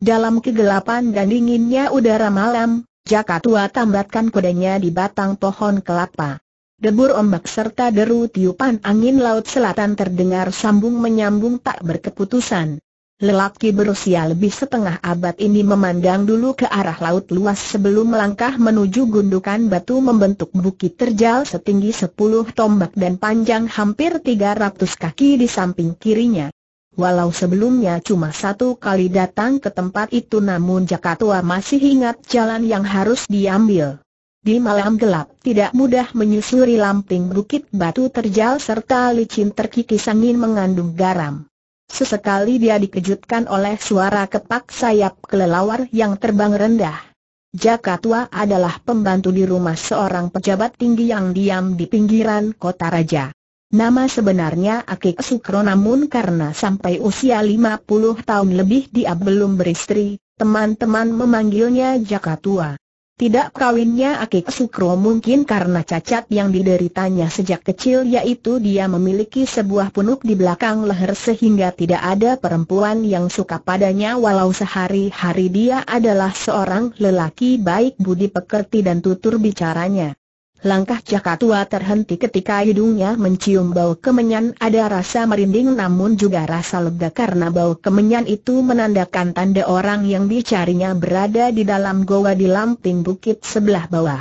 Dalam kegelapan dan dinginnya udara malam, Jaka Tua tambatkan kudanya di batang pohon kelapa. Debur ombak serta deru tiupan angin laut selatan terdengar sambung menyambung tak berkeputusan. Lelaki berusia lebih setengah abad ini memandang dulu ke arah laut luas sebelum melangkah menuju gundukan batu membentuk bukit terjal setinggi sepuluh tombak dan panjang hampir tiga ratus kaki di samping kirinya. Walau sebelumnya cuma satu kali datang ke tempat itu namun Jakatua masih ingat jalan yang harus diambil. Di malam gelap tidak mudah menyusuri lamping bukit batu terjal serta licin terkikis angin mengandung garam. Sesekali dia dikejutkan oleh suara kepak sayap kelelawar yang terbang rendah. Jakatua adalah pembantu di rumah seorang pejabat tinggi yang diam di pinggiran kota raja. Nama sebenarnya Akik Sukro namun karena sampai usia 50 tahun lebih dia belum beristri, teman-teman memanggilnya Jaka Tua. Tidak kawinnya Akik Sukro mungkin karena cacat yang dideritanya sejak kecil yaitu dia memiliki sebuah punuk di belakang leher sehingga tidak ada perempuan yang suka padanya walau sehari-hari dia adalah seorang lelaki baik budi pekerti dan tutur bicaranya. Langkah Jaka tua terhenti ketika hidungnya mencium bau kemenyan ada rasa merinding namun juga rasa lega karena bau kemenyan itu menandakan tanda orang yang dicarinya berada di dalam goa di lamping bukit sebelah bawah.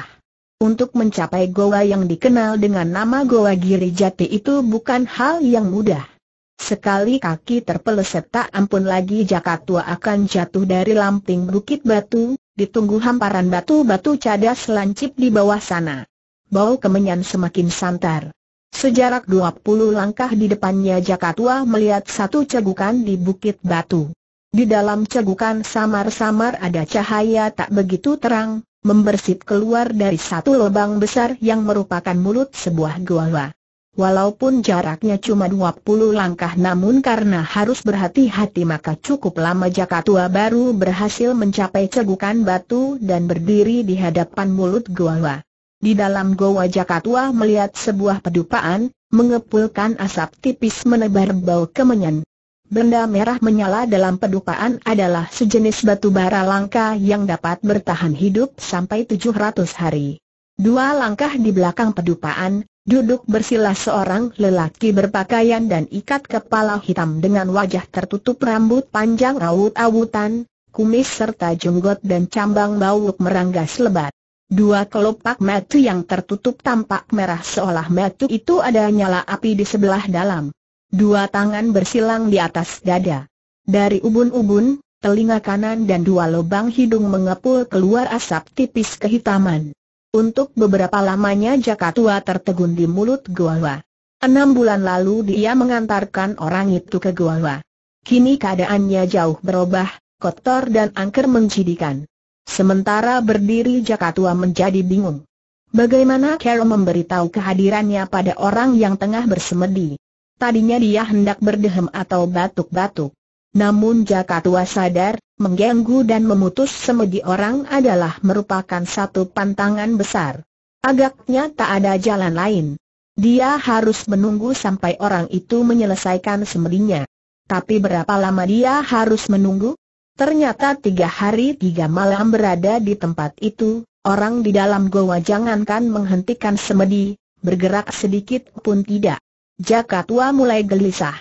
Untuk mencapai goa yang dikenal dengan nama Goa Giri Jati itu bukan hal yang mudah. Sekali kaki terpeleset tak ampun lagi Jaka tua akan jatuh dari lamping bukit batu, ditunggu hamparan batu-batu cadas lancip di bawah sana bau kemenyan semakin santar. Sejarak 20 langkah di depannya Jakatua melihat satu cegukan di bukit batu. Di dalam cegukan samar-samar ada cahaya tak begitu terang, membersih keluar dari satu lubang besar yang merupakan mulut sebuah gua. Walaupun jaraknya cuma 20 langkah namun karena harus berhati-hati maka cukup lama Jakatua baru berhasil mencapai cegukan batu dan berdiri di hadapan mulut gua. Di dalam goa Jakatua melihat sebuah pedupaan, mengepulkan asap tipis menebar bau kemenyan. Benda merah menyala dalam pedupaan adalah sejenis batu bara langka yang dapat bertahan hidup sampai 700 hari. Dua langkah di belakang pedupaan, duduk bersila seorang lelaki berpakaian dan ikat kepala hitam dengan wajah tertutup rambut panjang raut-awutan, kumis serta jenggot dan cambang bau meranggas lebat. Dua kelopak mata yang tertutup tampak merah seolah mata itu ada nyala api di sebelah dalam. Dua tangan bersilang di atas dada. Dari ubun-ubun, telinga kanan dan dua lubang hidung mengepul keluar asap tipis kehitaman. Untuk beberapa lamanya Jakatua tertegun di mulut Goa. Enam bulan lalu dia mengantarkan orang itu ke Goa. Kini keadaannya jauh berubah, kotor dan angker mencidikan. Sementara berdiri Jakatua menjadi bingung. Bagaimana Carol memberitahu kehadirannya pada orang yang tengah bersemedi? Tadinya dia hendak berdehem atau batuk-batuk. Namun Jakatua sadar, mengganggu dan memutus semedi orang adalah merupakan satu pantangan besar. Agaknya tak ada jalan lain. Dia harus menunggu sampai orang itu menyelesaikan semedinya. Tapi berapa lama dia harus menunggu? Ternyata tiga hari tiga malam berada di tempat itu, orang di dalam goa jangankan menghentikan semedi, bergerak sedikit pun tidak. Jaka tua mulai gelisah.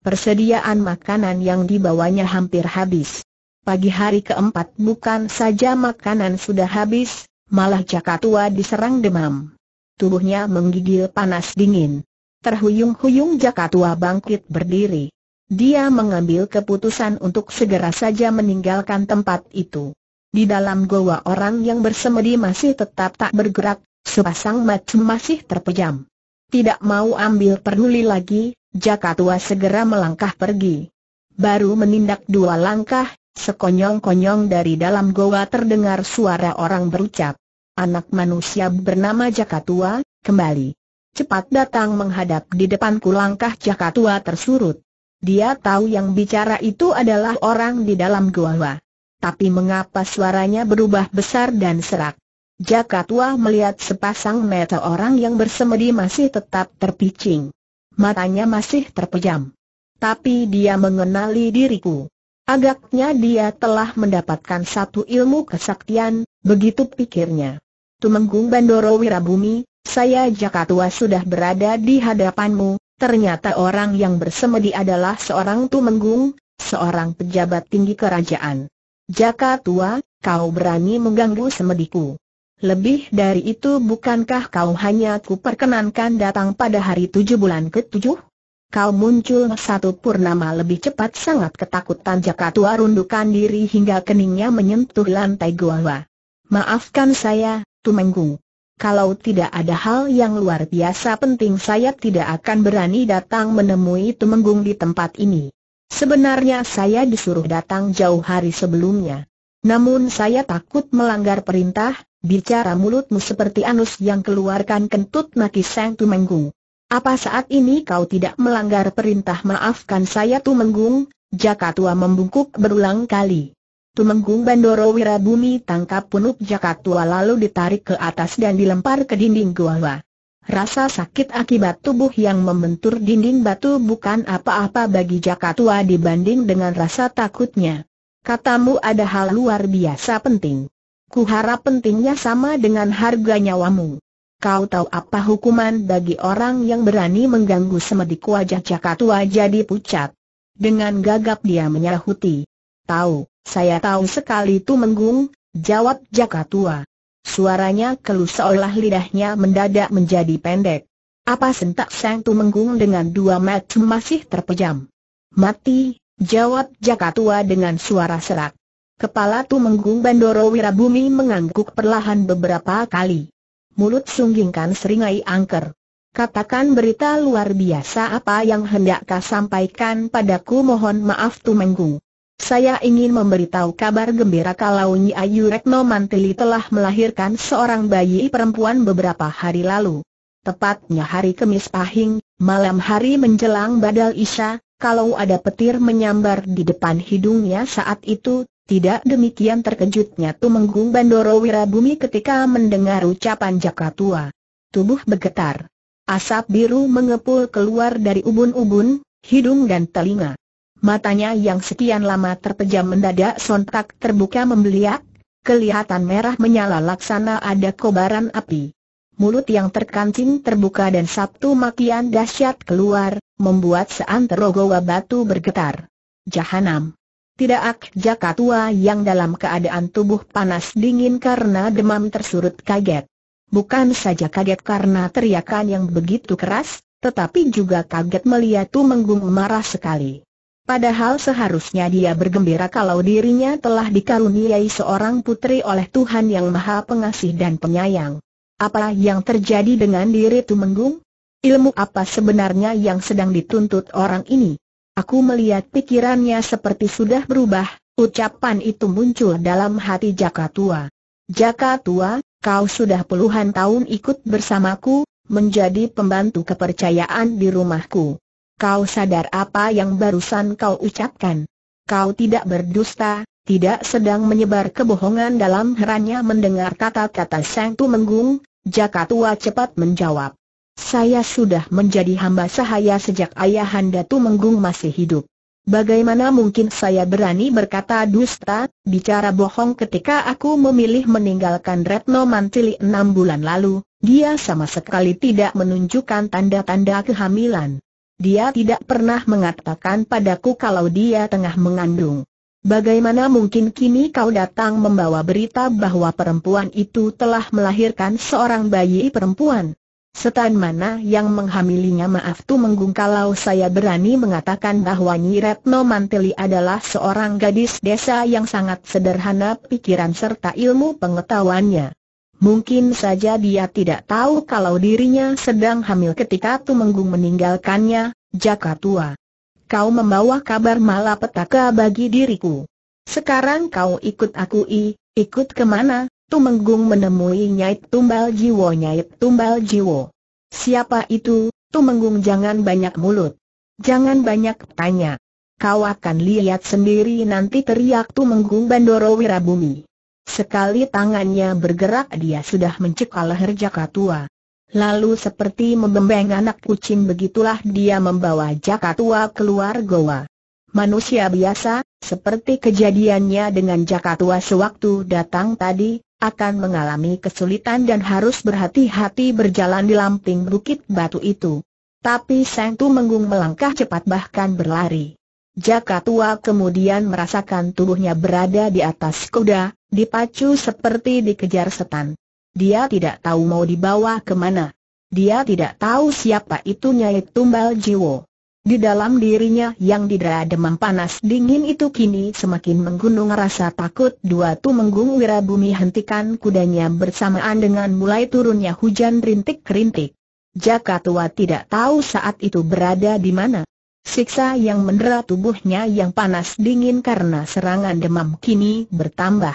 Persediaan makanan yang dibawanya hampir habis. Pagi hari keempat bukan saja makanan sudah habis, malah Jaka tua diserang demam. Tubuhnya menggigil panas dingin. Terhuyung-huyung Jaka tua bangkit berdiri dia mengambil keputusan untuk segera saja meninggalkan tempat itu. Di dalam goa orang yang bersemedi masih tetap tak bergerak, sepasang mata masih terpejam. Tidak mau ambil peduli lagi, Jaka tua segera melangkah pergi. Baru menindak dua langkah, sekonyong-konyong dari dalam goa terdengar suara orang berucap. Anak manusia bernama Jaka tua, kembali. Cepat datang menghadap di depanku langkah Jaka tua tersurut. Dia tahu yang bicara itu adalah orang di dalam gua. Tapi mengapa suaranya berubah besar dan serak? Jaka tua melihat sepasang mata orang yang bersemedi masih tetap terpicing. Matanya masih terpejam. Tapi dia mengenali diriku. Agaknya dia telah mendapatkan satu ilmu kesaktian, begitu pikirnya. Tumenggung Bandoro Wirabumi, saya Jaka tua sudah berada di hadapanmu, Ternyata orang yang bersemedi adalah seorang tumenggung, seorang pejabat tinggi kerajaan. Jaka tua, kau berani mengganggu semediku. Lebih dari itu bukankah kau hanya kuperkenankan datang pada hari tujuh bulan ketujuh? Kau muncul satu purnama lebih cepat sangat ketakutan Jaka tua rundukan diri hingga keningnya menyentuh lantai gua. Maafkan saya, Tumenggung kalau tidak ada hal yang luar biasa penting saya tidak akan berani datang menemui Tumenggung di tempat ini. Sebenarnya saya disuruh datang jauh hari sebelumnya. Namun saya takut melanggar perintah, bicara mulutmu seperti anus yang keluarkan kentut maki Sang Tumenggung. Apa saat ini kau tidak melanggar perintah maafkan saya Tumenggung, Jaka tua membungkuk berulang kali. Tumenggung Bandoro Wirabumi tangkap punuk jakatua lalu ditarik ke atas dan dilempar ke dinding gua. Rasa sakit akibat tubuh yang membentur dinding batu bukan apa-apa bagi jakatua dibanding dengan rasa takutnya. Katamu ada hal luar biasa penting. Kuharap pentingnya sama dengan harga nyawamu. Kau tahu apa hukuman bagi orang yang berani mengganggu semedik wajah jakatua? jadi pucat? Dengan gagap dia menyahuti. Tahu, saya tahu sekali itu menggung, jawab jaka tua. Suaranya keluh seolah lidahnya mendadak menjadi pendek. Apa sentak sang menggung dengan dua mata masih terpejam. Mati, jawab jaka tua dengan suara serak. Kepala menggung Bandoro Wirabumi mengangguk perlahan beberapa kali. Mulut sunggingkan seringai angker. Katakan berita luar biasa apa yang hendak kau sampaikan padaku mohon maaf menggung. Saya ingin memberitahu kabar gembira kalau Nyi Ayu Retno Mantili telah melahirkan seorang bayi perempuan beberapa hari lalu. Tepatnya hari Kemis Pahing, malam hari menjelang Badal Isya, kalau ada petir menyambar di depan hidungnya saat itu, tidak demikian terkejutnya Tumenggung Bandoro Wirabumi ketika mendengar ucapan Jaka Tua. Tubuh bergetar. Asap biru mengepul keluar dari ubun-ubun, hidung dan telinga. Matanya yang sekian lama terpejam mendadak sontak terbuka membeliak, kelihatan merah menyala laksana ada kobaran api. Mulut yang terkancing terbuka dan satu makian dahsyat keluar, membuat seantero goa batu bergetar. Jahanam. Tidak ak jaka tua yang dalam keadaan tubuh panas dingin karena demam tersurut kaget. Bukan saja kaget karena teriakan yang begitu keras, tetapi juga kaget melihat Tu Menggung marah sekali. Padahal seharusnya dia bergembira kalau dirinya telah dikaruniai seorang putri oleh Tuhan yang maha pengasih dan penyayang. Apa yang terjadi dengan diri Tumenggung? Ilmu apa sebenarnya yang sedang dituntut orang ini? Aku melihat pikirannya seperti sudah berubah, ucapan itu muncul dalam hati Jaka Tua. Jaka Tua, kau sudah puluhan tahun ikut bersamaku, menjadi pembantu kepercayaan di rumahku. Kau sadar apa yang barusan kau ucapkan? Kau tidak berdusta, tidak sedang menyebar kebohongan dalam herannya mendengar kata-kata Sang Menggung, Jaka Tua cepat menjawab. Saya sudah menjadi hamba sahaya sejak ayahanda Menggung masih hidup. Bagaimana mungkin saya berani berkata dusta, bicara bohong ketika aku memilih meninggalkan Retno Mantili enam bulan lalu, dia sama sekali tidak menunjukkan tanda-tanda kehamilan. Dia tidak pernah mengatakan padaku kalau dia tengah mengandung. Bagaimana mungkin kini kau datang membawa berita bahwa perempuan itu telah melahirkan seorang bayi perempuan? Setan mana yang menghamilinya maaf tu menggung kalau saya berani mengatakan bahwa Nyi Retno Manteli adalah seorang gadis desa yang sangat sederhana pikiran serta ilmu pengetahuannya. Mungkin saja dia tidak tahu kalau dirinya sedang hamil ketika Tumenggung meninggalkannya, Jaka Tua. Kau membawa kabar malapetaka bagi diriku. Sekarang kau ikut aku i, ikut kemana? Tumenggung menemui Nyai Tumbal Jiwo Nyai Tumbal Jiwo. Siapa itu? Tumenggung jangan banyak mulut. Jangan banyak tanya. Kau akan lihat sendiri nanti teriak Tumenggung Bandoro Wirabumi. Sekali tangannya bergerak dia sudah mencekal leher Jaka Tua. Lalu seperti membembeng anak kucing begitulah dia membawa Jaka Tua keluar goa. Manusia biasa, seperti kejadiannya dengan Jaka Tua sewaktu datang tadi, akan mengalami kesulitan dan harus berhati-hati berjalan di lamping bukit batu itu. Tapi Sang Tu Menggung melangkah cepat bahkan berlari. Jaka tua kemudian merasakan tubuhnya berada di atas kuda, dipacu seperti dikejar setan. Dia tidak tahu mau dibawa kemana. Dia tidak tahu siapa itu Nyai Tumbal Jiwo. Di dalam dirinya yang didera demam panas dingin itu kini semakin menggunung rasa takut dua tu menggung bumi hentikan kudanya bersamaan dengan mulai turunnya hujan rintik-rintik. Jaka tua tidak tahu saat itu berada di mana. Siksa yang mendera tubuhnya yang panas dingin karena serangan demam kini bertambah.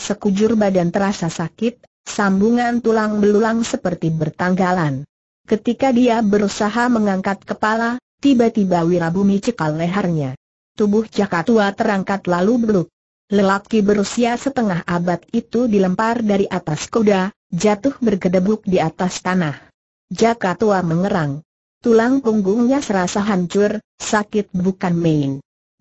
Sekujur badan terasa sakit, sambungan tulang belulang seperti bertanggalan. Ketika dia berusaha mengangkat kepala, tiba-tiba Wirabumi cekal lehernya. Tubuh Jakatua terangkat lalu beluk. Lelaki berusia setengah abad itu dilempar dari atas kuda, jatuh bergedebuk di atas tanah. Jakatua mengerang. Tulang punggungnya serasa hancur, sakit bukan main.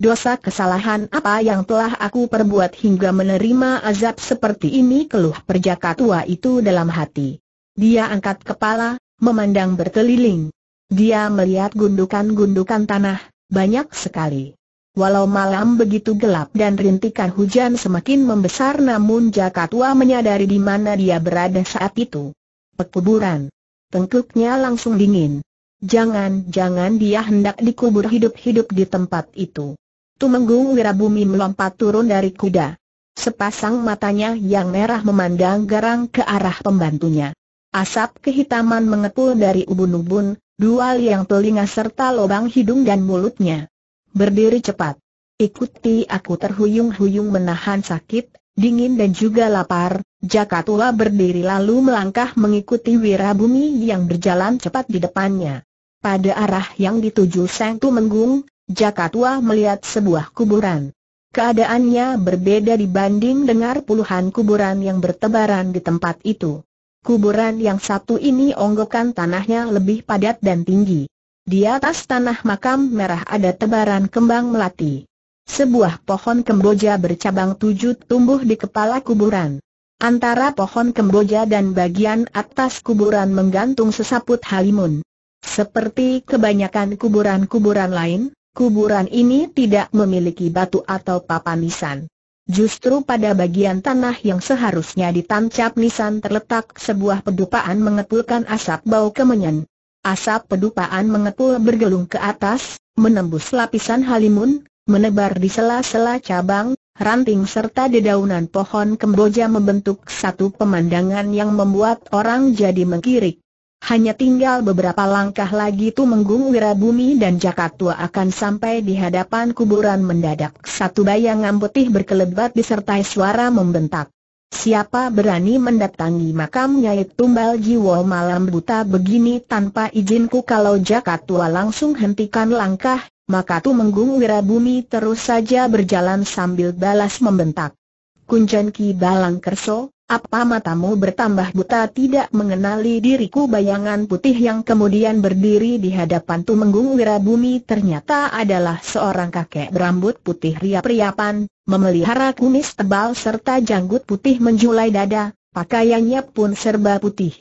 Dosa kesalahan apa yang telah aku perbuat hingga menerima azab seperti ini keluh perjaka tua itu dalam hati. Dia angkat kepala, memandang berkeliling. Dia melihat gundukan-gundukan tanah, banyak sekali. Walau malam begitu gelap dan rintikan hujan semakin membesar namun Jaka Tua menyadari di mana dia berada saat itu. Pekuburan. Tengkuknya langsung dingin. Jangan-jangan dia hendak dikubur hidup-hidup di tempat itu. Tumenggung Wirabumi melompat turun dari kuda. Sepasang matanya yang merah memandang garang ke arah pembantunya. Asap kehitaman mengepul dari ubun-ubun, dua liang telinga serta lubang hidung dan mulutnya. Berdiri cepat. Ikuti aku terhuyung-huyung menahan sakit, dingin dan juga lapar, Jaka berdiri lalu melangkah mengikuti Wirabumi yang berjalan cepat di depannya. Pada arah yang dituju Sang Menggung, Jaka Tua melihat sebuah kuburan. Keadaannya berbeda dibanding dengar puluhan kuburan yang bertebaran di tempat itu. Kuburan yang satu ini onggokan tanahnya lebih padat dan tinggi. Di atas tanah makam merah ada tebaran kembang melati. Sebuah pohon kemboja bercabang tujuh tumbuh di kepala kuburan. Antara pohon kemboja dan bagian atas kuburan menggantung sesaput halimun. Seperti kebanyakan kuburan-kuburan lain, kuburan ini tidak memiliki batu atau papan nisan. Justru pada bagian tanah yang seharusnya ditancap nisan terletak sebuah pedupaan mengepulkan asap bau kemenyan. Asap pedupaan mengepul bergelung ke atas, menembus lapisan halimun, menebar di sela-sela cabang, ranting serta dedaunan pohon kemboja membentuk satu pemandangan yang membuat orang jadi mengkirik. Hanya tinggal beberapa langkah lagi tu menggung Wirabumi dan Jakatua akan sampai di hadapan kuburan mendadak. Satu bayangan putih berkelebat disertai suara membentak. Siapa berani mendatangi makam Nyai Tumbal Jiwo malam buta begini tanpa izinku kalau Jakatua langsung hentikan langkah, maka tu menggung Wirabumi terus saja berjalan sambil balas membentak. Kunjan Ki Balang Kerso, apa matamu bertambah buta tidak mengenali diriku bayangan putih yang kemudian berdiri di hadapan Tumenggung Wirabumi ternyata adalah seorang kakek berambut putih riap-riapan, memelihara kumis tebal serta janggut putih menjulai dada, pakaiannya pun serba putih.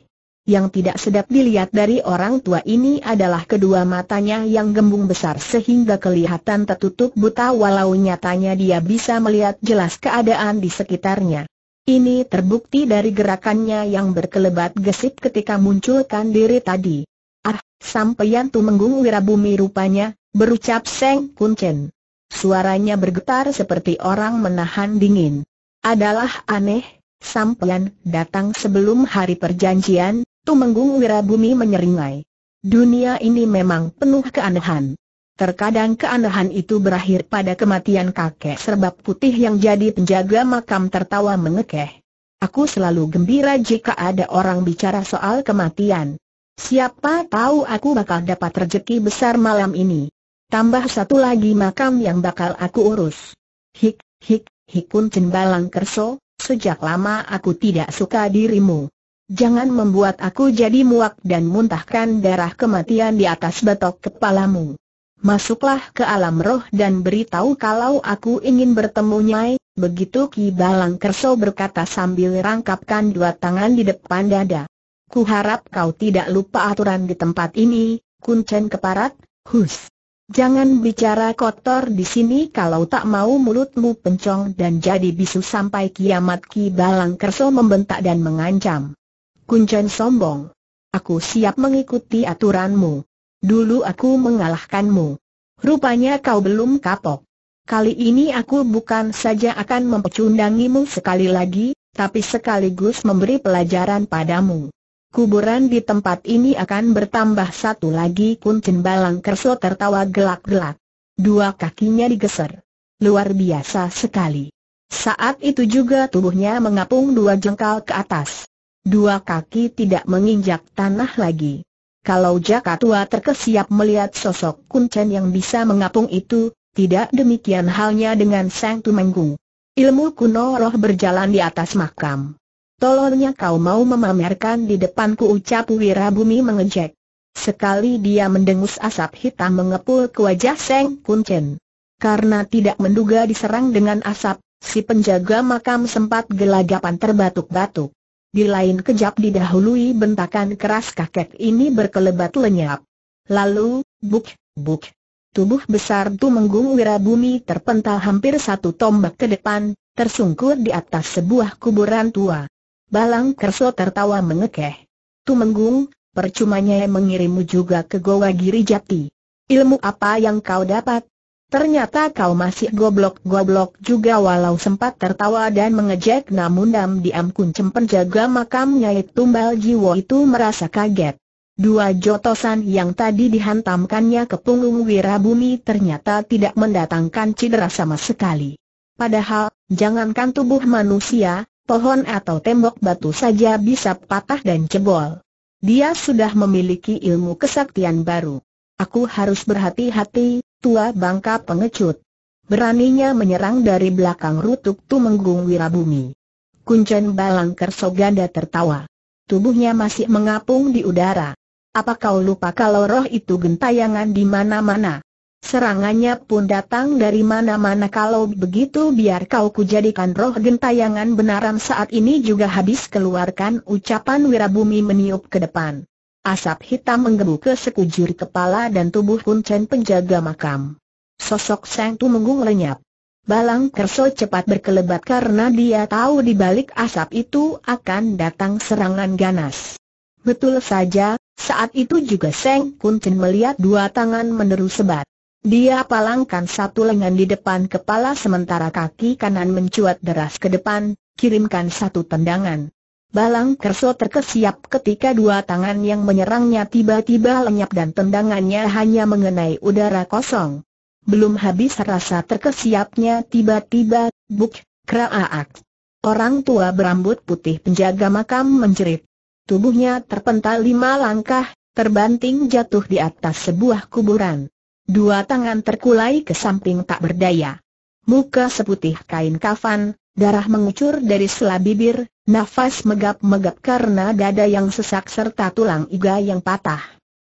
Yang tidak sedap dilihat dari orang tua ini adalah kedua matanya yang gembung besar sehingga kelihatan tertutup buta walau nyatanya dia bisa melihat jelas keadaan di sekitarnya. Ini terbukti dari gerakannya yang berkelebat gesit ketika munculkan diri tadi. Ah, sampeyan tumenggung wirabumi rupanya, berucap Seng Kuncen. Suaranya bergetar seperti orang menahan dingin. Adalah aneh, sampeyan datang sebelum hari perjanjian, Tumenggung Wirabumi menyeringai. Dunia ini memang penuh keanehan. Terkadang keanehan itu berakhir pada kematian kakek serbak putih yang jadi penjaga makam tertawa mengekeh. Aku selalu gembira jika ada orang bicara soal kematian. Siapa tahu aku bakal dapat rejeki besar malam ini. Tambah satu lagi makam yang bakal aku urus. Hik, hik, hikun cembalang kerso, sejak lama aku tidak suka dirimu. Jangan membuat aku jadi muak dan muntahkan darah kematian di atas batok kepalamu masuklah ke alam roh dan beritahu kalau aku ingin bertemu Nyai, begitu Ki Balang Kerso berkata sambil rangkapkan dua tangan di depan dada. Kuharap kau tidak lupa aturan di tempat ini, kuncen keparat, hus. Jangan bicara kotor di sini kalau tak mau mulutmu pencong dan jadi bisu sampai kiamat Ki Balang Kerso membentak dan mengancam. Kuncen sombong. Aku siap mengikuti aturanmu. Dulu aku mengalahkanmu. Rupanya kau belum kapok. Kali ini aku bukan saja akan mempecundangimu sekali lagi, tapi sekaligus memberi pelajaran padamu. Kuburan di tempat ini akan bertambah satu lagi Kuncin balang kerso tertawa gelak-gelak. Dua kakinya digeser. Luar biasa sekali. Saat itu juga tubuhnya mengapung dua jengkal ke atas. Dua kaki tidak menginjak tanah lagi kalau Jaka Tua terkesiap melihat sosok kuncen yang bisa mengapung itu, tidak demikian halnya dengan Sang Tumenggung. Ilmu kuno roh berjalan di atas makam. Tolongnya kau mau memamerkan di depanku ucap Wirabumi mengejek. Sekali dia mendengus asap hitam mengepul ke wajah Sang Kuncen. Karena tidak menduga diserang dengan asap, si penjaga makam sempat gelagapan terbatuk-batuk. Di lain kejap didahului bentakan keras kakek ini berkelebat lenyap. Lalu, buk, buk. Tubuh besar Tumenggung Wirabumi terpental hampir satu tombak ke depan, tersungkur di atas sebuah kuburan tua. Balang Kerso tertawa mengekeh. Tumenggung, percumanya mengirimu juga ke Goa Giri Jati. Ilmu apa yang kau dapat? Ternyata kau masih goblok-goblok juga walau sempat tertawa dan mengejek namun Dam diam kuncem penjaga makam nyait Tumbal Jiwo itu merasa kaget. Dua jotosan yang tadi dihantamkannya ke punggung Wirabumi ternyata tidak mendatangkan cedera sama sekali. Padahal, jangankan tubuh manusia, pohon atau tembok batu saja bisa patah dan jebol. Dia sudah memiliki ilmu kesaktian baru. Aku harus berhati-hati, tua bangka pengecut. Beraninya menyerang dari belakang rutuk Tu Tumenggung Wirabumi. Kuncen Balang Kersoganda tertawa. Tubuhnya masih mengapung di udara. Apa kau lupa kalau roh itu gentayangan di mana-mana? Serangannya pun datang dari mana-mana kalau begitu biar kau kujadikan roh gentayangan benaran saat ini juga habis keluarkan ucapan Wirabumi meniup ke depan. Asap hitam menggebu ke sekujur kepala dan tubuh Hun Chen penjaga makam. Sosok Seng Tu menggung lenyap. Balang Kerso cepat berkelebat karena dia tahu di balik asap itu akan datang serangan ganas. Betul saja, saat itu juga Seng Kun Chen melihat dua tangan meneru sebat. Dia palangkan satu lengan di depan kepala sementara kaki kanan mencuat deras ke depan, kirimkan satu tendangan. Balang Kerso terkesiap ketika dua tangan yang menyerangnya tiba-tiba lenyap dan tendangannya hanya mengenai udara kosong. Belum habis rasa terkesiapnya tiba-tiba, buk, kraaak. Orang tua berambut putih penjaga makam menjerit. Tubuhnya terpental lima langkah, terbanting jatuh di atas sebuah kuburan. Dua tangan terkulai ke samping tak berdaya. Muka seputih kain kafan, darah mengucur dari sela bibir, nafas megap-megap karena dada yang sesak serta tulang iga yang patah.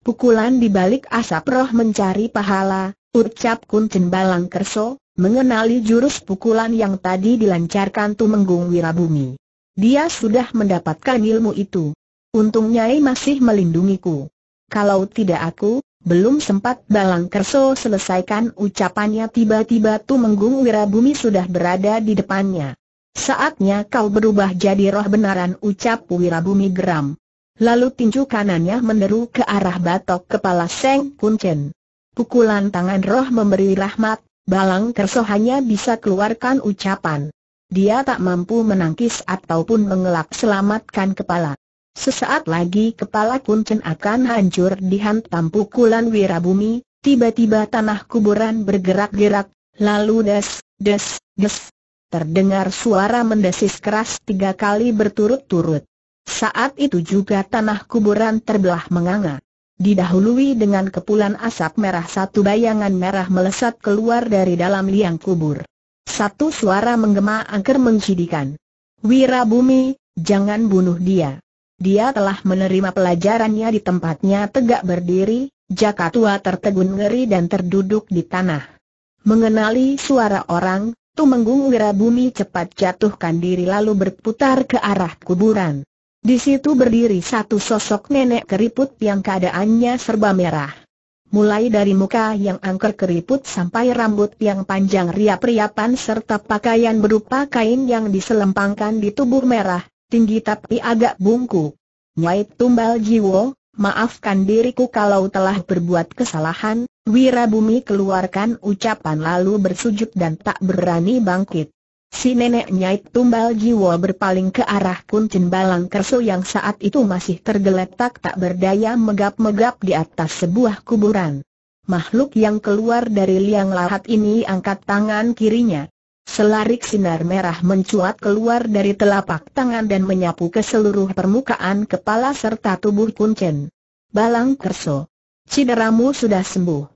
Pukulan di balik asap roh mencari pahala, ucap Kuncen Balang Kerso, mengenali jurus pukulan yang tadi dilancarkan Tumenggung Wirabumi. Dia sudah mendapatkan ilmu itu. Untungnya Nyai masih melindungiku. Kalau tidak aku, belum sempat Balang Kerso selesaikan ucapannya tiba-tiba Tumenggung Wirabumi sudah berada di depannya. Saatnya kau berubah jadi roh benaran ucap Wirabumi geram. Lalu tinju kanannya meneru ke arah batok kepala Seng Kuncen. Pukulan tangan roh memberi rahmat, Balang Kerso hanya bisa keluarkan ucapan. Dia tak mampu menangkis ataupun mengelak selamatkan kepala. Sesaat lagi kepala kuncen akan hancur dihantam pukulan wirabumi, tiba-tiba tanah kuburan bergerak-gerak, lalu des, des, des. Terdengar suara mendesis keras tiga kali berturut-turut. Saat itu juga tanah kuburan terbelah menganga. Didahului dengan kepulan asap merah satu bayangan merah melesat keluar dari dalam liang kubur. Satu suara menggema angker mencidikan. Wirabumi, jangan bunuh dia. Dia telah menerima pelajarannya di tempatnya tegak berdiri, jaka tua tertegun ngeri dan terduduk di tanah. Mengenali suara orang, Tumenggung Wirabumi cepat jatuhkan diri lalu berputar ke arah kuburan. Di situ berdiri satu sosok nenek keriput yang keadaannya serba merah. Mulai dari muka yang angker keriput sampai rambut yang panjang riap-riapan serta pakaian berupa kain yang diselempangkan di tubuh merah, tinggi tapi agak bungkuk. Nyai Tumbal Jiwo, maafkan diriku kalau telah berbuat kesalahan, Wirabumi keluarkan ucapan lalu bersujud dan tak berani bangkit. Si nenek Nyai Tumbal Jiwo berpaling ke arah kuncin balang kerso yang saat itu masih tergeletak tak berdaya megap-megap di atas sebuah kuburan. Makhluk yang keluar dari liang lahat ini angkat tangan kirinya, Selarik sinar merah mencuat keluar dari telapak tangan dan menyapu ke seluruh permukaan kepala serta tubuh kuncen. Balang kerso. Cideramu sudah sembuh.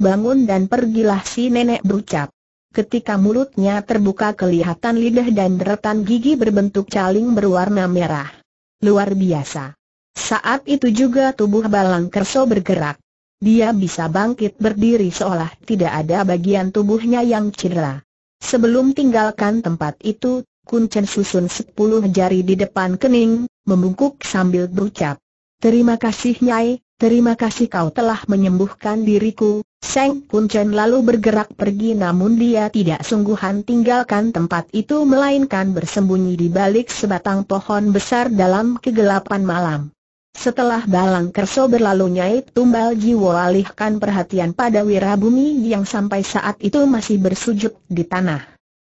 Bangun dan pergilah si nenek berucap. Ketika mulutnya terbuka kelihatan lidah dan deretan gigi berbentuk caling berwarna merah. Luar biasa. Saat itu juga tubuh Balang Kerso bergerak. Dia bisa bangkit berdiri seolah tidak ada bagian tubuhnya yang cedera. Sebelum tinggalkan tempat itu, Kuncen susun sepuluh jari di depan kening, membungkuk sambil berucap. Terima kasih Nyai, terima kasih kau telah menyembuhkan diriku. Seng Kuncen lalu bergerak pergi namun dia tidak sungguhan tinggalkan tempat itu melainkan bersembunyi di balik sebatang pohon besar dalam kegelapan malam. Setelah Balang Kerso berlalu Nyai Tumbal Jiwo alihkan perhatian pada Wirabumi yang sampai saat itu masih bersujud di tanah.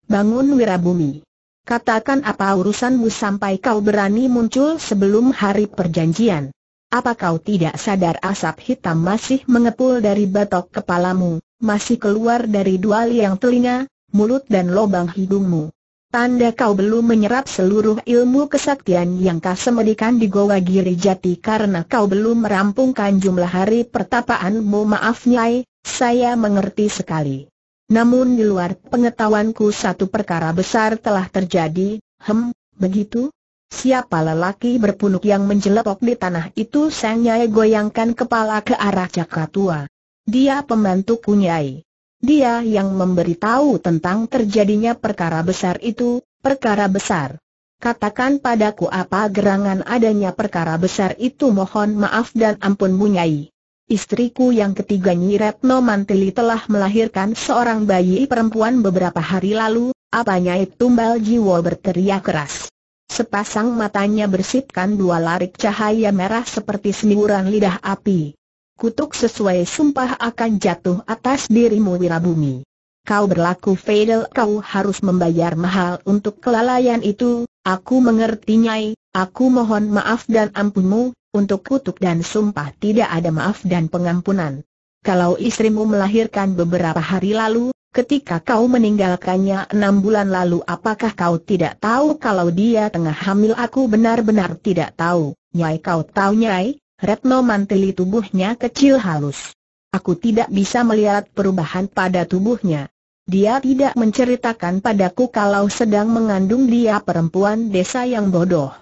Bangun Wirabumi. Katakan apa urusanmu sampai kau berani muncul sebelum hari perjanjian. Apa kau tidak sadar asap hitam masih mengepul dari batok kepalamu, masih keluar dari dua liang telinga, mulut dan lobang hidungmu? Tanda kau belum menyerap seluruh ilmu kesaktian yang kau semedikan di Goa Giri Jati karena kau belum merampungkan jumlah hari pertapaanmu maaf Nyai, saya mengerti sekali. Namun di luar pengetahuanku satu perkara besar telah terjadi, hem, begitu? Siapa lelaki berpunuk yang menjelepok di tanah itu Sang Nyai goyangkan kepala ke arah Cakra Tua. Dia pembantu Kunyai. Dia yang memberitahu tentang terjadinya perkara besar itu, perkara besar. Katakan padaku apa gerangan adanya perkara besar itu mohon maaf dan ampun Bunyai. Istriku yang ketiga Nyi Retno Mantili telah melahirkan seorang bayi perempuan beberapa hari lalu, apanya Tumbal Jiwo berteriak keras. Sepasang matanya bersitkan dua larik cahaya merah seperti semburan lidah api kutuk sesuai sumpah akan jatuh atas dirimu Wirabumi. Kau berlaku fatal, kau harus membayar mahal untuk kelalaian itu, aku mengerti Nyai, aku mohon maaf dan ampunmu, untuk kutuk dan sumpah tidak ada maaf dan pengampunan. Kalau istrimu melahirkan beberapa hari lalu, ketika kau meninggalkannya enam bulan lalu apakah kau tidak tahu kalau dia tengah hamil aku benar-benar tidak tahu, Nyai kau tahu Nyai? Retno manteli tubuhnya kecil halus. Aku tidak bisa melihat perubahan pada tubuhnya. Dia tidak menceritakan padaku kalau sedang mengandung dia perempuan desa yang bodoh.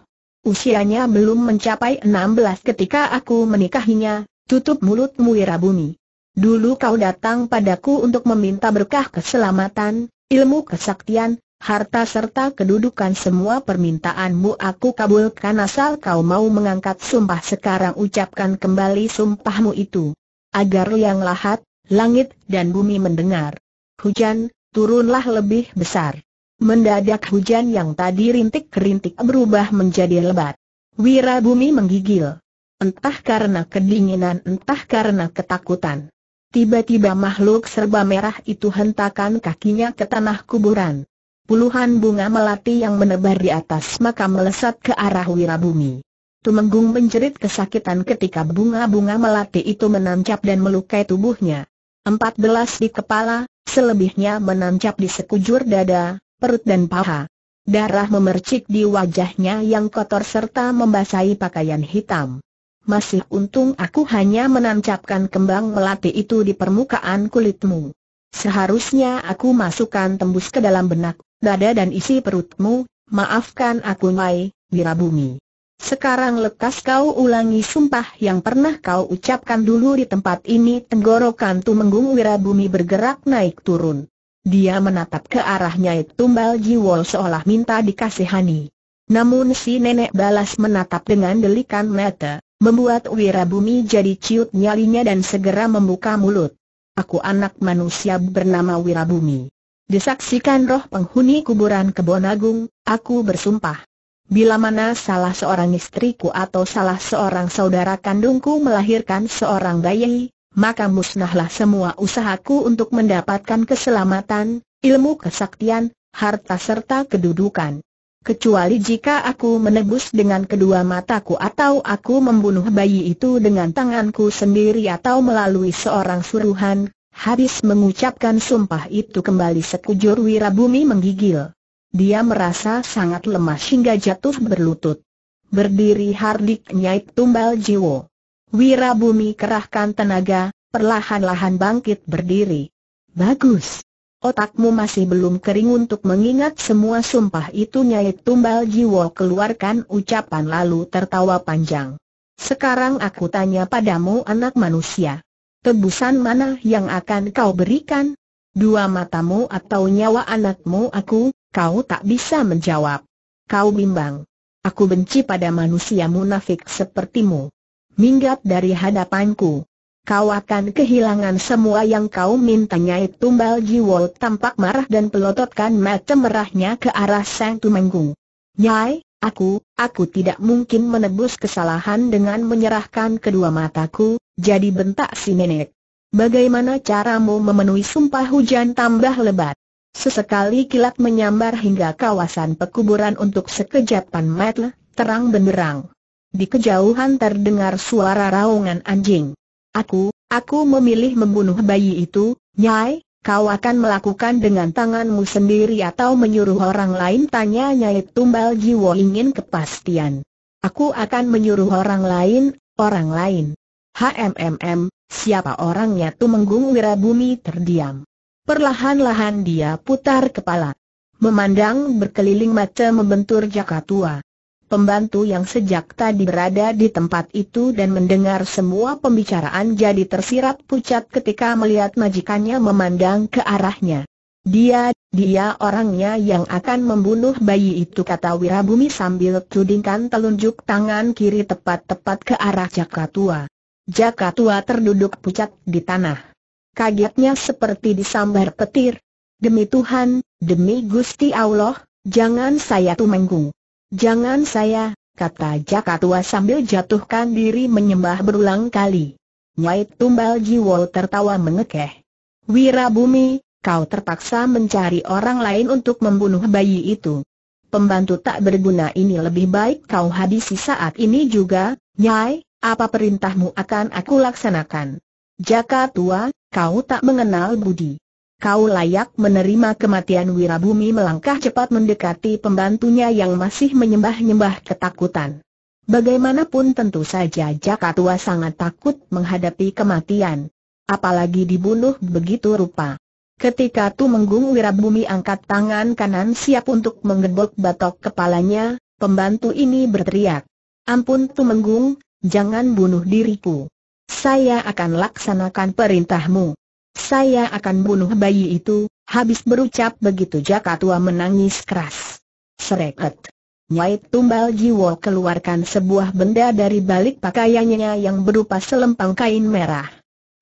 Usianya belum mencapai 16 ketika aku menikahinya, tutup mulutmu Wirabumi. Dulu kau datang padaku untuk meminta berkah keselamatan, ilmu kesaktian, harta serta kedudukan semua permintaanmu aku kabulkan asal kau mau mengangkat sumpah sekarang ucapkan kembali sumpahmu itu. Agar yang lahat, langit dan bumi mendengar. Hujan, turunlah lebih besar. Mendadak hujan yang tadi rintik-rintik berubah menjadi lebat. Wira bumi menggigil. Entah karena kedinginan entah karena ketakutan. Tiba-tiba makhluk serba merah itu hentakan kakinya ke tanah kuburan. Puluhan bunga melati yang menebar di atas makam melesat ke arah wirabumi. Tumenggung menjerit kesakitan ketika bunga-bunga melati itu menancap dan melukai tubuhnya. Empat belas di kepala, selebihnya menancap di sekujur dada, perut dan paha. Darah memercik di wajahnya yang kotor serta membasahi pakaian hitam. Masih untung aku hanya menancapkan kembang melati itu di permukaan kulitmu. Seharusnya aku masukkan tembus ke dalam benak dada dan isi perutmu, maafkan aku Mai, Wirabumi. Sekarang lekas kau ulangi sumpah yang pernah kau ucapkan dulu di tempat ini tenggorokan Tumenggung Wirabumi bergerak naik turun. Dia menatap ke arahnya Tumbal Jiwol seolah minta dikasihani. Namun si nenek balas menatap dengan delikan mata, membuat Wirabumi jadi ciut nyalinya dan segera membuka mulut. Aku anak manusia bernama Wirabumi disaksikan roh penghuni kuburan kebon agung, aku bersumpah. Bila mana salah seorang istriku atau salah seorang saudara kandungku melahirkan seorang bayi, maka musnahlah semua usahaku untuk mendapatkan keselamatan, ilmu kesaktian, harta serta kedudukan. Kecuali jika aku menebus dengan kedua mataku atau aku membunuh bayi itu dengan tanganku sendiri atau melalui seorang suruhan, Habis mengucapkan sumpah itu kembali sekujur Wirabumi menggigil. Dia merasa sangat lemah hingga jatuh berlutut. Berdiri hardik Nyai Tumbal Jiwo. Wirabumi kerahkan tenaga, perlahan-lahan bangkit berdiri. Bagus. Otakmu masih belum kering untuk mengingat semua sumpah itu Nyai Tumbal Jiwo keluarkan ucapan lalu tertawa panjang. Sekarang aku tanya padamu anak manusia. Tebusan mana yang akan kau berikan? Dua matamu atau nyawa anakmu aku, kau tak bisa menjawab. Kau bimbang. Aku benci pada manusia munafik sepertimu. Minggat dari hadapanku. Kau akan kehilangan semua yang kau nyai tumbal jiwa tampak marah dan pelototkan mata merahnya ke arah sang tumenggung. Nyai, aku, aku tidak mungkin menebus kesalahan dengan menyerahkan kedua mataku, jadi bentak si nenek. Bagaimana caramu memenuhi sumpah hujan tambah lebat? Sesekali kilat menyambar hingga kawasan pekuburan untuk sekejapan matle, terang benderang. Di kejauhan terdengar suara raungan anjing. Aku, aku memilih membunuh bayi itu, Nyai, kau akan melakukan dengan tanganmu sendiri atau menyuruh orang lain tanya Nyai Tumbal Jiwo ingin kepastian. Aku akan menyuruh orang lain, orang lain. HMMM, siapa orangnya menggung Wirabumi terdiam. Perlahan-lahan dia putar kepala. Memandang berkeliling mata membentur jaka tua. Pembantu yang sejak tadi berada di tempat itu dan mendengar semua pembicaraan jadi tersirat pucat ketika melihat majikannya memandang ke arahnya. Dia, dia orangnya yang akan membunuh bayi itu kata Wirabumi sambil tudingkan telunjuk tangan kiri tepat-tepat ke arah Jaka Tua. Jaka tua terduduk pucat di tanah. Kagetnya seperti disambar petir. Demi Tuhan, demi Gusti Allah, jangan saya tumenggung. Jangan saya, kata Jaka tua sambil jatuhkan diri menyembah berulang kali. Nyai Tumbal Jiwo tertawa mengekeh. Wirabumi, kau terpaksa mencari orang lain untuk membunuh bayi itu. Pembantu tak berguna ini lebih baik kau habisi saat ini juga, Nyai, apa perintahmu akan aku laksanakan. Jaka tua, kau tak mengenal budi. Kau layak menerima kematian Wirabumi melangkah cepat mendekati pembantunya yang masih menyembah-nyembah ketakutan. Bagaimanapun tentu saja Jaka tua sangat takut menghadapi kematian. Apalagi dibunuh begitu rupa. Ketika Tu menggung Wirabumi angkat tangan kanan siap untuk menggebok batok kepalanya, pembantu ini berteriak. Ampun Tu menggung jangan bunuh diriku. Saya akan laksanakan perintahmu. Saya akan bunuh bayi itu, habis berucap begitu Jaka Tua menangis keras. Sereket. Nyai Tumbal Jiwo keluarkan sebuah benda dari balik pakaiannya yang berupa selempang kain merah.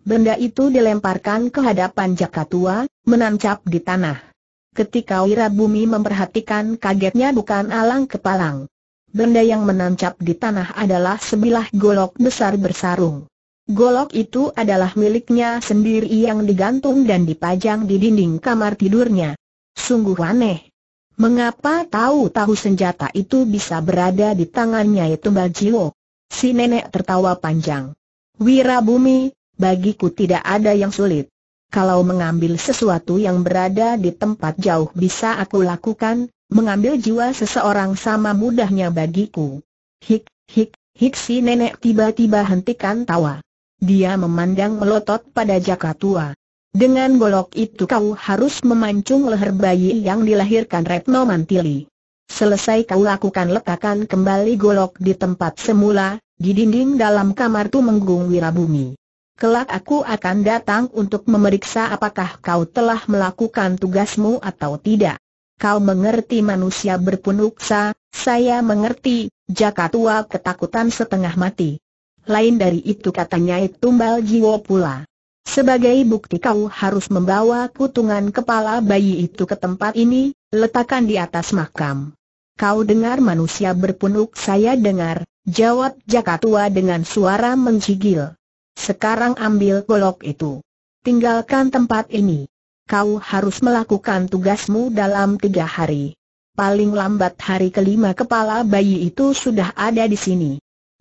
Benda itu dilemparkan ke hadapan Jaka Tua, menancap di tanah. Ketika Wirabumi memperhatikan kagetnya bukan alang kepalang. Benda yang menancap di tanah adalah sebilah golok besar bersarung. Golok itu adalah miliknya sendiri yang digantung dan dipajang di dinding kamar tidurnya. Sungguh aneh. Mengapa tahu-tahu senjata itu bisa berada di tangannya itu Jiwo? Si nenek tertawa panjang. Wirabumi, bagiku tidak ada yang sulit. Kalau mengambil sesuatu yang berada di tempat jauh bisa aku lakukan, Mengambil jiwa seseorang sama mudahnya bagiku. Hik, hik, hik si nenek tiba-tiba hentikan tawa. Dia memandang melotot pada jaka tua. Dengan golok itu kau harus memancung leher bayi yang dilahirkan Retno Mantili. Selesai kau lakukan letakkan kembali golok di tempat semula, di dinding dalam kamar tu menggung Wirabumi. Kelak aku akan datang untuk memeriksa apakah kau telah melakukan tugasmu atau tidak. Kau mengerti manusia berpunuksa, saya mengerti, jaka tua ketakutan setengah mati. Lain dari itu katanya itu tumbal jiwa pula. Sebagai bukti kau harus membawa kutungan kepala bayi itu ke tempat ini, letakkan di atas makam. Kau dengar manusia berpunuk saya dengar, jawab jaka tua dengan suara menggigil. Sekarang ambil golok itu. Tinggalkan tempat ini kau harus melakukan tugasmu dalam tiga hari. Paling lambat hari kelima kepala bayi itu sudah ada di sini.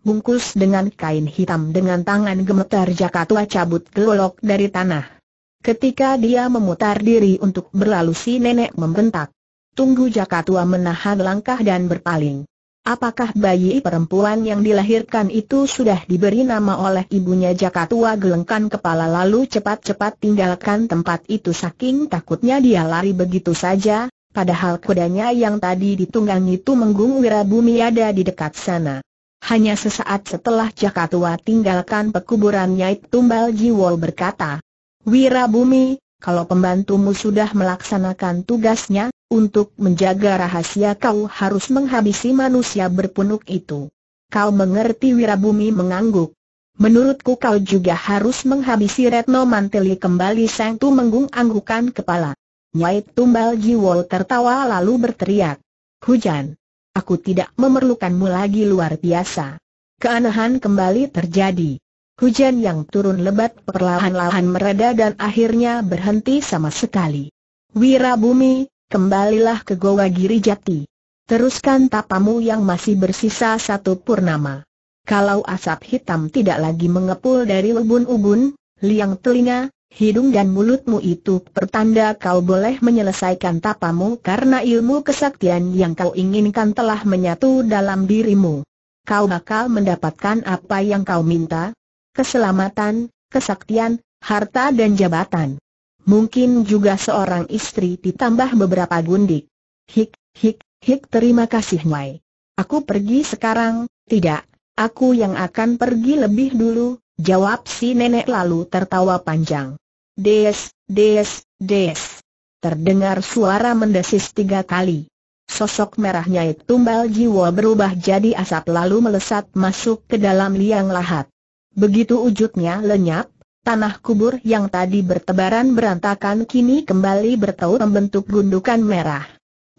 Bungkus dengan kain hitam dengan tangan gemetar tua cabut gelolok dari tanah. Ketika dia memutar diri untuk berlalu si nenek membentak. Tunggu tua menahan langkah dan berpaling. Apakah bayi perempuan yang dilahirkan itu sudah diberi nama oleh ibunya Jaka tua gelengkan kepala lalu cepat-cepat tinggalkan tempat itu saking takutnya dia lari begitu saja, padahal kudanya yang tadi ditunggang itu menggung wirabumi ada di dekat sana. Hanya sesaat setelah Jaka tua tinggalkan pekuburannya Tumbal Jiwol berkata, Wirabumi, kalau pembantumu sudah melaksanakan tugasnya, untuk menjaga rahasia kau harus menghabisi manusia berpunuk itu. Kau mengerti Wirabumi mengangguk. Menurutku kau juga harus menghabisi Retno Manteli kembali Sang Tu menggung anggukan kepala. Nyai Tumbal Jiwol tertawa lalu berteriak. Hujan. Aku tidak memerlukanmu lagi luar biasa. Keanehan kembali terjadi. Hujan yang turun lebat perlahan-lahan mereda dan akhirnya berhenti sama sekali. Wira bumi, kembalilah ke Goa Jati. Teruskan tapamu yang masih bersisa satu purnama. Kalau asap hitam tidak lagi mengepul dari ubun-ubun, liang telinga, hidung dan mulutmu itu pertanda kau boleh menyelesaikan tapamu karena ilmu kesaktian yang kau inginkan telah menyatu dalam dirimu. Kau bakal mendapatkan apa yang kau minta, keselamatan, kesaktian, harta dan jabatan. Mungkin juga seorang istri ditambah beberapa gundik. Hik, hik, hik terima kasih Nyai. Aku pergi sekarang, tidak, aku yang akan pergi lebih dulu, jawab si nenek lalu tertawa panjang. Des, des, des. Terdengar suara mendesis tiga kali. Sosok merahnya itu Tumbal Jiwa berubah jadi asap lalu melesat masuk ke dalam liang lahat. Begitu wujudnya lenyap, tanah kubur yang tadi bertebaran berantakan kini kembali bertaut membentuk gundukan merah.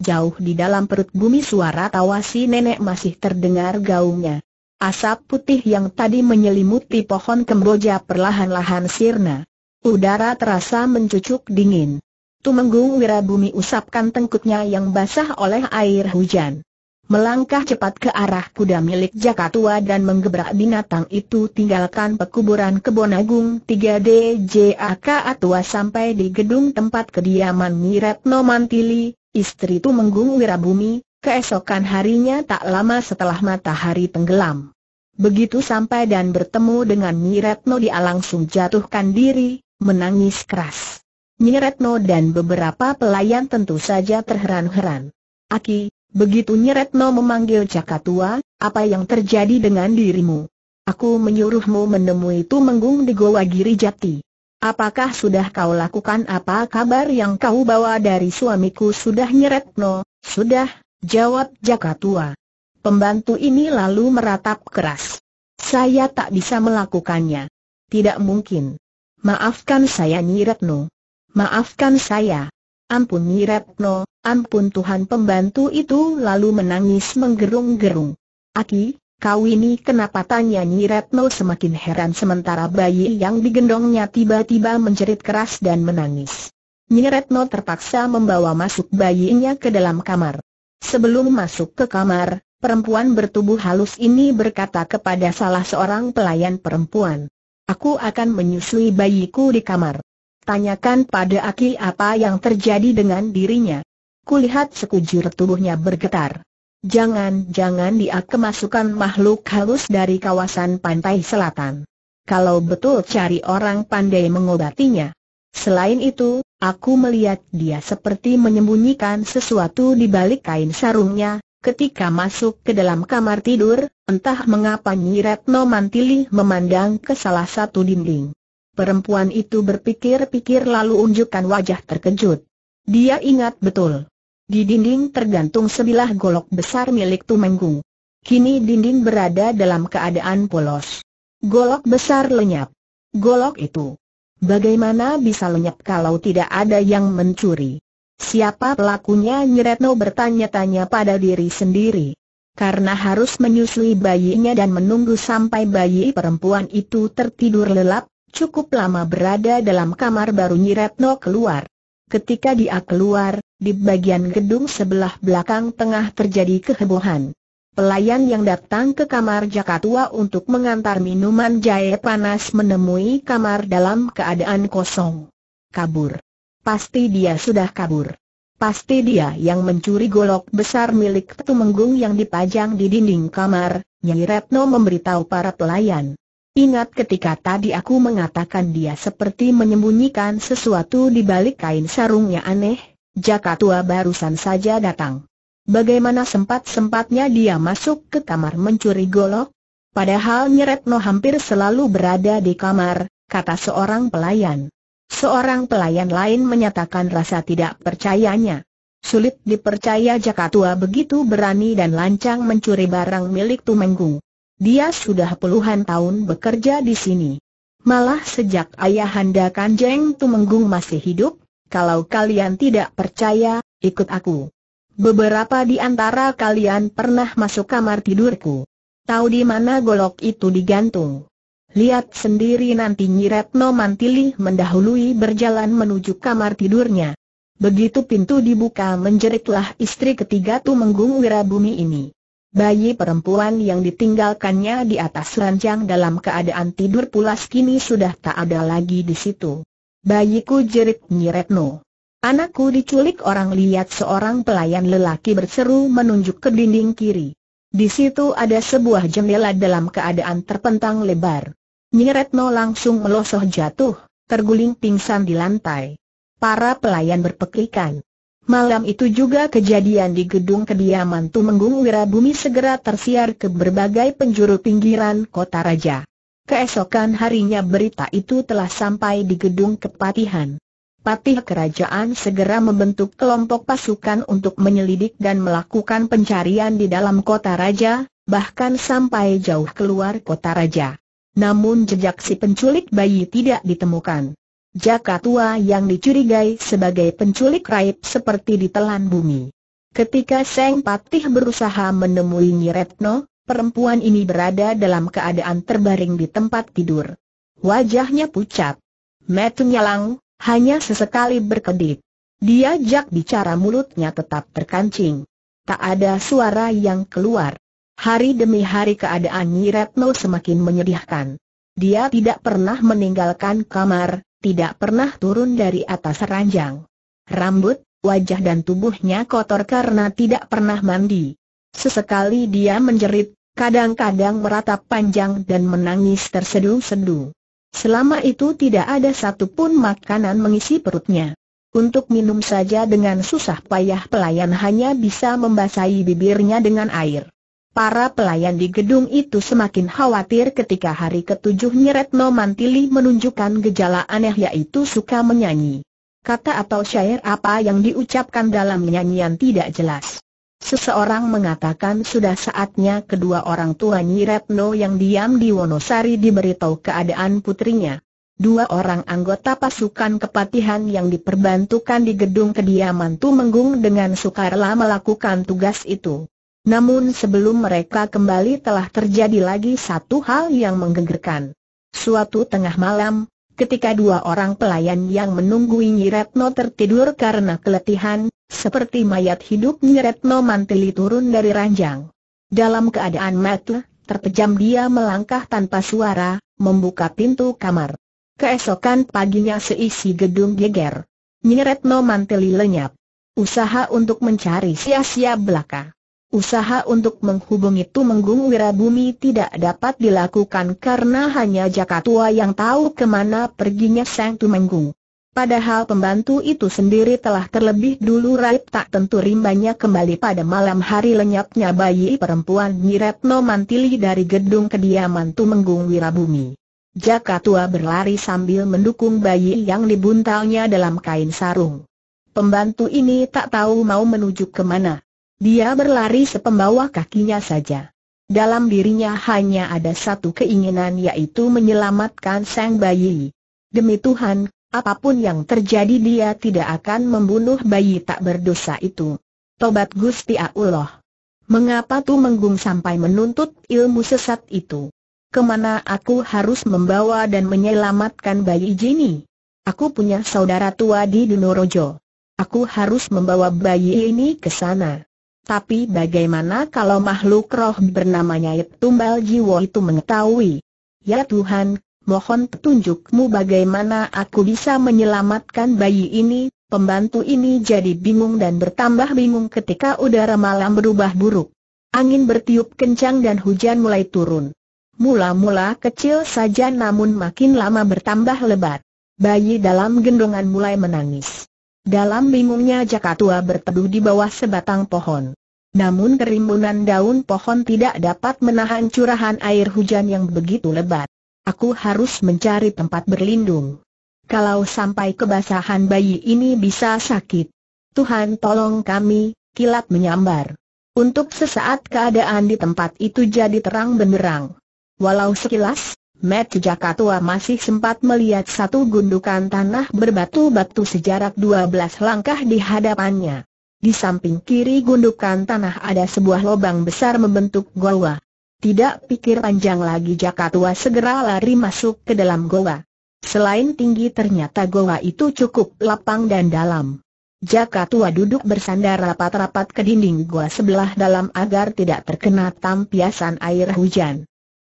Jauh di dalam perut bumi suara tawa si nenek masih terdengar gaungnya. Asap putih yang tadi menyelimuti pohon kemboja perlahan-lahan sirna. Udara terasa mencucuk dingin. Tumenggung Wirabumi usapkan tengkuknya yang basah oleh air hujan melangkah cepat ke arah kuda milik jaka tua dan menggebrak binatang itu tinggalkan pekuburan kebonagung 3d Jaka tua sampai di gedung tempat kediaman Miretno Mantili, istri Tumenggung Wirabumi, keesokan harinya tak lama setelah matahari tenggelam. Begitu sampai dan bertemu dengan Miretno dia langsung jatuhkan diri, menangis keras. Nyiretno dan beberapa pelayan tentu saja terheran-heran. Aki, Begitu Nyeretno memanggil Cakatua, apa yang terjadi dengan dirimu? Aku menyuruhmu menemui menggung di Goa Giri Jati. Apakah sudah kau lakukan apa kabar yang kau bawa dari suamiku sudah Nyeretno? Sudah, jawab tua. Pembantu ini lalu meratap keras. Saya tak bisa melakukannya. Tidak mungkin. Maafkan saya Nyeretno. Maafkan saya. Ampun Nyeretno, Ampun Tuhan pembantu itu lalu menangis menggerung-gerung. Aki, kau ini kenapa tanya Nyi Retno semakin heran sementara bayi yang digendongnya tiba-tiba menjerit keras dan menangis. Nyi Retno terpaksa membawa masuk bayinya ke dalam kamar. Sebelum masuk ke kamar, perempuan bertubuh halus ini berkata kepada salah seorang pelayan perempuan. Aku akan menyusui bayiku di kamar. Tanyakan pada Aki apa yang terjadi dengan dirinya. Kulihat sekujur tubuhnya bergetar. Jangan-jangan dia kemasukan makhluk halus dari kawasan pantai selatan. Kalau betul cari orang pandai mengobatinya. Selain itu, aku melihat dia seperti menyembunyikan sesuatu di balik kain sarungnya, ketika masuk ke dalam kamar tidur, entah mengapa Nyi Retno Mantili memandang ke salah satu dinding. Perempuan itu berpikir-pikir lalu unjukkan wajah terkejut. Dia ingat betul. Di dinding tergantung sebilah golok besar milik Tumenggung. Kini dinding berada dalam keadaan polos. Golok besar lenyap. Golok itu. Bagaimana bisa lenyap kalau tidak ada yang mencuri? Siapa pelakunya Nyeretno bertanya-tanya pada diri sendiri. Karena harus menyusui bayinya dan menunggu sampai bayi perempuan itu tertidur lelap, cukup lama berada dalam kamar baru Nyeretno keluar. Ketika dia keluar, di bagian gedung sebelah belakang tengah terjadi kehebohan. Pelayan yang datang ke kamar Jakatua untuk mengantar minuman jahe panas menemui kamar dalam keadaan kosong. Kabur. Pasti dia sudah kabur. Pasti dia yang mencuri golok besar milik Tumenggung yang dipajang di dinding kamar, Nyai Retno memberitahu para pelayan. Ingat ketika tadi aku mengatakan dia seperti menyembunyikan sesuatu di balik kain sarungnya aneh, jaka tua barusan saja datang. Bagaimana sempat-sempatnya dia masuk ke kamar mencuri golok? Padahal Nyeretno hampir selalu berada di kamar, kata seorang pelayan. Seorang pelayan lain menyatakan rasa tidak percayanya. Sulit dipercaya Jaka tua begitu berani dan lancang mencuri barang milik Tumenggung. Dia sudah puluhan tahun bekerja di sini. Malah sejak ayahanda Kanjeng Tumenggung masih hidup, kalau kalian tidak percaya, ikut aku. Beberapa di antara kalian pernah masuk kamar tidurku. Tahu di mana golok itu digantung? Lihat sendiri nanti Nyiretno Mantili mendahului berjalan menuju kamar tidurnya. Begitu pintu dibuka menjeritlah istri ketiga Tumenggung Wirabumi ini. Bayi perempuan yang ditinggalkannya di atas ranjang dalam keadaan tidur pulas kini sudah tak ada lagi di situ. Bayiku jerit Nyiretno. Anakku diculik orang lihat seorang pelayan lelaki berseru menunjuk ke dinding kiri. Di situ ada sebuah jendela dalam keadaan terpentang lebar. Nyiretno langsung melosoh jatuh, terguling pingsan di lantai. Para pelayan berpekikan. Malam itu juga kejadian di gedung kediaman Tumenggung Wirabumi segera tersiar ke berbagai penjuru pinggiran kota raja. Keesokan harinya berita itu telah sampai di gedung kepatihan. Patih kerajaan segera membentuk kelompok pasukan untuk menyelidik dan melakukan pencarian di dalam kota raja, bahkan sampai jauh keluar kota raja. Namun jejak si penculik bayi tidak ditemukan. Jaka tua yang dicurigai sebagai penculik raib seperti ditelan bumi. Ketika Seng Patih berusaha menemui Nyiretno, perempuan ini berada dalam keadaan terbaring di tempat tidur. Wajahnya pucat. Metu nyalang, hanya sesekali berkedip. Dia jak bicara mulutnya tetap terkancing. Tak ada suara yang keluar. Hari demi hari keadaan Nyiretno semakin menyedihkan. Dia tidak pernah meninggalkan kamar, tidak pernah turun dari atas ranjang. Rambut, wajah dan tubuhnya kotor karena tidak pernah mandi. Sesekali dia menjerit, kadang-kadang meratap panjang dan menangis terseduh sedu Selama itu tidak ada satupun makanan mengisi perutnya. Untuk minum saja dengan susah payah pelayan hanya bisa membasahi bibirnya dengan air. Para pelayan di gedung itu semakin khawatir ketika hari ketujuh Retno Mantili menunjukkan gejala aneh yaitu suka menyanyi. Kata atau syair apa yang diucapkan dalam nyanyian tidak jelas. Seseorang mengatakan sudah saatnya kedua orang tua Retno yang diam di Wonosari diberitahu keadaan putrinya. Dua orang anggota pasukan kepatihan yang diperbantukan di gedung kediaman Tumenggung dengan sukarela melakukan tugas itu. Namun sebelum mereka kembali telah terjadi lagi satu hal yang menggegerkan. Suatu tengah malam, ketika dua orang pelayan yang menunggu Nyiretno tertidur karena keletihan, seperti mayat hidup Nyiretno manteli turun dari ranjang. Dalam keadaan mati, terpejam dia melangkah tanpa suara, membuka pintu kamar. Keesokan paginya seisi gedung geger. Nyiretno manteli lenyap. Usaha untuk mencari sia-sia belaka. Usaha untuk menghubungi Tumenggung Wirabumi tidak dapat dilakukan karena hanya jaka tua yang tahu kemana perginya Sang Tumenggung. Padahal pembantu itu sendiri telah terlebih dulu raib tak tentu rimbanya kembali pada malam hari lenyapnya bayi perempuan Nyiretno Mantili dari gedung kediaman Tumenggung Wirabumi. Jaka tua berlari sambil mendukung bayi yang dibuntalnya dalam kain sarung. Pembantu ini tak tahu mau menuju kemana. Dia berlari sepembawa kakinya saja. Dalam dirinya hanya ada satu keinginan yaitu menyelamatkan sang bayi. Demi Tuhan, apapun yang terjadi dia tidak akan membunuh bayi tak berdosa itu. Tobat Gusti Allah. Mengapa tu menggung sampai menuntut ilmu sesat itu? Kemana aku harus membawa dan menyelamatkan bayi Jini? Aku punya saudara tua di Dunorojo. Aku harus membawa bayi ini ke sana. Tapi bagaimana kalau makhluk roh bernama Nyai Tumbal Jiwo itu mengetahui? Ya Tuhan, mohon petunjukmu bagaimana aku bisa menyelamatkan bayi ini, pembantu ini jadi bingung dan bertambah bingung ketika udara malam berubah buruk. Angin bertiup kencang dan hujan mulai turun. Mula-mula kecil saja namun makin lama bertambah lebat. Bayi dalam gendongan mulai menangis. Dalam bingungnya Jakatua berteduh di bawah sebatang pohon. Namun kerimbunan daun pohon tidak dapat menahan curahan air hujan yang begitu lebat. Aku harus mencari tempat berlindung. Kalau sampai kebasahan bayi ini bisa sakit. Tuhan tolong kami, kilat menyambar. Untuk sesaat keadaan di tempat itu jadi terang benderang. Walau sekilas, Matt Jaka tua masih sempat melihat satu gundukan tanah berbatu-batu sejarak 12 langkah di hadapannya. Di samping kiri gundukan tanah ada sebuah lubang besar membentuk goa. Tidak pikir panjang lagi Jaka segera lari masuk ke dalam goa. Selain tinggi ternyata goa itu cukup lapang dan dalam. Jaka duduk bersandar rapat-rapat ke dinding goa sebelah dalam agar tidak terkena tampiasan air hujan.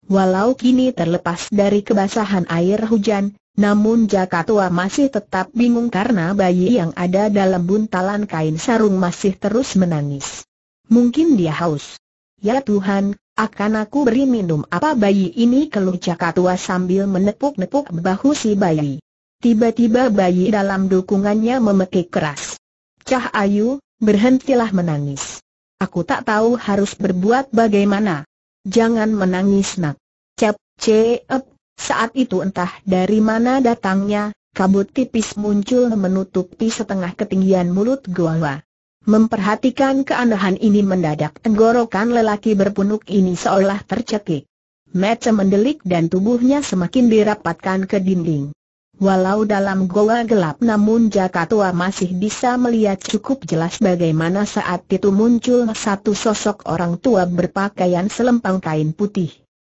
Walau kini terlepas dari kebasahan air hujan, namun Jaka Tua masih tetap bingung karena bayi yang ada dalam buntalan kain sarung masih terus menangis. Mungkin dia haus. Ya Tuhan, akan aku beri minum apa bayi ini keluh Jaka Tua sambil menepuk-nepuk bahu si bayi. Tiba-tiba bayi dalam dukungannya memekik keras. Cah Ayu, berhentilah menangis. Aku tak tahu harus berbuat bagaimana. Jangan menangis nak. Cep, cep, saat itu entah dari mana datangnya, kabut tipis muncul menutupi setengah ketinggian mulut gua. Memperhatikan keanehan ini mendadak tenggorokan lelaki berpunuk ini seolah tercekik. Mata mendelik dan tubuhnya semakin dirapatkan ke dinding. Walau dalam goa gelap namun Jaka Tua masih bisa melihat cukup jelas bagaimana saat itu muncul satu sosok orang tua berpakaian selempang kain putih.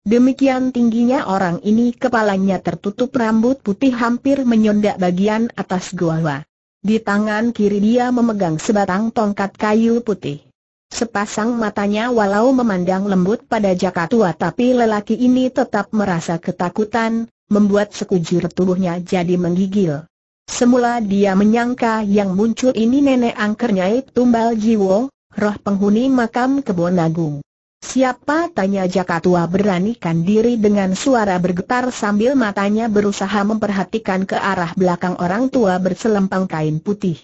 Demikian tingginya orang ini kepalanya tertutup rambut putih hampir menyondak bagian atas goa. Di tangan kiri dia memegang sebatang tongkat kayu putih. Sepasang matanya walau memandang lembut pada Jaka Tua tapi lelaki ini tetap merasa ketakutan, membuat sekujur tubuhnya jadi menggigil. Semula dia menyangka yang muncul ini nenek angkernya Tumbal Jiwo, roh penghuni makam kebun agung. Siapa tanya Jakatua beranikan diri dengan suara bergetar sambil matanya berusaha memperhatikan ke arah belakang orang tua berselempang kain putih.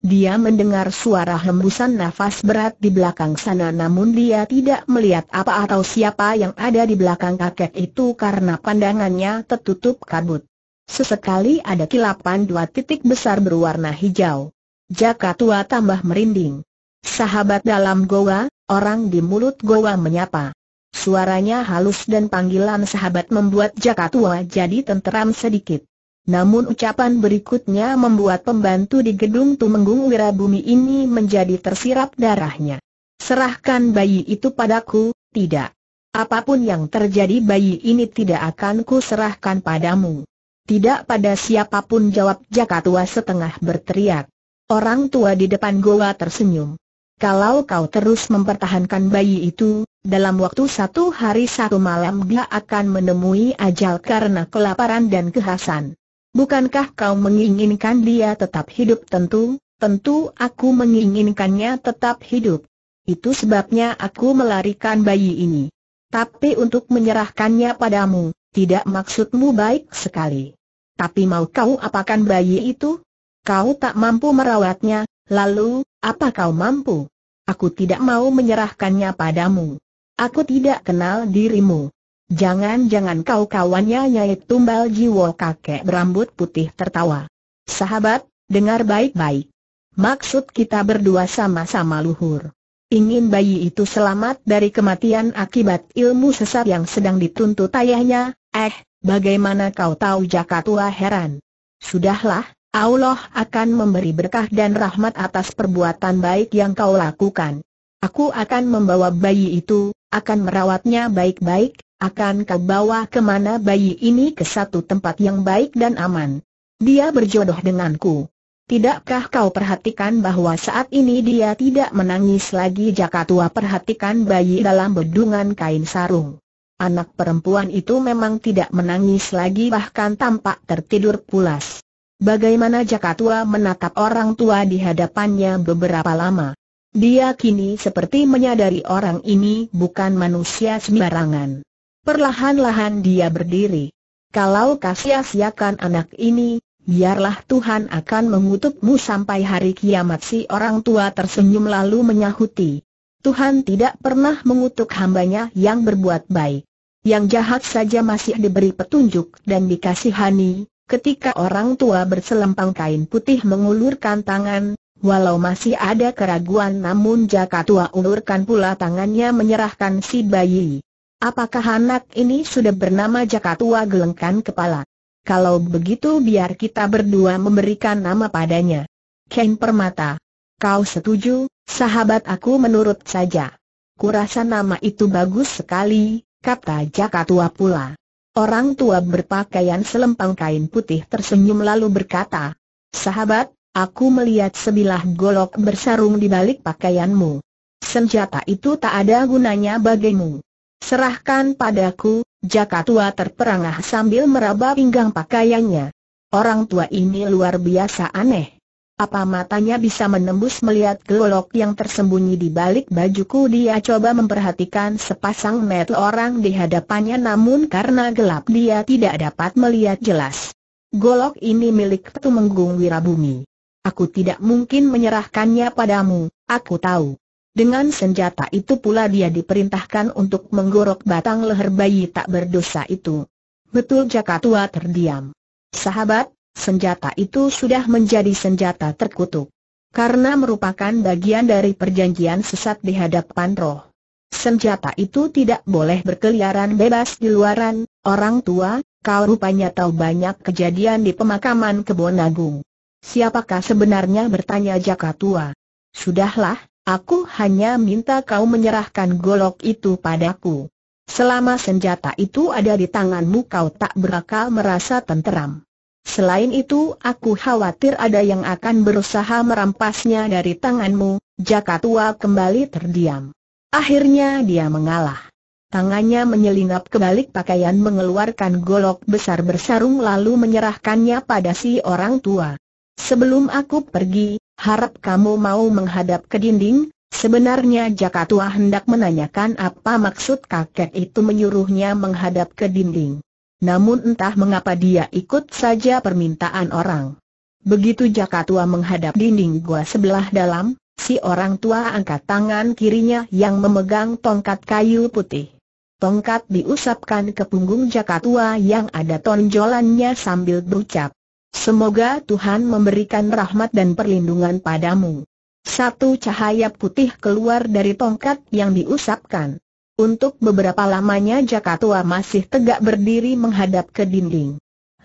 Dia mendengar suara hembusan nafas berat di belakang sana namun dia tidak melihat apa atau siapa yang ada di belakang kakek itu karena pandangannya tertutup kabut. Sesekali ada kilapan dua titik besar berwarna hijau. Jaka tua tambah merinding. Sahabat dalam goa, orang di mulut goa menyapa. Suaranya halus dan panggilan sahabat membuat Jaka tua jadi tenteram sedikit. Namun ucapan berikutnya membuat pembantu di gedung Tumenggung Wirabumi ini menjadi tersirap darahnya. Serahkan bayi itu padaku, tidak. Apapun yang terjadi bayi ini tidak akan ku serahkan padamu. Tidak pada siapapun jawab Jaka tua setengah berteriak. Orang tua di depan goa tersenyum. Kalau kau terus mempertahankan bayi itu, dalam waktu satu hari satu malam dia akan menemui ajal karena kelaparan dan kehasan. Bukankah kau menginginkan dia tetap hidup tentu? Tentu aku menginginkannya tetap hidup. Itu sebabnya aku melarikan bayi ini. Tapi untuk menyerahkannya padamu, tidak maksudmu baik sekali. Tapi mau kau apakan bayi itu? Kau tak mampu merawatnya, lalu, apa kau mampu? Aku tidak mau menyerahkannya padamu. Aku tidak kenal dirimu. Jangan-jangan kau kawannya Nyai Tumbal Jiwo kakek berambut putih tertawa. Sahabat, dengar baik-baik. Maksud kita berdua sama-sama luhur. Ingin bayi itu selamat dari kematian akibat ilmu sesat yang sedang dituntut ayahnya, eh, bagaimana kau tahu Jaka tua heran? Sudahlah, Allah akan memberi berkah dan rahmat atas perbuatan baik yang kau lakukan. Aku akan membawa bayi itu, akan merawatnya baik-baik, akan kau bawa kemana bayi ini ke satu tempat yang baik dan aman. Dia berjodoh denganku. Tidakkah kau perhatikan bahwa saat ini dia tidak menangis lagi jaka tua perhatikan bayi dalam bedungan kain sarung. Anak perempuan itu memang tidak menangis lagi bahkan tampak tertidur pulas. Bagaimana jaka tua menatap orang tua di hadapannya beberapa lama. Dia kini seperti menyadari orang ini bukan manusia sembarangan. Perlahan-lahan dia berdiri. Kalau kasia anak ini, biarlah Tuhan akan mengutukmu sampai hari kiamat si orang tua tersenyum lalu menyahuti. Tuhan tidak pernah mengutuk hambanya yang berbuat baik. Yang jahat saja masih diberi petunjuk dan dikasihani, ketika orang tua berselempang kain putih mengulurkan tangan, Walau masih ada keraguan namun jaka tua ulurkan pula tangannya menyerahkan si bayi. Apakah anak ini sudah bernama Jakatua gelengkan kepala? Kalau begitu biar kita berdua memberikan nama padanya. Ken Permata. Kau setuju, sahabat aku menurut saja. Kurasa nama itu bagus sekali, kata Jakatua pula. Orang tua berpakaian selempang kain putih tersenyum lalu berkata, Sahabat, aku melihat sebilah golok bersarung di balik pakaianmu. Senjata itu tak ada gunanya bagimu. Serahkan padaku, jaka tua terperangah sambil meraba pinggang pakaiannya. Orang tua ini luar biasa aneh. Apa matanya bisa menembus melihat gelolok yang tersembunyi di balik bajuku dia coba memperhatikan sepasang mata orang di hadapannya namun karena gelap dia tidak dapat melihat jelas. Golok ini milik Tumenggung Wirabumi. Aku tidak mungkin menyerahkannya padamu, aku tahu. Dengan senjata itu pula dia diperintahkan untuk menggorok batang leher bayi tak berdosa itu. Betul Jaka Tua terdiam. Sahabat, senjata itu sudah menjadi senjata terkutuk. Karena merupakan bagian dari perjanjian sesat di hadapan roh. Senjata itu tidak boleh berkeliaran bebas di luaran, orang tua, kau rupanya tahu banyak kejadian di pemakaman kebun agung. Siapakah sebenarnya bertanya Jaka Tua? Sudahlah, Aku hanya minta kau menyerahkan golok itu padaku. Selama senjata itu ada di tanganmu kau tak berakal merasa tenteram. Selain itu aku khawatir ada yang akan berusaha merampasnya dari tanganmu, Jaka tua kembali terdiam. Akhirnya dia mengalah. Tangannya menyelinap ke balik pakaian mengeluarkan golok besar bersarung lalu menyerahkannya pada si orang tua. Sebelum aku pergi, harap kamu mau menghadap ke dinding, Sebenarnya Jaka Tua hendak menanyakan apa maksud kakek itu menyuruhnya menghadap ke dinding. Namun entah mengapa dia ikut saja permintaan orang. Begitu Jaka Tua menghadap dinding gua sebelah dalam, si orang tua angkat tangan kirinya yang memegang tongkat kayu putih. Tongkat diusapkan ke punggung Jaka Tua yang ada tonjolannya sambil berucap, Semoga Tuhan memberikan rahmat dan perlindungan padamu. Satu cahaya putih keluar dari tongkat yang diusapkan. Untuk beberapa lamanya jaka tua masih tegak berdiri menghadap ke dinding.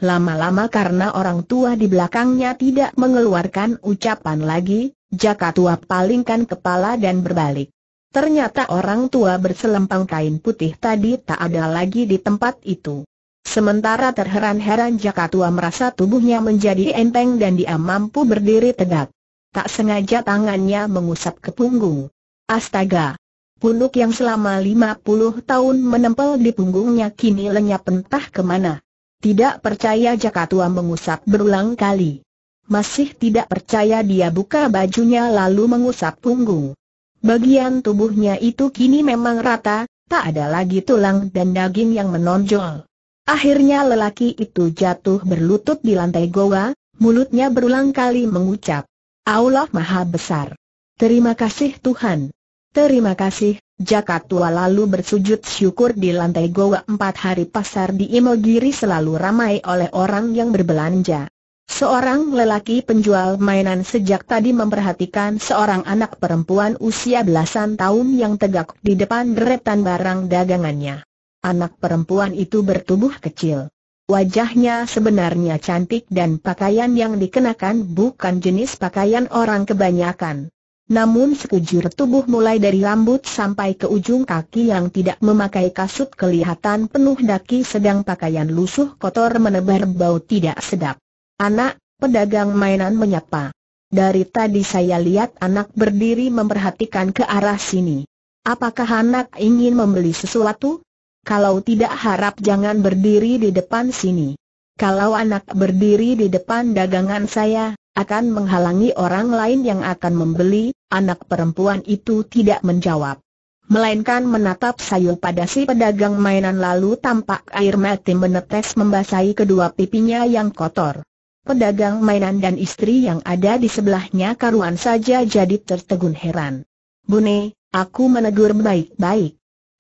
Lama-lama karena orang tua di belakangnya tidak mengeluarkan ucapan lagi, jaka tua palingkan kepala dan berbalik. Ternyata orang tua berselempang kain putih tadi tak ada lagi di tempat itu. Sementara terheran-heran Jaka Tua merasa tubuhnya menjadi enteng dan dia mampu berdiri tegak. Tak sengaja tangannya mengusap ke punggung. Astaga! Punuk yang selama 50 tahun menempel di punggungnya kini lenyap entah kemana. Tidak percaya Jaka Tua mengusap berulang kali. Masih tidak percaya dia buka bajunya lalu mengusap punggung. Bagian tubuhnya itu kini memang rata, tak ada lagi tulang dan daging yang menonjol. Akhirnya lelaki itu jatuh berlutut di lantai goa, mulutnya berulang kali mengucap, Allah Maha Besar. Terima kasih Tuhan. Terima kasih, tua lalu bersujud syukur di lantai goa empat hari pasar di Imogiri selalu ramai oleh orang yang berbelanja. Seorang lelaki penjual mainan sejak tadi memperhatikan seorang anak perempuan usia belasan tahun yang tegak di depan deretan barang dagangannya. Anak perempuan itu bertubuh kecil. Wajahnya sebenarnya cantik dan pakaian yang dikenakan bukan jenis pakaian orang kebanyakan. Namun sekujur tubuh mulai dari rambut sampai ke ujung kaki yang tidak memakai kasut kelihatan penuh daki sedang pakaian lusuh kotor menebar bau tidak sedap. Anak, pedagang mainan menyapa. Dari tadi saya lihat anak berdiri memperhatikan ke arah sini. Apakah anak ingin membeli sesuatu? Kalau tidak harap jangan berdiri di depan sini. Kalau anak berdiri di depan dagangan saya, akan menghalangi orang lain yang akan membeli, anak perempuan itu tidak menjawab. Melainkan menatap sayur pada si pedagang mainan lalu tampak air mati menetes membasahi kedua pipinya yang kotor. Pedagang mainan dan istri yang ada di sebelahnya karuan saja jadi tertegun heran. Bune, aku menegur baik-baik.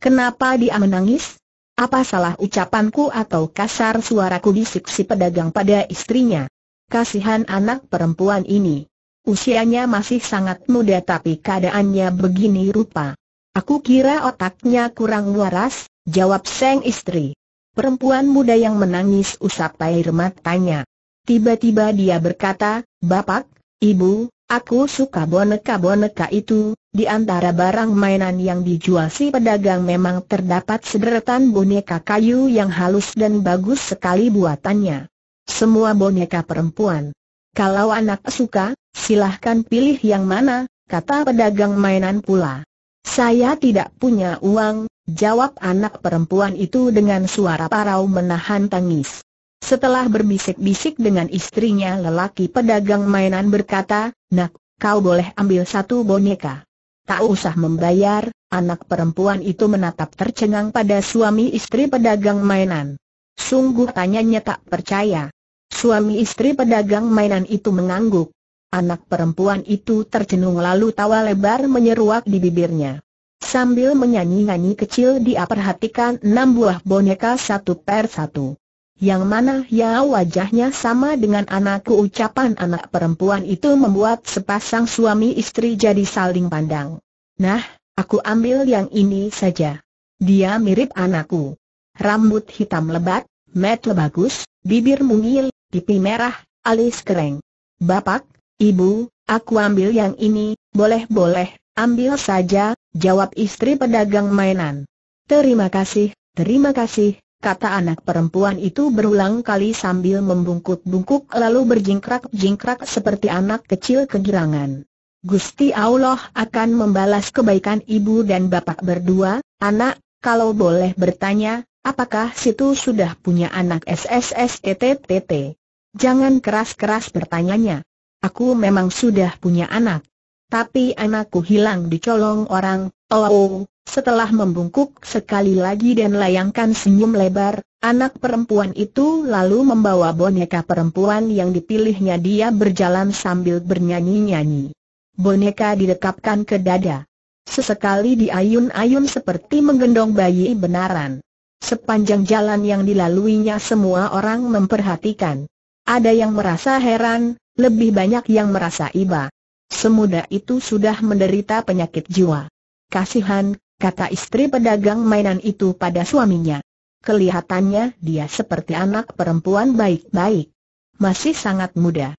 Kenapa dia menangis? Apa salah ucapanku atau kasar suaraku bisik si pedagang pada istrinya? Kasihan anak perempuan ini. Usianya masih sangat muda tapi keadaannya begini rupa. Aku kira otaknya kurang waras, jawab sang istri. Perempuan muda yang menangis usap air matanya. Tiba-tiba dia berkata, Bapak, Ibu, aku suka boneka-boneka itu, di antara barang mainan yang dijual si pedagang memang terdapat sederetan boneka kayu yang halus dan bagus sekali buatannya. Semua boneka perempuan. Kalau anak suka, silahkan pilih yang mana, kata pedagang mainan pula. Saya tidak punya uang, jawab anak perempuan itu dengan suara parau menahan tangis. Setelah berbisik-bisik dengan istrinya lelaki pedagang mainan berkata, Nak, kau boleh ambil satu boneka. Tak usah membayar, anak perempuan itu menatap tercengang pada suami istri pedagang mainan. Sungguh tanyanya tak percaya. Suami istri pedagang mainan itu mengangguk. Anak perempuan itu tercenung lalu tawa lebar menyeruak di bibirnya. Sambil menyanyi-nyanyi kecil dia perhatikan enam buah boneka satu per satu yang mana ya wajahnya sama dengan anakku ucapan anak perempuan itu membuat sepasang suami istri jadi saling pandang. Nah, aku ambil yang ini saja. Dia mirip anakku. Rambut hitam lebat, mata bagus, bibir mungil, pipi merah, alis kering Bapak, ibu, aku ambil yang ini, boleh-boleh, ambil saja, jawab istri pedagang mainan. Terima kasih, terima kasih, kata anak perempuan itu berulang kali sambil membungkuk-bungkuk lalu berjingkrak-jingkrak seperti anak kecil kegirangan. Gusti Allah akan membalas kebaikan ibu dan bapak berdua, anak, kalau boleh bertanya, apakah situ sudah punya anak SSSTTTT? E Jangan keras-keras bertanyanya. Aku memang sudah punya anak. Tapi anakku hilang dicolong orang, Oh, setelah membungkuk sekali lagi dan layangkan senyum lebar, anak perempuan itu lalu membawa boneka perempuan yang dipilihnya dia berjalan sambil bernyanyi-nyanyi. Boneka didekapkan ke dada. Sesekali diayun-ayun seperti menggendong bayi benaran. Sepanjang jalan yang dilaluinya semua orang memperhatikan. Ada yang merasa heran, lebih banyak yang merasa iba. Semuda itu sudah menderita penyakit jiwa. Kasihan, kata istri pedagang mainan itu pada suaminya. Kelihatannya dia seperti anak perempuan baik-baik. Masih sangat muda.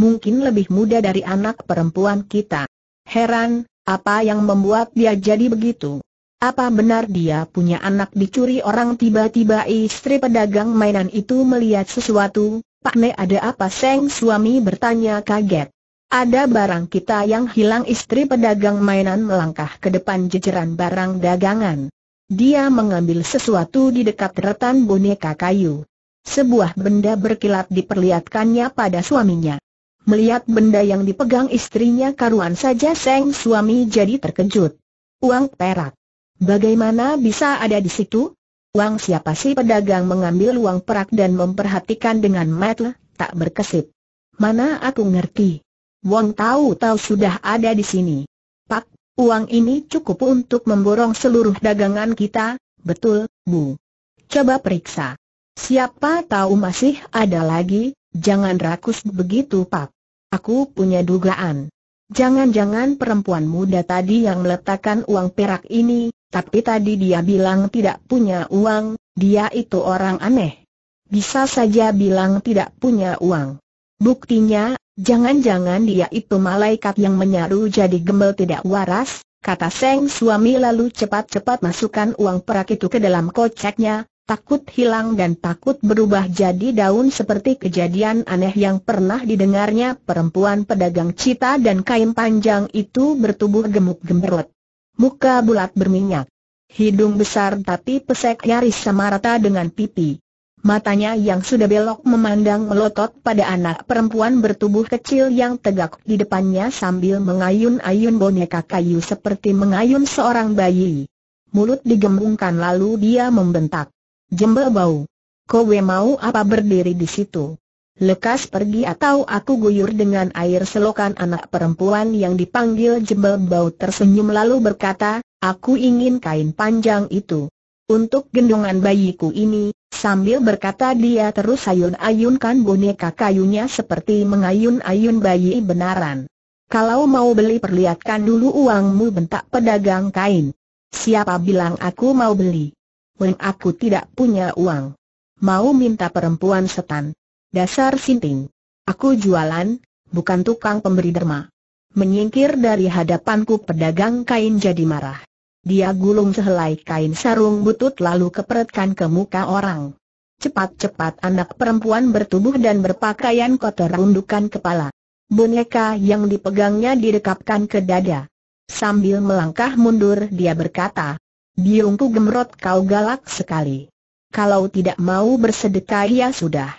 Mungkin lebih muda dari anak perempuan kita. Heran, apa yang membuat dia jadi begitu? Apa benar dia punya anak dicuri orang tiba-tiba istri pedagang mainan itu melihat sesuatu? Pak Ne ada apa seng suami bertanya kaget. Ada barang kita yang hilang istri pedagang mainan melangkah ke depan jejeran barang dagangan. Dia mengambil sesuatu di dekat retan boneka kayu. Sebuah benda berkilat diperlihatkannya pada suaminya. Melihat benda yang dipegang istrinya karuan saja Seng suami jadi terkejut. Uang perak. Bagaimana bisa ada di situ? Uang siapa sih pedagang mengambil uang perak dan memperhatikan dengan matle, tak berkesip. Mana aku ngerti. Wong tahu-tahu sudah ada di sini. Pak, uang ini cukup untuk memborong seluruh dagangan kita, betul, Bu? Coba periksa. Siapa tahu masih ada lagi, jangan rakus begitu Pak. Aku punya dugaan. Jangan-jangan perempuan muda tadi yang meletakkan uang perak ini, tapi tadi dia bilang tidak punya uang, dia itu orang aneh. Bisa saja bilang tidak punya uang. Buktinya Jangan-jangan dia itu malaikat yang menyaru jadi gembel tidak waras, kata Seng suami lalu cepat-cepat masukkan uang perak itu ke dalam koceknya, takut hilang dan takut berubah jadi daun seperti kejadian aneh yang pernah didengarnya perempuan pedagang cita dan kain panjang itu bertubuh gemuk gemberot. Muka bulat berminyak. Hidung besar tapi pesek nyaris sama rata dengan pipi. Matanya yang sudah belok memandang melotot pada anak perempuan bertubuh kecil yang tegak di depannya sambil mengayun-ayun boneka kayu seperti mengayun seorang bayi. Mulut digembungkan lalu dia membentak. Jembel bau. Kowe mau apa berdiri di situ? Lekas pergi atau aku guyur dengan air selokan anak perempuan yang dipanggil jembel bau tersenyum lalu berkata, aku ingin kain panjang itu. Untuk gendongan bayiku ini, Sambil berkata dia terus ayun-ayunkan boneka kayunya seperti mengayun-ayun bayi benaran. Kalau mau beli perlihatkan dulu uangmu bentak pedagang kain. Siapa bilang aku mau beli? Weng aku tidak punya uang. Mau minta perempuan setan. Dasar sinting. Aku jualan, bukan tukang pemberi derma. Menyingkir dari hadapanku pedagang kain jadi marah. Dia gulung sehelai kain sarung butut lalu keperetkan ke muka orang. Cepat-cepat anak perempuan bertubuh dan berpakaian kotor rundukan kepala. Boneka yang dipegangnya didekapkan ke dada. Sambil melangkah mundur dia berkata, Biungku gemrot kau galak sekali. Kalau tidak mau bersedekah ya sudah.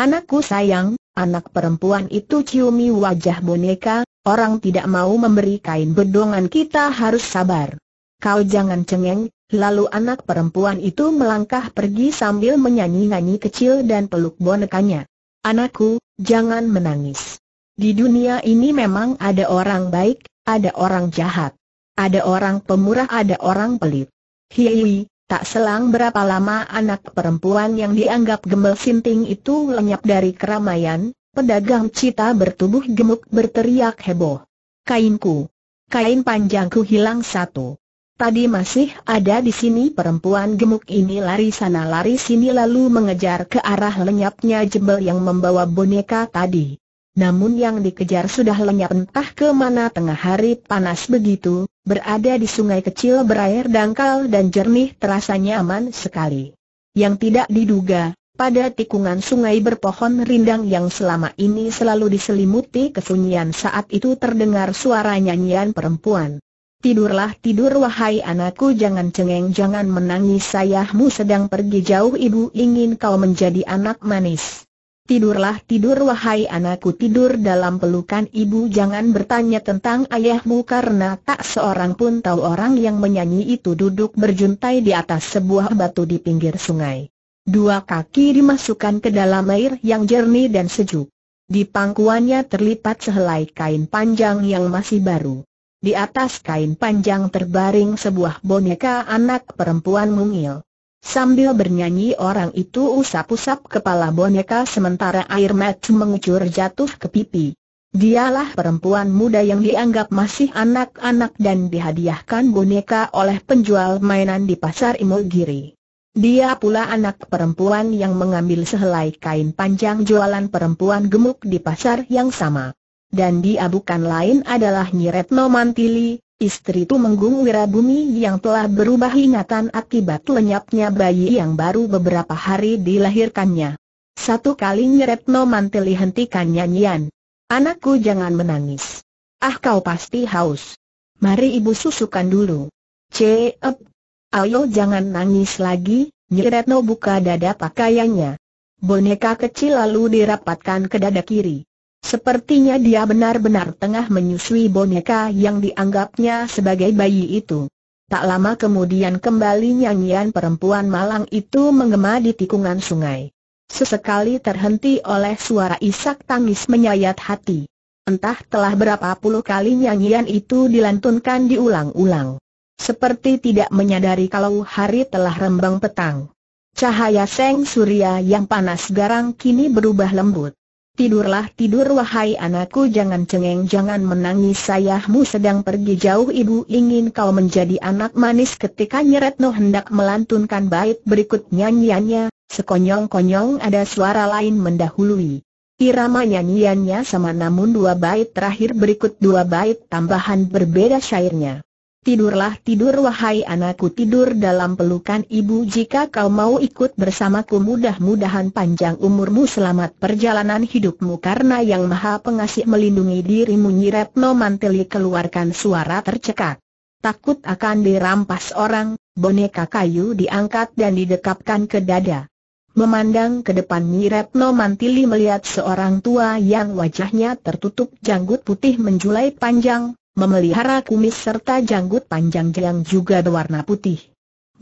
Anakku sayang, anak perempuan itu ciumi wajah boneka, orang tidak mau memberi kain bedongan kita harus sabar. Kau jangan cengeng, lalu anak perempuan itu melangkah pergi sambil menyanyi-nyanyi kecil dan peluk bonekanya. Anakku, jangan menangis. Di dunia ini memang ada orang baik, ada orang jahat. Ada orang pemurah, ada orang pelit. Hihi, tak selang berapa lama anak perempuan yang dianggap gembel sinting itu lenyap dari keramaian, pedagang cita bertubuh gemuk berteriak heboh. Kainku, kain panjangku hilang satu. Tadi masih ada di sini perempuan gemuk ini lari sana lari sini lalu mengejar ke arah lenyapnya jebel yang membawa boneka tadi. Namun yang dikejar sudah lenyap entah ke mana tengah hari panas begitu, berada di sungai kecil berair dangkal dan jernih terasa nyaman sekali. Yang tidak diduga, pada tikungan sungai berpohon rindang yang selama ini selalu diselimuti kesunyian saat itu terdengar suara nyanyian perempuan. Tidurlah tidur wahai anakku jangan cengeng jangan menangis sayahmu sedang pergi jauh ibu ingin kau menjadi anak manis. Tidurlah tidur wahai anakku tidur dalam pelukan ibu jangan bertanya tentang ayahmu karena tak seorang pun tahu orang yang menyanyi itu duduk berjuntai di atas sebuah batu di pinggir sungai. Dua kaki dimasukkan ke dalam air yang jernih dan sejuk. Di pangkuannya terlipat sehelai kain panjang yang masih baru. Di atas kain panjang terbaring sebuah boneka anak perempuan mungil. Sambil bernyanyi orang itu usap-usap kepala boneka sementara air mata mengucur jatuh ke pipi. Dialah perempuan muda yang dianggap masih anak-anak dan dihadiahkan boneka oleh penjual mainan di pasar Imogiri. Dia pula anak perempuan yang mengambil sehelai kain panjang jualan perempuan gemuk di pasar yang sama dan dia bukan lain adalah Nyi Retno Mantili, istri Tumenggung Wirabumi yang telah berubah ingatan akibat lenyapnya bayi yang baru beberapa hari dilahirkannya. Satu kali Nyi Retno Mantili hentikan nyanyian. Anakku jangan menangis. Ah kau pasti haus. Mari ibu susukan dulu. Cep, Ayo jangan nangis lagi, Nyi Retno buka dada pakaiannya. Boneka kecil lalu dirapatkan ke dada kiri. Sepertinya dia benar-benar tengah menyusui boneka yang dianggapnya sebagai bayi itu. Tak lama kemudian kembali nyanyian perempuan malang itu menggema di tikungan sungai. Sesekali terhenti oleh suara isak tangis menyayat hati. Entah telah berapa puluh kali nyanyian itu dilantunkan diulang-ulang. Seperti tidak menyadari kalau hari telah rembang petang. Cahaya seng surya yang panas garang kini berubah lembut. Tidurlah tidur wahai anakku jangan cengeng jangan menangis sayahmu sedang pergi jauh ibu ingin kau menjadi anak manis ketika Nyeretno hendak melantunkan bait berikut nyanyiannya, sekonyong-konyong ada suara lain mendahului. Irama nyanyiannya sama namun dua bait terakhir berikut dua bait tambahan berbeda syairnya. Tidurlah tidur wahai anakku tidur dalam pelukan ibu jika kau mau ikut bersamaku mudah-mudahan panjang umurmu selamat perjalanan hidupmu karena yang maha pengasih melindungi dirimu Nyiretno Manteli keluarkan suara tercekak. Takut akan dirampas orang, boneka kayu diangkat dan didekapkan ke dada. Memandang ke depan Nyiretno Mantili melihat seorang tua yang wajahnya tertutup janggut putih menjulai panjang, memelihara kumis serta janggut panjang yang juga berwarna putih.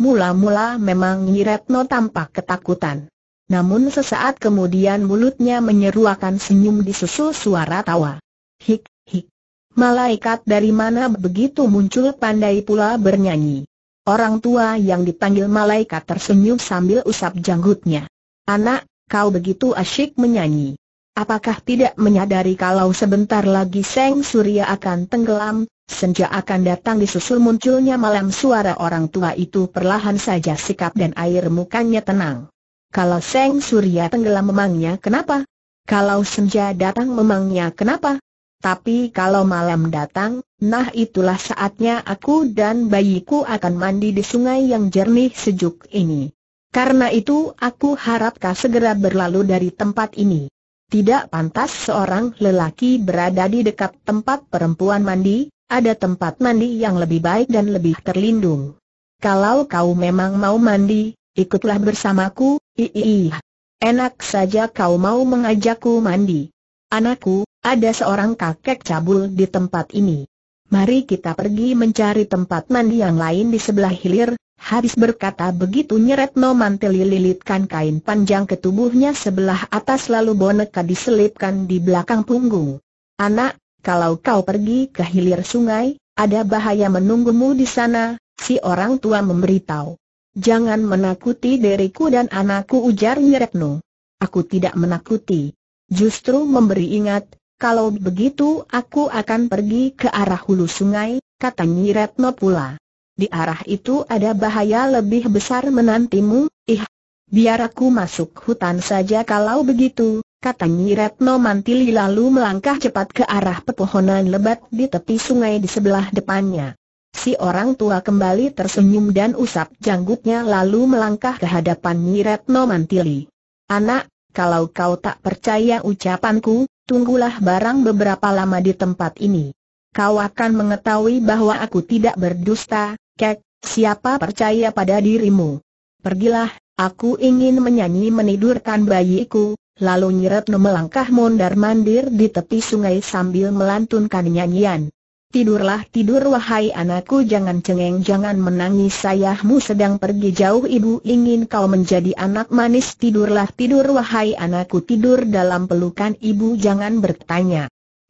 Mula-mula memang Nyiretno tampak ketakutan. Namun sesaat kemudian mulutnya menyeruakan senyum disusul suara tawa. Hik, hik. Malaikat dari mana begitu muncul pandai pula bernyanyi. Orang tua yang dipanggil malaikat tersenyum sambil usap janggutnya. Anak, kau begitu asyik menyanyi. Apakah tidak menyadari kalau sebentar lagi Seng Surya akan tenggelam, senja akan datang disusul munculnya malam suara orang tua itu perlahan saja sikap dan air mukanya tenang. Kalau Seng Surya tenggelam memangnya kenapa? Kalau senja datang memangnya kenapa? Tapi kalau malam datang, nah itulah saatnya aku dan bayiku akan mandi di sungai yang jernih sejuk ini. Karena itu aku harap kau segera berlalu dari tempat ini. Tidak pantas seorang lelaki berada di dekat tempat perempuan mandi, ada tempat mandi yang lebih baik dan lebih terlindung. Kalau kau memang mau mandi, ikutlah bersamaku, iiih. Enak saja kau mau mengajakku mandi. Anakku, ada seorang kakek cabul di tempat ini. Mari kita pergi mencari tempat mandi yang lain di sebelah hilir, Habis berkata begitu Nyeretno Manteli lilitkan kain panjang ke tubuhnya sebelah atas lalu boneka diselipkan di belakang punggung. Anak, kalau kau pergi ke hilir sungai, ada bahaya menunggumu di sana, si orang tua memberitahu. Jangan menakuti diriku dan anakku ujar Nyeretno. Aku tidak menakuti. Justru memberi ingat, kalau begitu aku akan pergi ke arah hulu sungai, kata Nyeretno pula di arah itu ada bahaya lebih besar menantimu, ih, biar aku masuk hutan saja kalau begitu, kata Nyi Retno Mantili lalu melangkah cepat ke arah pepohonan lebat di tepi sungai di sebelah depannya. Si orang tua kembali tersenyum dan usap janggutnya lalu melangkah ke hadapan Nyi Mantili. Anak, kalau kau tak percaya ucapanku, tunggulah barang beberapa lama di tempat ini. Kau akan mengetahui bahwa aku tidak berdusta, Kek, siapa percaya pada dirimu? Pergilah, aku ingin menyanyi menidurkan bayiku, lalu Nyiretno melangkah mondar-mandir di tepi sungai sambil melantunkan nyanyian. Tidurlah tidur wahai anakku jangan cengeng jangan menangis sayahmu sedang pergi jauh ibu ingin kau menjadi anak manis tidurlah tidur wahai anakku tidur dalam pelukan ibu jangan bertanya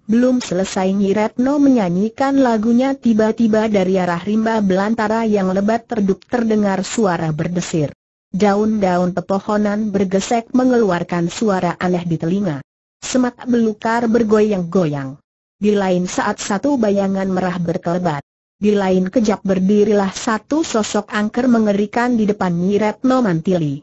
belum selesai Nyi Retno menyanyikan lagunya tiba-tiba dari arah rimba belantara yang lebat terduk terdengar suara berdesir. Daun-daun pepohonan bergesek mengeluarkan suara aneh di telinga. Semak belukar bergoyang-goyang. Di lain saat satu bayangan merah berkelebat. Di lain kejap berdirilah satu sosok angker mengerikan di depan Nyi Retno Mantili.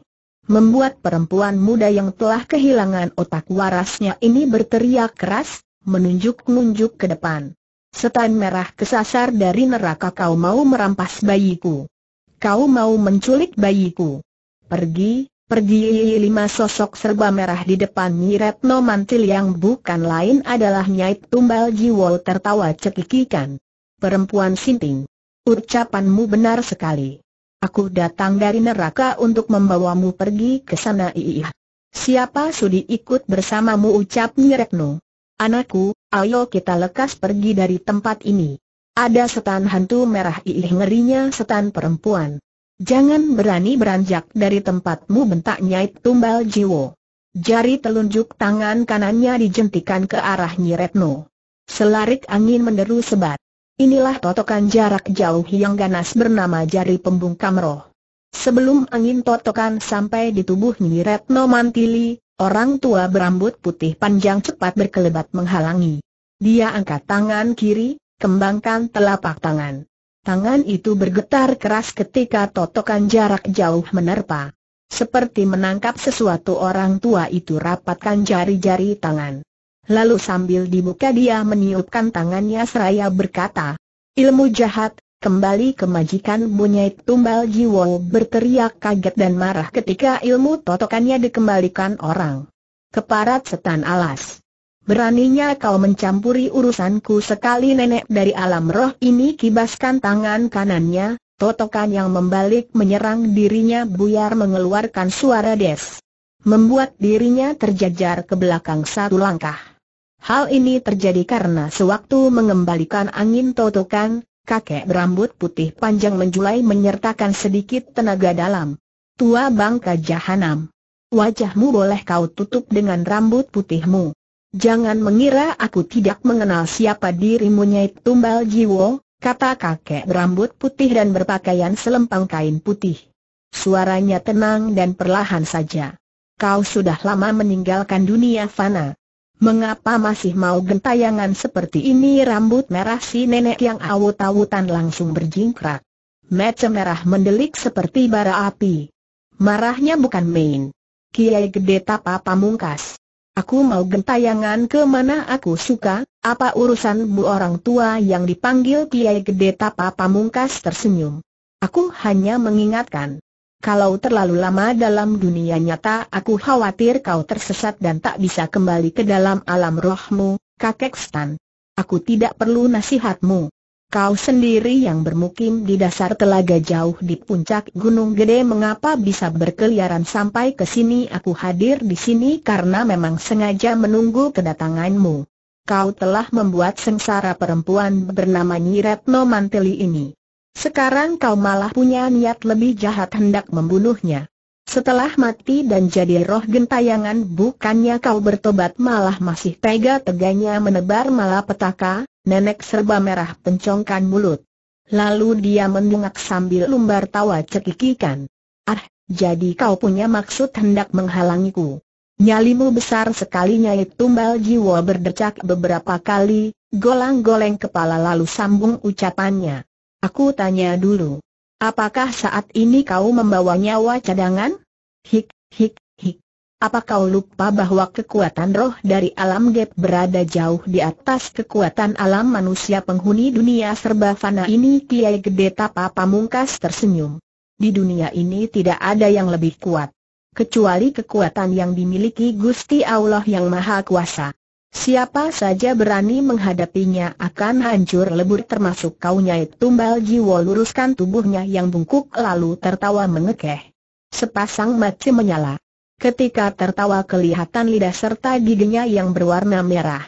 Membuat perempuan muda yang telah kehilangan otak warasnya ini berteriak keras, menunjuk-nunjuk ke depan. Setan merah kesasar dari neraka kau mau merampas bayiku. Kau mau menculik bayiku. Pergi, pergi lima sosok serba merah di depan Retno Mantil yang bukan lain adalah Nyai Tumbal Jiwol tertawa cekikikan. Perempuan sinting. Ucapanmu benar sekali. Aku datang dari neraka untuk membawamu pergi ke sana iya. Siapa sudi ikut bersamamu ucap Retno? Anakku, ayo kita lekas pergi dari tempat ini. Ada setan hantu merah ih ngerinya setan perempuan. Jangan berani beranjak dari tempatmu bentak Nyai Tumbal Jiwo. Jari telunjuk tangan kanannya dijentikan ke arah Retno. Selarik angin menderu sebat. Inilah totokan jarak jauh yang ganas bernama jari pembungkam roh. Sebelum angin totokan sampai di tubuh Retno Mantili, Orang tua berambut putih panjang cepat berkelebat menghalangi. Dia angkat tangan kiri, kembangkan telapak tangan. Tangan itu bergetar keras ketika totokan jarak jauh menerpa. Seperti menangkap sesuatu orang tua itu rapatkan jari-jari tangan. Lalu sambil dibuka dia meniupkan tangannya seraya berkata, Ilmu jahat, Kembali ke majikan Bunyai Tumbal Jiwo berteriak kaget dan marah ketika ilmu totokannya dikembalikan orang. Keparat setan alas. Beraninya kau mencampuri urusanku sekali nenek dari alam roh ini kibaskan tangan kanannya, totokan yang membalik menyerang dirinya buyar mengeluarkan suara des. Membuat dirinya terjajar ke belakang satu langkah. Hal ini terjadi karena sewaktu mengembalikan angin totokan, kakek berambut putih panjang menjulai menyertakan sedikit tenaga dalam. Tua bangka jahanam. Wajahmu boleh kau tutup dengan rambut putihmu. Jangan mengira aku tidak mengenal siapa dirimu Nyai Tumbal Jiwo, kata kakek berambut putih dan berpakaian selempang kain putih. Suaranya tenang dan perlahan saja. Kau sudah lama meninggalkan dunia fana. Mengapa masih mau gentayangan seperti ini rambut merah si nenek yang awut-awutan langsung berjingkrak. Mata merah mendelik seperti bara api. Marahnya bukan main. Kiai gede tapa pamungkas. Aku mau gentayangan ke mana aku suka, apa urusan bu orang tua yang dipanggil Kiai gede tapa pamungkas tersenyum. Aku hanya mengingatkan. Kalau terlalu lama dalam dunia nyata aku khawatir kau tersesat dan tak bisa kembali ke dalam alam rohmu, kakek Stan. Aku tidak perlu nasihatmu. Kau sendiri yang bermukim di dasar telaga jauh di puncak Gunung Gede mengapa bisa berkeliaran sampai ke sini aku hadir di sini karena memang sengaja menunggu kedatanganmu. Kau telah membuat sengsara perempuan bernama Nyi Manteli ini. Sekarang kau malah punya niat lebih jahat hendak membunuhnya. Setelah mati dan jadi roh gentayangan bukannya kau bertobat malah masih tega-teganya menebar malapetaka, nenek serba merah pencongkan mulut. Lalu dia mendungak sambil lumbar tawa cekikikan. Ah, jadi kau punya maksud hendak menghalangiku. Nyalimu besar sekali nyai tumbal jiwa berdecak beberapa kali, golang-goleng kepala lalu sambung ucapannya. Aku tanya dulu. Apakah saat ini kau membawa nyawa cadangan? Hik, hik, hik. Apa kau lupa bahwa kekuatan roh dari alam gap berada jauh di atas kekuatan alam manusia penghuni dunia serba fana ini? Kiai Gede Tapa Pamungkas tersenyum. Di dunia ini tidak ada yang lebih kuat. Kecuali kekuatan yang dimiliki Gusti Allah yang Maha Kuasa. Siapa saja berani menghadapinya akan hancur lebur termasuk kau Nyai Tumbal Jiwo luruskan tubuhnya yang bungkuk lalu tertawa mengekeh. Sepasang mata menyala. Ketika tertawa kelihatan lidah serta giginya yang berwarna merah.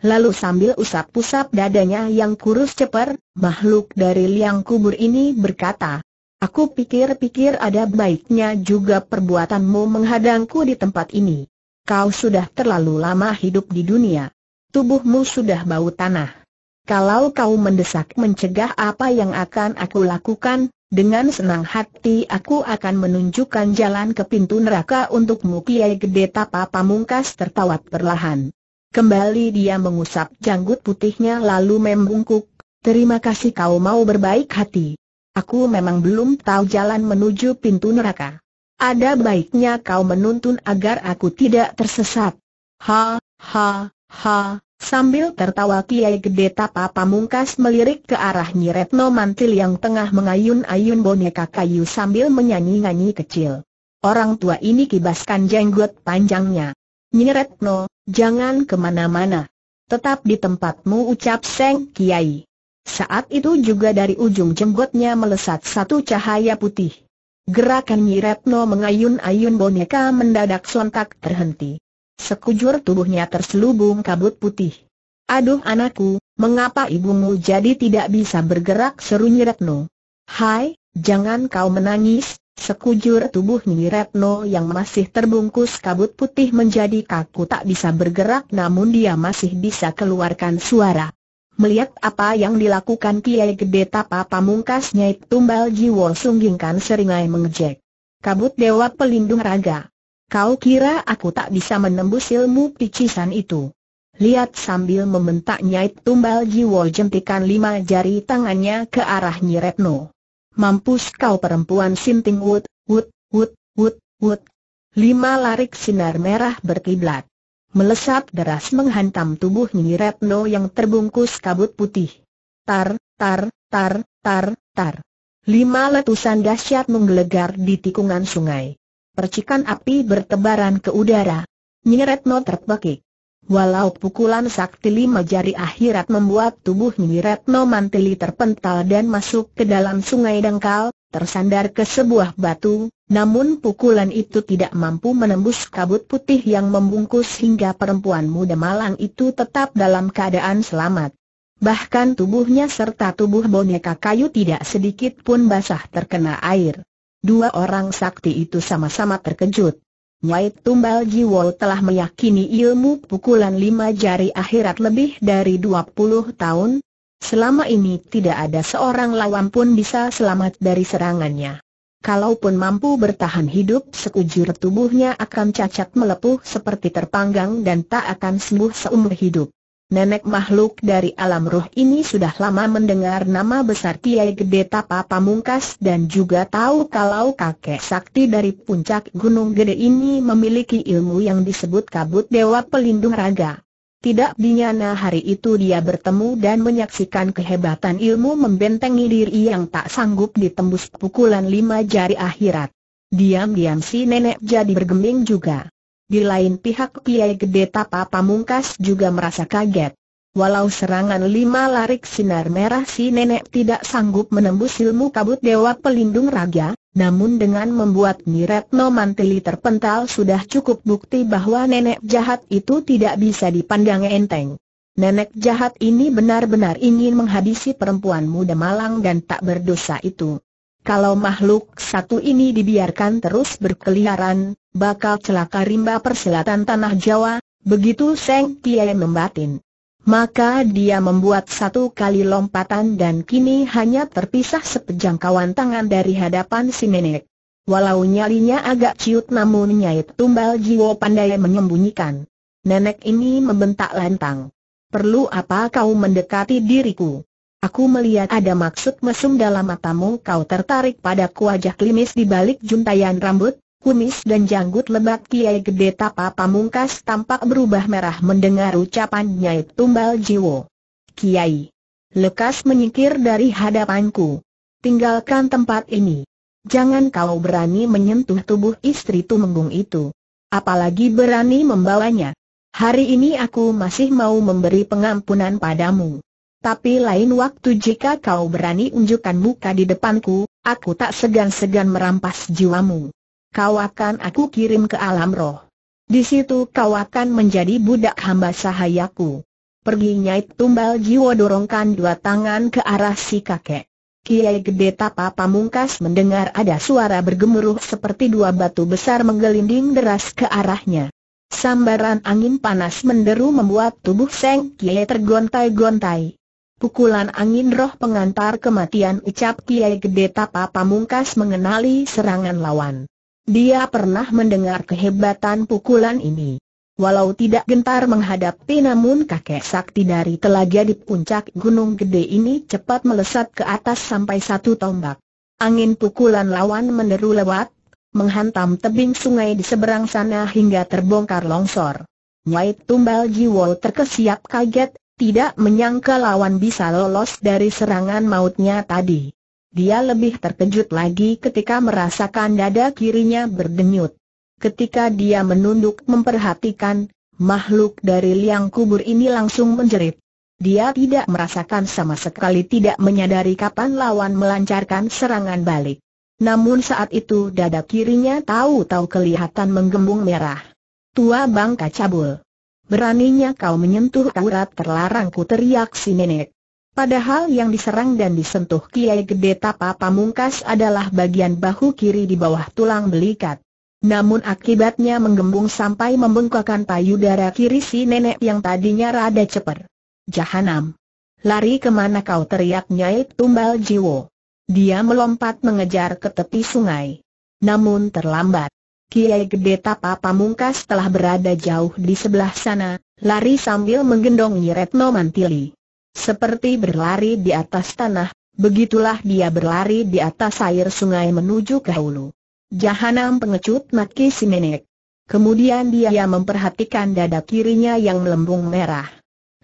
Lalu sambil usap-usap dadanya yang kurus ceper, makhluk dari liang kubur ini berkata, Aku pikir-pikir ada baiknya juga perbuatanmu menghadangku di tempat ini. Kau sudah terlalu lama hidup di dunia. Tubuhmu sudah bau tanah. Kalau kau mendesak mencegah apa yang akan aku lakukan, dengan senang hati aku akan menunjukkan jalan ke pintu neraka untukmu Kiai Gede Tapa Pamungkas tertawa perlahan. Kembali dia mengusap janggut putihnya lalu membungkuk, terima kasih kau mau berbaik hati. Aku memang belum tahu jalan menuju pintu neraka. Ada baiknya kau menuntun agar aku tidak tersesat. Ha, ha, ha, sambil tertawa Kiai Gede Tapa Pamungkas melirik ke arah Nyi Retno Mantil yang tengah mengayun-ayun boneka kayu sambil menyanyi-nyanyi kecil. Orang tua ini kibaskan jenggot panjangnya. Nyi Retno, jangan kemana-mana. Tetap di tempatmu ucap Seng Kiai. Saat itu juga dari ujung jenggotnya melesat satu cahaya putih. Gerakan Nyiretno mengayun-ayun boneka mendadak sontak terhenti. Sekujur tubuhnya terselubung kabut putih. Aduh anakku, mengapa ibumu jadi tidak bisa bergerak seru Nyiretno? Hai, jangan kau menangis, sekujur tubuh Nyiretno yang masih terbungkus kabut putih menjadi kaku tak bisa bergerak namun dia masih bisa keluarkan suara. Melihat apa yang dilakukan Kiai Gede Tapa Pamungkas Nyai Tumbal Jiwo Sunggingkan seringai mengejek. Kabut Dewa Pelindung Raga. Kau kira aku tak bisa menembus ilmu picisan itu? Lihat sambil membentak Nyai Tumbal Jiwo jentikan lima jari tangannya ke arah Nyiretno. Mampus kau perempuan sinting wut, wut, wut, wut, wut. Lima larik sinar merah berkiblat melesat deras menghantam tubuh Nyi Retno yang terbungkus kabut putih. Tar, tar, tar, tar, tar. Lima letusan dahsyat menggelegar di tikungan sungai. Percikan api bertebaran ke udara. Nyi Retno terpekik. Walau pukulan sakti lima jari akhirat membuat tubuh Nyi Retno Mantili terpental dan masuk ke dalam sungai dangkal, tersandar ke sebuah batu, namun pukulan itu tidak mampu menembus kabut putih yang membungkus hingga perempuan muda malang itu tetap dalam keadaan selamat. Bahkan tubuhnya serta tubuh boneka kayu tidak sedikit pun basah terkena air. Dua orang sakti itu sama-sama terkejut. Nyai Tumbal Jiwo telah meyakini ilmu pukulan lima jari akhirat lebih dari dua puluh tahun. Selama ini tidak ada seorang lawan pun bisa selamat dari serangannya. Kalaupun mampu bertahan hidup sekujur tubuhnya akan cacat melepuh seperti terpanggang dan tak akan sembuh seumur hidup. Nenek makhluk dari alam ruh ini sudah lama mendengar nama besar Kiai Gede Tapa Pamungkas dan juga tahu kalau kakek sakti dari puncak Gunung Gede ini memiliki ilmu yang disebut kabut Dewa Pelindung Raga. Tidak dinyana hari itu dia bertemu dan menyaksikan kehebatan ilmu membentengi diri yang tak sanggup ditembus pukulan lima jari akhirat. Diam-diam si nenek jadi bergeming juga. Di lain pihak Piai Gede Tapa Pamungkas juga merasa kaget. Walau serangan lima larik sinar merah si nenek tidak sanggup menembus ilmu kabut Dewa Pelindung Raga, namun dengan membuat Niretno Mantili terpental sudah cukup bukti bahwa nenek jahat itu tidak bisa dipandang enteng. Nenek jahat ini benar-benar ingin menghabisi perempuan muda malang dan tak berdosa itu. Kalau makhluk satu ini dibiarkan terus berkeliaran, bakal celaka rimba perselatan tanah Jawa, begitu Seng Kiai membatin. Maka dia membuat satu kali lompatan dan kini hanya terpisah sepejangkauan tangan dari hadapan si nenek. Walau nyalinya agak ciut namun nyait Tumbal jiwa pandai menyembunyikan. Nenek ini membentak lantang. Perlu apa kau mendekati diriku? Aku melihat ada maksud mesum dalam matamu kau tertarik pada wajah klimis di balik juntayan rambut, kumis dan janggut lebat Kiai Gede Tapa Pamungkas tampak berubah merah mendengar ucapan Nyai Tumbal Jiwo. Kiai, lekas menyingkir dari hadapanku. Tinggalkan tempat ini. Jangan kau berani menyentuh tubuh istri Tumenggung itu. Apalagi berani membawanya. Hari ini aku masih mau memberi pengampunan padamu. Tapi lain waktu jika kau berani unjukkan muka di depanku, aku tak segan-segan merampas jiwamu kau akan aku kirim ke alam roh. Di situ kau akan menjadi budak hamba sahayaku. Pergi Nyai Tumbal jiwa dorongkan dua tangan ke arah si kakek. Kiai Gede Tapa Pamungkas mendengar ada suara bergemuruh seperti dua batu besar menggelinding deras ke arahnya. Sambaran angin panas menderu membuat tubuh Seng Kiai tergontai-gontai. Pukulan angin roh pengantar kematian ucap Kiai Gede Tapa Pamungkas mengenali serangan lawan. Dia pernah mendengar kehebatan pukulan ini. Walau tidak gentar menghadapi namun kakek sakti dari telaga di puncak gunung gede ini cepat melesat ke atas sampai satu tombak. Angin pukulan lawan menderu lewat, menghantam tebing sungai di seberang sana hingga terbongkar longsor. White Tumbal Jiwo terkesiap kaget, tidak menyangka lawan bisa lolos dari serangan mautnya tadi. Dia lebih terkejut lagi ketika merasakan dada kirinya berdenyut. Ketika dia menunduk memperhatikan, makhluk dari liang kubur ini langsung menjerit. Dia tidak merasakan sama sekali tidak menyadari kapan lawan melancarkan serangan balik. Namun saat itu dada kirinya tahu-tahu kelihatan menggembung merah. Tua bangka cabul. Beraninya kau menyentuh aurat terlarangku teriak si nenek. Padahal yang diserang dan disentuh Kiai Gede Tapa Pamungkas adalah bagian bahu kiri di bawah tulang belikat. Namun akibatnya menggembung sampai membengkakkan payudara kiri si nenek yang tadinya rada ceper. Jahanam. Lari kemana kau teriak Nyai Tumbal Jiwo. Dia melompat mengejar ke tepi sungai. Namun terlambat. Kiai Gede Tapa Pamungkas telah berada jauh di sebelah sana, lari sambil menggendong Nyiretno Mantili. Seperti berlari di atas tanah, begitulah dia berlari di atas air sungai menuju ke hulu. Jahanam pengecut maki si nenek. Kemudian dia memperhatikan dada kirinya yang melembung merah.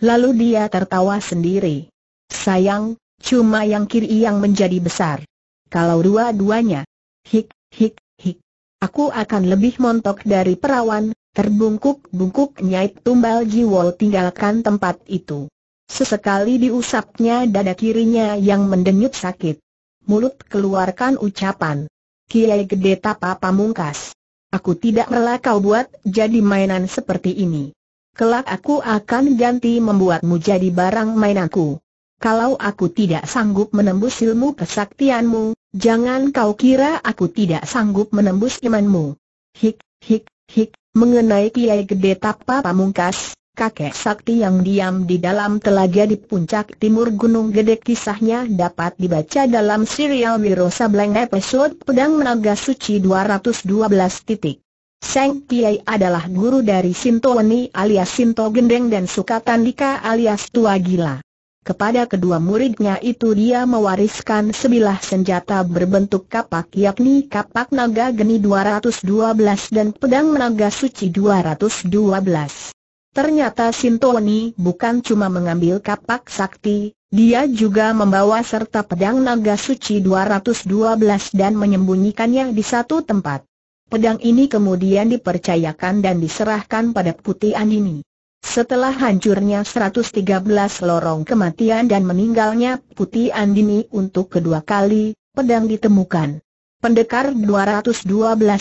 Lalu dia tertawa sendiri. Sayang, cuma yang kiri yang menjadi besar. Kalau dua-duanya, hik, hik, hik. Aku akan lebih montok dari perawan, terbungkuk-bungkuk nyait Tumbal Jiwo tinggalkan tempat itu. Sesekali diusapnya dada kirinya yang mendenyut sakit. Mulut keluarkan ucapan. Kiai Gede Tapa Pamungkas. Aku tidak rela kau buat jadi mainan seperti ini. Kelak aku akan ganti membuatmu jadi barang mainanku. Kalau aku tidak sanggup menembus ilmu kesaktianmu, jangan kau kira aku tidak sanggup menembus imanmu. Hik, hik, hik, mengenai Kiai Gede Tapa Pamungkas, kakek sakti yang diam di dalam telaga di puncak timur Gunung Gede kisahnya dapat dibaca dalam serial Wiro Sableng episode Pedang Naga Suci 212. Seng Kiai adalah guru dari Sintoweni alias Sinto Gendeng dan Sukatandika alias Tua Gila. Kepada kedua muridnya itu dia mewariskan sebilah senjata berbentuk kapak yakni kapak naga geni 212 dan pedang naga suci 212. Ternyata Sintoni bukan cuma mengambil kapak sakti, dia juga membawa serta pedang naga suci 212 dan menyembunyikannya di satu tempat. Pedang ini kemudian dipercayakan dan diserahkan pada Putih Andini. Setelah hancurnya 113 lorong kematian dan meninggalnya Putih Andini untuk kedua kali, pedang ditemukan. Pendekar 212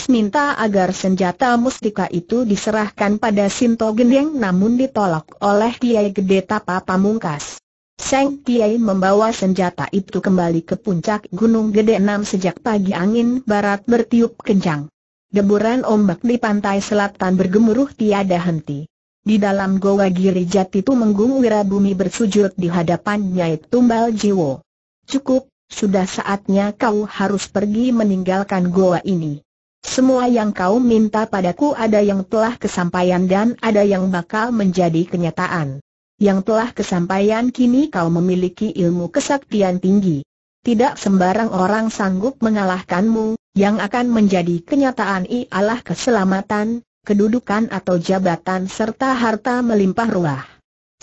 minta agar senjata mustika itu diserahkan pada Sinto Gendeng namun ditolak oleh Kiai Gede Tapa Pamungkas. Seng Kiai membawa senjata itu kembali ke puncak Gunung Gede 6 sejak pagi angin barat bertiup kencang. Deburan ombak di pantai selatan bergemuruh tiada henti. Di dalam goa Giri Jati Menggung Wirabumi bersujud di hadapan Nyai Tumbal Jiwo. Cukup, sudah saatnya kau harus pergi meninggalkan goa ini. Semua yang kau minta padaku ada yang telah kesampaian dan ada yang bakal menjadi kenyataan. Yang telah kesampaian kini kau memiliki ilmu kesaktian tinggi. Tidak sembarang orang sanggup mengalahkanmu, yang akan menjadi kenyataan ialah keselamatan, kedudukan atau jabatan serta harta melimpah ruah.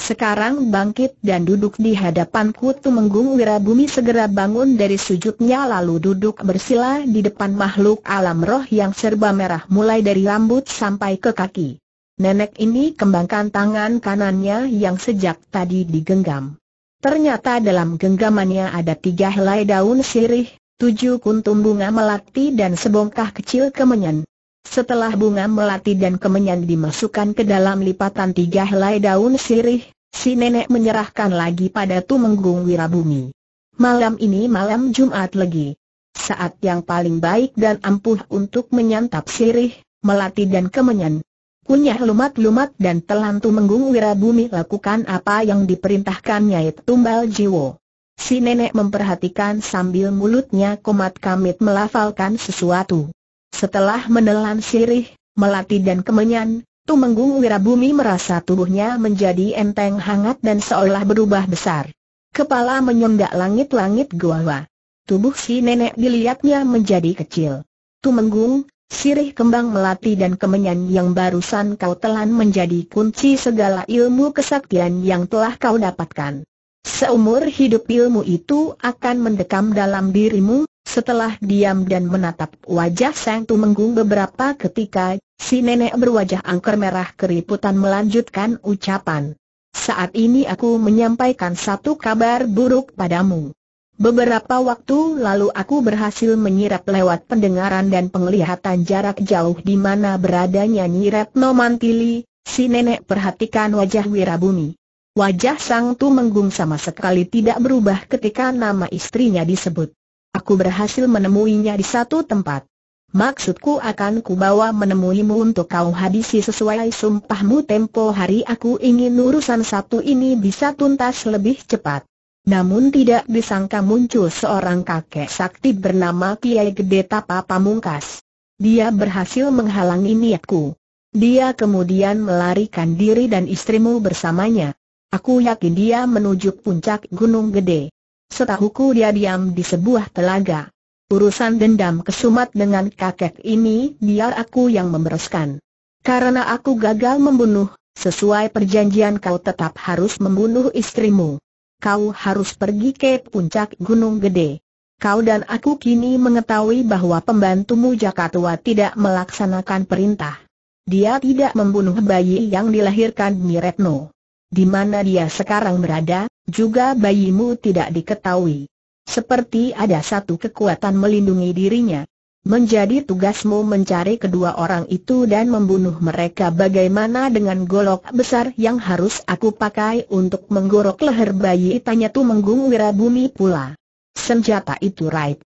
Sekarang bangkit dan duduk di hadapanku Tumenggung Wirabumi segera bangun dari sujudnya lalu duduk bersila di depan makhluk alam roh yang serba merah mulai dari rambut sampai ke kaki. Nenek ini kembangkan tangan kanannya yang sejak tadi digenggam. Ternyata dalam genggamannya ada tiga helai daun sirih, tujuh kuntum bunga melati dan sebongkah kecil kemenyan. Setelah bunga melati dan kemenyan dimasukkan ke dalam lipatan tiga helai daun sirih, si nenek menyerahkan lagi pada Tumenggung Wirabumi. Malam ini malam Jumat lagi. Saat yang paling baik dan ampuh untuk menyantap sirih, melati dan kemenyan. Kunyah lumat-lumat dan telan Tumenggung Wirabumi lakukan apa yang diperintahkan Nyait Tumbal Jiwo. Si nenek memperhatikan sambil mulutnya komat kamit melafalkan sesuatu. Setelah menelan sirih, melati dan kemenyan, Tumenggung Wirabumi merasa tubuhnya menjadi enteng hangat dan seolah berubah besar. Kepala menyundak langit-langit gua. Tubuh si nenek dilihatnya menjadi kecil. Tumenggung, sirih kembang melati dan kemenyan yang barusan kau telan menjadi kunci segala ilmu kesaktian yang telah kau dapatkan. Seumur hidup ilmu itu akan mendekam dalam dirimu, setelah diam dan menatap wajah Sang Tu menggung beberapa ketika, si nenek berwajah angker merah keriputan melanjutkan ucapan. Saat ini aku menyampaikan satu kabar buruk padamu. Beberapa waktu lalu aku berhasil menyirap lewat pendengaran dan penglihatan jarak jauh di mana beradanya nyirap nomantili. si nenek perhatikan wajah Wirabumi. Wajah Sang Tu menggung sama sekali tidak berubah ketika nama istrinya disebut. Aku berhasil menemuinya di satu tempat. Maksudku akan kubawa menemuimu untuk kau hadisi sesuai sumpahmu tempo hari aku ingin urusan satu ini bisa tuntas lebih cepat. Namun tidak disangka muncul seorang kakek sakti bernama Kiai Gede Tapa Pamungkas. Dia berhasil menghalangi niatku. Dia kemudian melarikan diri dan istrimu bersamanya. Aku yakin dia menuju puncak Gunung Gede. Setahuku dia diam di sebuah telaga. Urusan dendam kesumat dengan kakek ini biar aku yang membereskan. Karena aku gagal membunuh, sesuai perjanjian kau tetap harus membunuh istrimu. Kau harus pergi ke puncak Gunung Gede. Kau dan aku kini mengetahui bahwa pembantumu Jakatua tidak melaksanakan perintah. Dia tidak membunuh bayi yang dilahirkan Miretno. Di mana dia sekarang berada, juga bayimu tidak diketahui. Seperti ada satu kekuatan melindungi dirinya. Menjadi tugasmu mencari kedua orang itu dan membunuh mereka bagaimana dengan golok besar yang harus aku pakai untuk menggorok leher bayi tanya Tu Menggung Wirabumi pula. Senjata itu raib.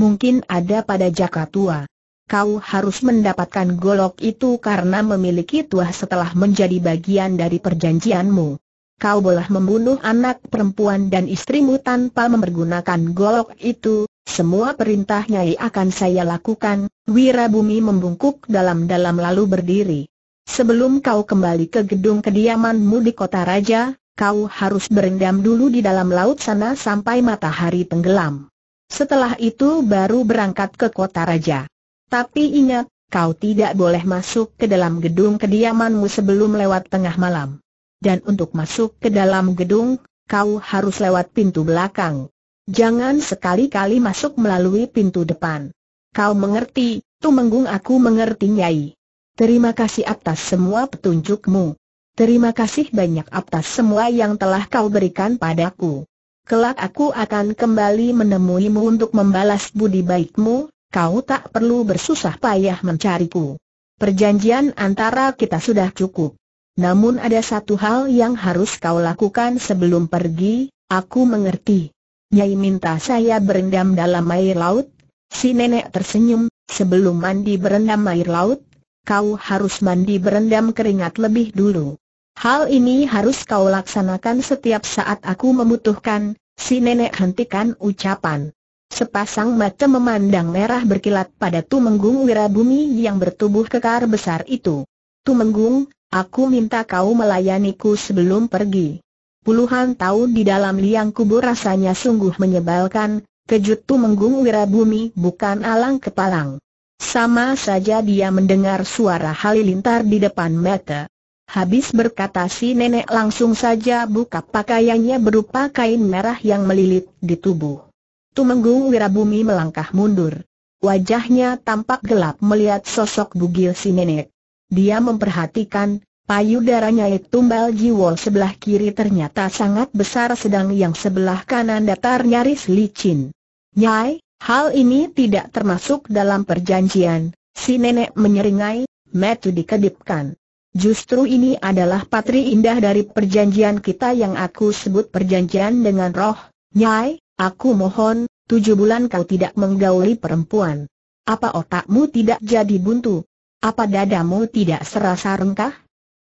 Mungkin ada pada jaka tua kau harus mendapatkan golok itu karena memiliki tuah setelah menjadi bagian dari perjanjianmu. Kau boleh membunuh anak perempuan dan istrimu tanpa mempergunakan golok itu, semua perintah Nyai akan saya lakukan, Wirabumi membungkuk dalam-dalam lalu berdiri. Sebelum kau kembali ke gedung kediamanmu di kota raja, kau harus berendam dulu di dalam laut sana sampai matahari tenggelam. Setelah itu baru berangkat ke kota raja. Tapi ingat, kau tidak boleh masuk ke dalam gedung kediamanmu sebelum lewat tengah malam. Dan untuk masuk ke dalam gedung, kau harus lewat pintu belakang. Jangan sekali-kali masuk melalui pintu depan. Kau mengerti, Tumenggung aku mengerti Nyai. Terima kasih atas semua petunjukmu. Terima kasih banyak atas semua yang telah kau berikan padaku. Kelak aku akan kembali menemuimu untuk membalas budi baikmu, kau tak perlu bersusah payah mencariku. Perjanjian antara kita sudah cukup. Namun ada satu hal yang harus kau lakukan sebelum pergi, aku mengerti. Nyai minta saya berendam dalam air laut, si nenek tersenyum, sebelum mandi berendam air laut, kau harus mandi berendam keringat lebih dulu. Hal ini harus kau laksanakan setiap saat aku membutuhkan, si nenek hentikan ucapan. Sepasang mata memandang merah berkilat pada Tumenggung Wirabumi yang bertubuh kekar besar itu. Tumenggung, aku minta kau melayaniku sebelum pergi. Puluhan tahun di dalam liang kubur rasanya sungguh menyebalkan, kejut Tumenggung Wirabumi bukan alang kepalang. Sama saja dia mendengar suara halilintar di depan mata. Habis berkata si nenek langsung saja buka pakaiannya berupa kain merah yang melilit di tubuh. Tumenggung Wirabumi melangkah mundur. Wajahnya tampak gelap melihat sosok bugil si nenek. Dia memperhatikan, payudaranya tumbal jiwo sebelah kiri ternyata sangat besar sedang yang sebelah kanan datar nyaris licin. Nyai, hal ini tidak termasuk dalam perjanjian, si nenek menyeringai, metu dikedipkan. Justru ini adalah patri indah dari perjanjian kita yang aku sebut perjanjian dengan roh, Nyai, Aku mohon, tujuh bulan kau tidak menggauli perempuan. Apa otakmu tidak jadi buntu? Apa dadamu tidak serasa rengkah?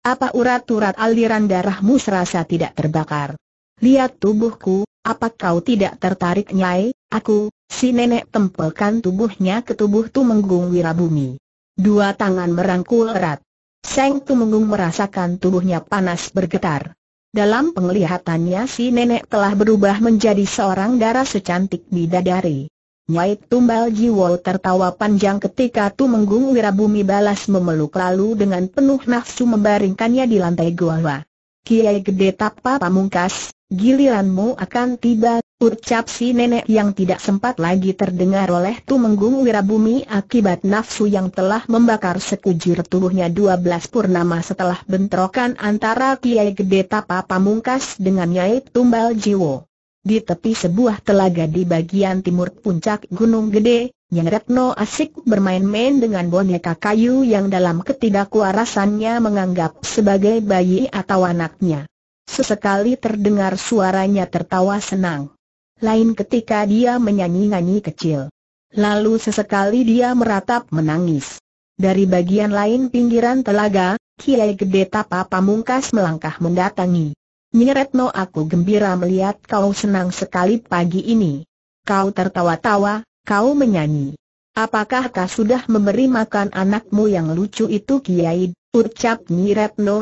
Apa urat-urat aliran darahmu serasa tidak terbakar? Lihat tubuhku, apa kau tidak tertarik nyai? Aku, si nenek tempelkan tubuhnya ke tubuh Tumenggung Wirabumi. Dua tangan merangkul erat. Seng Tumenggung merasakan tubuhnya panas bergetar. Dalam penglihatannya si nenek telah berubah menjadi seorang darah secantik bidadari. Nyai Tumbal Jiwo tertawa panjang ketika tu Tumenggung Wirabumi balas memeluk lalu dengan penuh nafsu membaringkannya di lantai gua. Kiai Gede Tapa Pamungkas, giliranmu akan tiba, ucap si nenek yang tidak sempat lagi terdengar oleh Tumenggung Wirabumi akibat nafsu yang telah membakar sekujur tubuhnya 12 purnama setelah bentrokan antara Kiai Gede Tapa Pamungkas dengan Nyai Tumbal Jiwo. Di tepi sebuah telaga di bagian timur puncak Gunung Gede, yang Retno asik bermain-main dengan boneka kayu yang dalam ketidakwarasannya menganggap sebagai bayi atau anaknya. Sesekali terdengar suaranya tertawa senang. Lain ketika dia menyanyi-nyanyi kecil. Lalu sesekali dia meratap menangis. Dari bagian lain pinggiran telaga, Kiai Gede Tapa Pamungkas melangkah mendatangi. Retno aku gembira melihat kau senang sekali pagi ini. Kau tertawa-tawa, Kau menyanyi. Apakah kau sudah memberi makan anakmu yang lucu itu Kiai? Ucap Nyi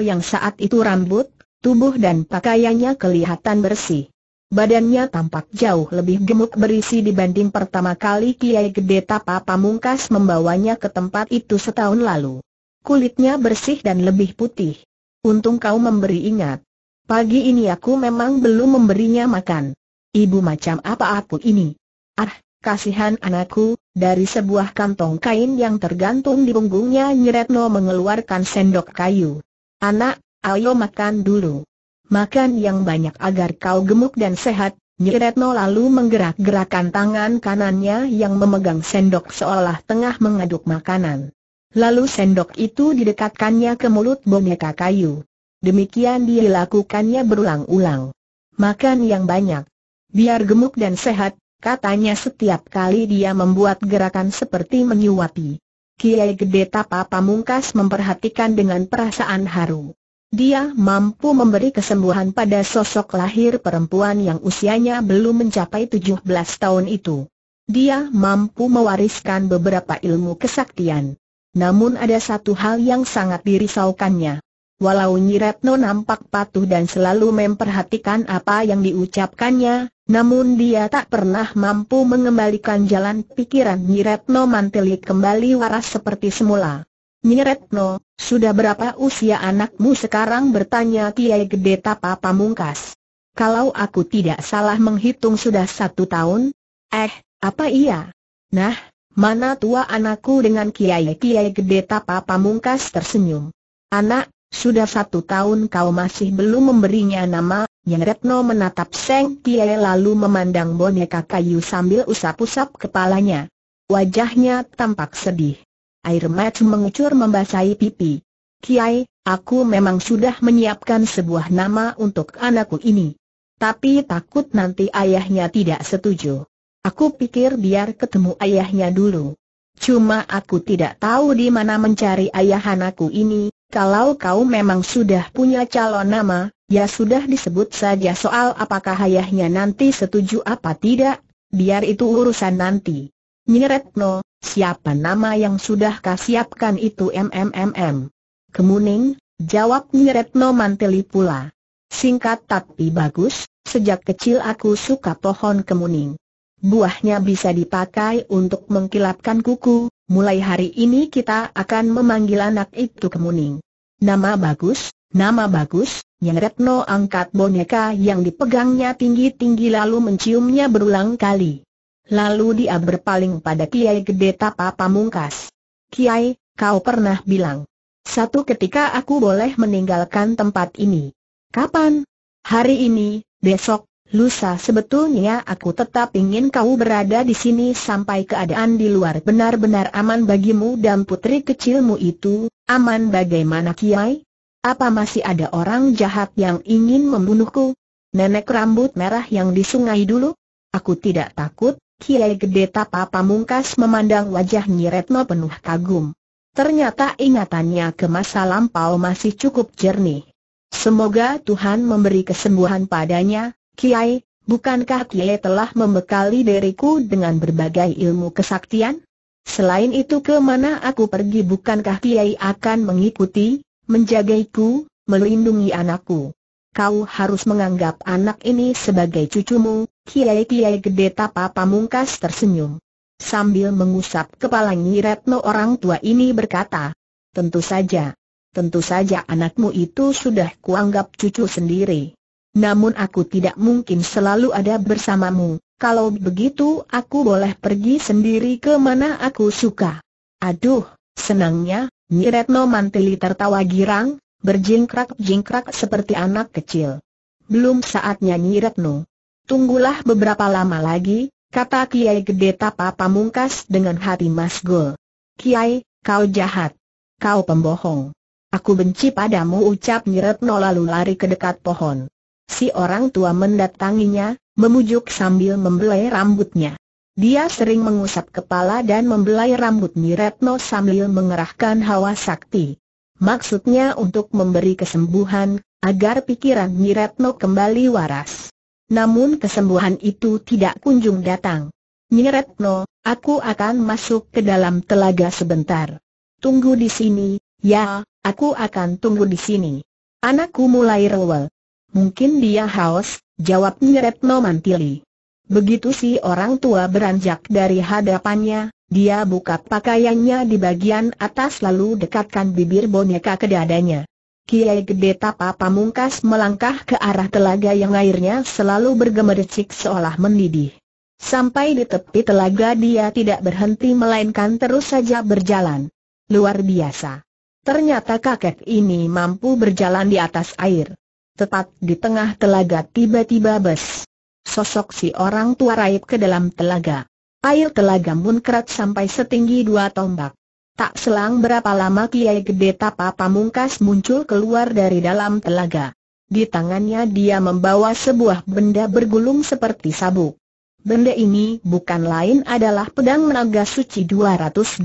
yang saat itu rambut, tubuh dan pakaiannya kelihatan bersih. Badannya tampak jauh lebih gemuk berisi dibanding pertama kali Kiai Gede Tapa Pamungkas membawanya ke tempat itu setahun lalu. Kulitnya bersih dan lebih putih. Untung kau memberi ingat. Pagi ini aku memang belum memberinya makan. Ibu macam apa aku ini? Ah, kasihan anakku, dari sebuah kantong kain yang tergantung di punggungnya Nyeretno mengeluarkan sendok kayu. Anak, ayo makan dulu. Makan yang banyak agar kau gemuk dan sehat, Nyeretno lalu menggerak-gerakan tangan kanannya yang memegang sendok seolah tengah mengaduk makanan. Lalu sendok itu didekatkannya ke mulut boneka kayu. Demikian dilakukannya berulang-ulang. Makan yang banyak. Biar gemuk dan sehat, Katanya setiap kali dia membuat gerakan seperti menyuapi. Kiai Gede Tapa Pamungkas memperhatikan dengan perasaan haru. Dia mampu memberi kesembuhan pada sosok lahir perempuan yang usianya belum mencapai 17 tahun itu. Dia mampu mewariskan beberapa ilmu kesaktian. Namun ada satu hal yang sangat dirisaukannya. Walau Nyi nampak patuh dan selalu memperhatikan apa yang diucapkannya, namun dia tak pernah mampu mengembalikan jalan pikiran Nyiretno Mantili kembali waras seperti semula. Nyiretno, sudah berapa usia anakmu sekarang bertanya Kiai Gede Tapa Pamungkas. Kalau aku tidak salah menghitung sudah satu tahun? Eh, apa iya? Nah, mana tua anakku dengan Kiai Kiai Gede Tapa Pamungkas tersenyum. Anak, sudah satu tahun kau masih belum memberinya nama, yang Retno menatap Seng Pie lalu memandang boneka kayu sambil usap-usap kepalanya. Wajahnya tampak sedih. Air mata mengucur membasahi pipi. Kiai, aku memang sudah menyiapkan sebuah nama untuk anakku ini. Tapi takut nanti ayahnya tidak setuju. Aku pikir biar ketemu ayahnya dulu. Cuma aku tidak tahu di mana mencari ayah anakku ini, kalau kau memang sudah punya calon nama, Ya sudah disebut saja soal apakah ayahnya nanti setuju apa tidak, biar itu urusan nanti. Nyeretno, siapa nama yang sudah kau siapkan itu MMMM? Kemuning, jawab Nyeretno Manteli pula. Singkat tapi bagus, sejak kecil aku suka pohon kemuning. Buahnya bisa dipakai untuk mengkilapkan kuku, mulai hari ini kita akan memanggil anak itu kemuning. Nama bagus, Nama bagus, yang Retno angkat boneka yang dipegangnya tinggi-tinggi lalu menciumnya berulang kali. Lalu dia berpaling pada Kiai Gede Tapa Pamungkas. Kiai, kau pernah bilang. Satu ketika aku boleh meninggalkan tempat ini. Kapan? Hari ini, besok, lusa sebetulnya aku tetap ingin kau berada di sini sampai keadaan di luar benar-benar aman bagimu dan putri kecilmu itu, aman bagaimana Kiai? Apa masih ada orang jahat yang ingin membunuhku? Nenek rambut merah yang di sungai dulu? Aku tidak takut, Kiai Gede Tapa Pamungkas memandang wajah Nyiretno penuh kagum. Ternyata ingatannya ke masa lampau masih cukup jernih. Semoga Tuhan memberi kesembuhan padanya, Kiai, bukankah Kiai telah membekali diriku dengan berbagai ilmu kesaktian? Selain itu kemana aku pergi bukankah Kiai akan mengikuti, menjagaiku, melindungi anakku. Kau harus menganggap anak ini sebagai cucumu, kiai-kiai gede tapa pamungkas tersenyum. Sambil mengusap kepala Nyiretno orang tua ini berkata, Tentu saja, tentu saja anakmu itu sudah kuanggap cucu sendiri. Namun aku tidak mungkin selalu ada bersamamu, kalau begitu aku boleh pergi sendiri kemana aku suka. Aduh, senangnya, Nyiretno Mantili tertawa girang, berjingkrak-jingkrak seperti anak kecil. Belum saatnya Nyiretno. Tunggulah beberapa lama lagi, kata Kiai Gede Tapa Pamungkas dengan hati mas gol. Kiai, kau jahat. Kau pembohong. Aku benci padamu ucap Nyiretno lalu lari ke dekat pohon. Si orang tua mendatanginya, memujuk sambil membelai rambutnya. Dia sering mengusap kepala dan membelai rambut Niretno sambil mengerahkan hawa sakti. Maksudnya untuk memberi kesembuhan, agar pikiran Niretno kembali waras. Namun kesembuhan itu tidak kunjung datang. Niretno, aku akan masuk ke dalam telaga sebentar. Tunggu di sini, ya, aku akan tunggu di sini. Anakku mulai rewel. Mungkin dia haus, jawab Niretno Mantili. Begitu si orang tua beranjak dari hadapannya, dia buka pakaiannya di bagian atas lalu dekatkan bibir boneka ke dadanya. Kiai Gede Tapa Pamungkas melangkah ke arah telaga yang airnya selalu bergemericik seolah mendidih. Sampai di tepi telaga dia tidak berhenti melainkan terus saja berjalan. Luar biasa. Ternyata kakek ini mampu berjalan di atas air. Tepat di tengah telaga tiba-tiba bes sosok si orang tua raib ke dalam telaga. Air telaga muncrat sampai setinggi dua tombak. Tak selang berapa lama Kiai Gede Tapa Pamungkas muncul keluar dari dalam telaga. Di tangannya dia membawa sebuah benda bergulung seperti sabuk. Benda ini bukan lain adalah pedang naga suci 212.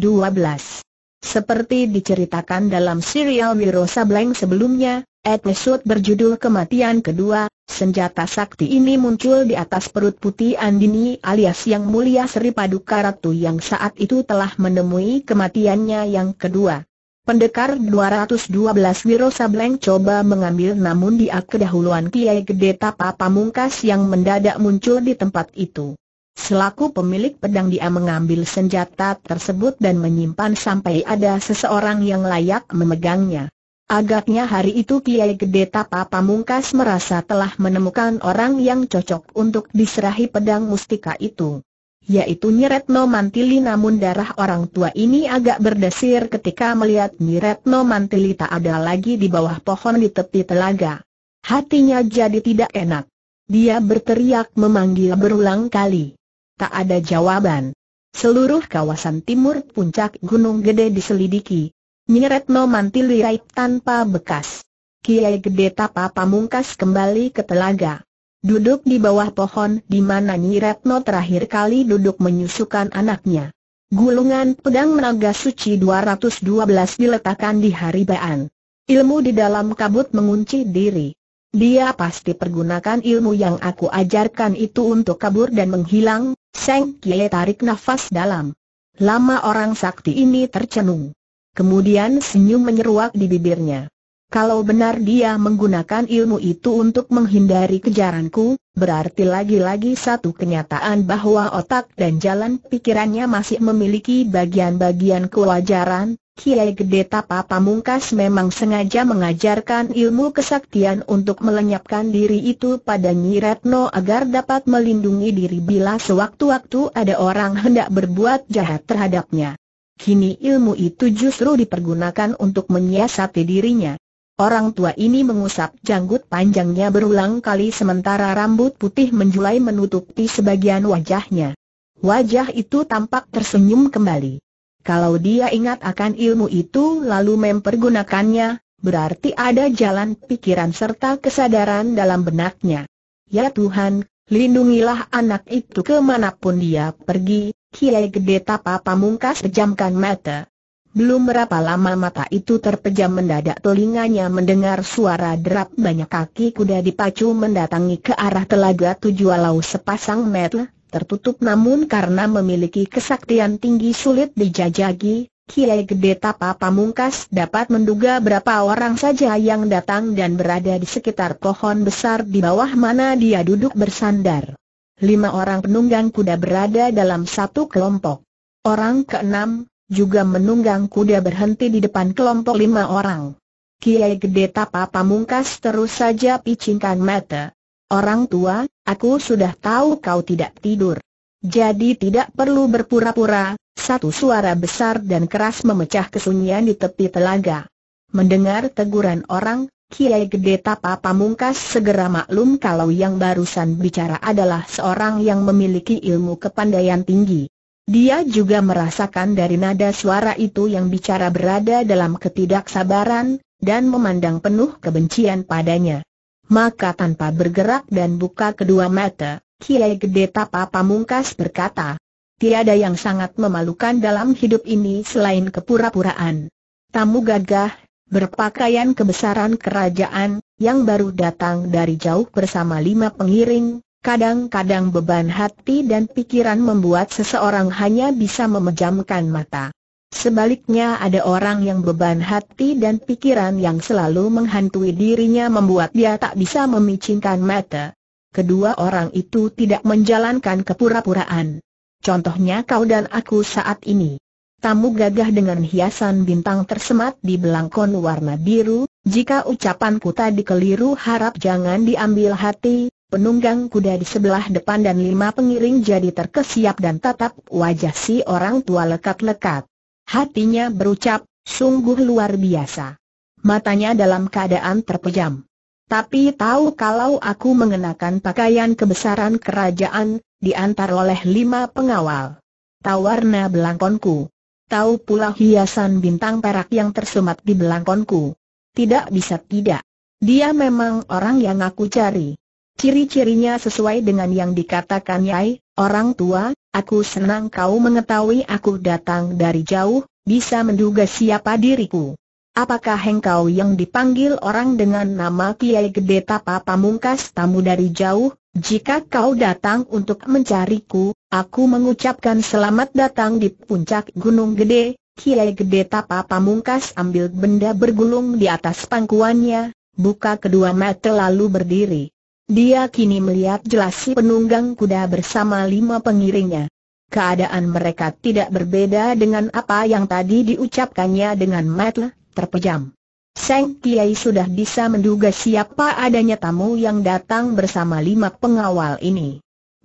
Seperti diceritakan dalam serial Wiro Sableng sebelumnya, Episode berjudul Kematian Kedua, senjata sakti ini muncul di atas perut putih Andini alias Yang Mulia Sri Paduka Ratu yang saat itu telah menemui kematiannya yang kedua. Pendekar 212 Wiro Sableng coba mengambil namun dia kedahuluan Kiai Gede Tapa Pamungkas yang mendadak muncul di tempat itu. Selaku pemilik pedang dia mengambil senjata tersebut dan menyimpan sampai ada seseorang yang layak memegangnya. Agaknya hari itu Kiai Gede Tapa Pamungkas merasa telah menemukan orang yang cocok untuk diserahi pedang mustika itu. Yaitu Nyiretno Mantili namun darah orang tua ini agak berdesir ketika melihat Nyiretno Mantili tak ada lagi di bawah pohon di tepi telaga. Hatinya jadi tidak enak. Dia berteriak memanggil berulang kali. Tak ada jawaban. Seluruh kawasan timur puncak Gunung Gede diselidiki, Nyeret no mantil lirai tanpa bekas. Kiai Gede Tapa Pamungkas kembali ke telaga. Duduk di bawah pohon di mana Nyiretno terakhir kali duduk menyusukan anaknya. Gulungan pedang naga suci 212 diletakkan di haribaan. Ilmu di dalam kabut mengunci diri. Dia pasti pergunakan ilmu yang aku ajarkan itu untuk kabur dan menghilang, Seng Kie tarik nafas dalam. Lama orang sakti ini tercenung. Kemudian senyum menyeruak di bibirnya. Kalau benar dia menggunakan ilmu itu untuk menghindari kejaranku, berarti lagi-lagi satu kenyataan bahwa otak dan jalan pikirannya masih memiliki bagian-bagian kewajaran, Kiai Gede Tapa Pamungkas memang sengaja mengajarkan ilmu kesaktian untuk melenyapkan diri itu pada Nyi Retno agar dapat melindungi diri bila sewaktu-waktu ada orang hendak berbuat jahat terhadapnya kini ilmu itu justru dipergunakan untuk menyiasati dirinya. Orang tua ini mengusap janggut panjangnya berulang kali sementara rambut putih menjulai menutupi sebagian wajahnya. Wajah itu tampak tersenyum kembali. Kalau dia ingat akan ilmu itu lalu mempergunakannya, berarti ada jalan pikiran serta kesadaran dalam benaknya. Ya Tuhan, lindungilah anak itu kemanapun dia pergi, Kiai Gede Tapa Pamungkas pejamkan mata. Belum berapa lama mata itu terpejam mendadak telinganya mendengar suara derap banyak kaki kuda dipacu mendatangi ke arah telaga tujuh walau sepasang mata tertutup namun karena memiliki kesaktian tinggi sulit dijajagi, Kiai Gede Tapa Pamungkas dapat menduga berapa orang saja yang datang dan berada di sekitar pohon besar di bawah mana dia duduk bersandar lima orang penunggang kuda berada dalam satu kelompok. Orang keenam, juga menunggang kuda berhenti di depan kelompok lima orang. Kiai Gede Tapa Pamungkas terus saja picingkan mata. Orang tua, aku sudah tahu kau tidak tidur. Jadi tidak perlu berpura-pura, satu suara besar dan keras memecah kesunyian di tepi telaga. Mendengar teguran orang, Kiai Gede Tapa Pamungkas segera maklum kalau yang barusan bicara adalah seorang yang memiliki ilmu kepandaian tinggi. Dia juga merasakan dari nada suara itu yang bicara berada dalam ketidaksabaran, dan memandang penuh kebencian padanya. Maka tanpa bergerak dan buka kedua mata, Kiai Gede Tapa Pamungkas berkata, Tiada yang sangat memalukan dalam hidup ini selain kepura-puraan. Tamu gagah, berpakaian kebesaran kerajaan, yang baru datang dari jauh bersama lima pengiring, kadang-kadang beban hati dan pikiran membuat seseorang hanya bisa memejamkan mata. Sebaliknya ada orang yang beban hati dan pikiran yang selalu menghantui dirinya membuat dia tak bisa memicingkan mata. Kedua orang itu tidak menjalankan kepura-puraan. Contohnya kau dan aku saat ini. Tamu gagah dengan hiasan bintang tersemat di belangkon warna biru, jika ucapanku tadi keliru harap jangan diambil hati, penunggang kuda di sebelah depan dan lima pengiring jadi terkesiap dan tatap wajah si orang tua lekat-lekat. Hatinya berucap, sungguh luar biasa. Matanya dalam keadaan terpejam. Tapi tahu kalau aku mengenakan pakaian kebesaran kerajaan, diantar oleh lima pengawal. Tawarna belangkonku. Tahu pula hiasan bintang perak yang tersemat di belangkonku. Tidak bisa tidak. Dia memang orang yang aku cari. Ciri-cirinya sesuai dengan yang dikatakan Yai, orang tua, aku senang kau mengetahui aku datang dari jauh, bisa menduga siapa diriku. Apakah engkau yang dipanggil orang dengan nama Kiai Gede Tapa Pamungkas tamu dari jauh, jika kau datang untuk mencariku, Aku mengucapkan selamat datang di puncak Gunung Gede, Kiai Gede Tapa Pamungkas ambil benda bergulung di atas pangkuannya, buka kedua mata lalu berdiri. Dia kini melihat jelas si penunggang kuda bersama lima pengiringnya. Keadaan mereka tidak berbeda dengan apa yang tadi diucapkannya dengan mata terpejam. Seng Kiai sudah bisa menduga siapa adanya tamu yang datang bersama lima pengawal ini.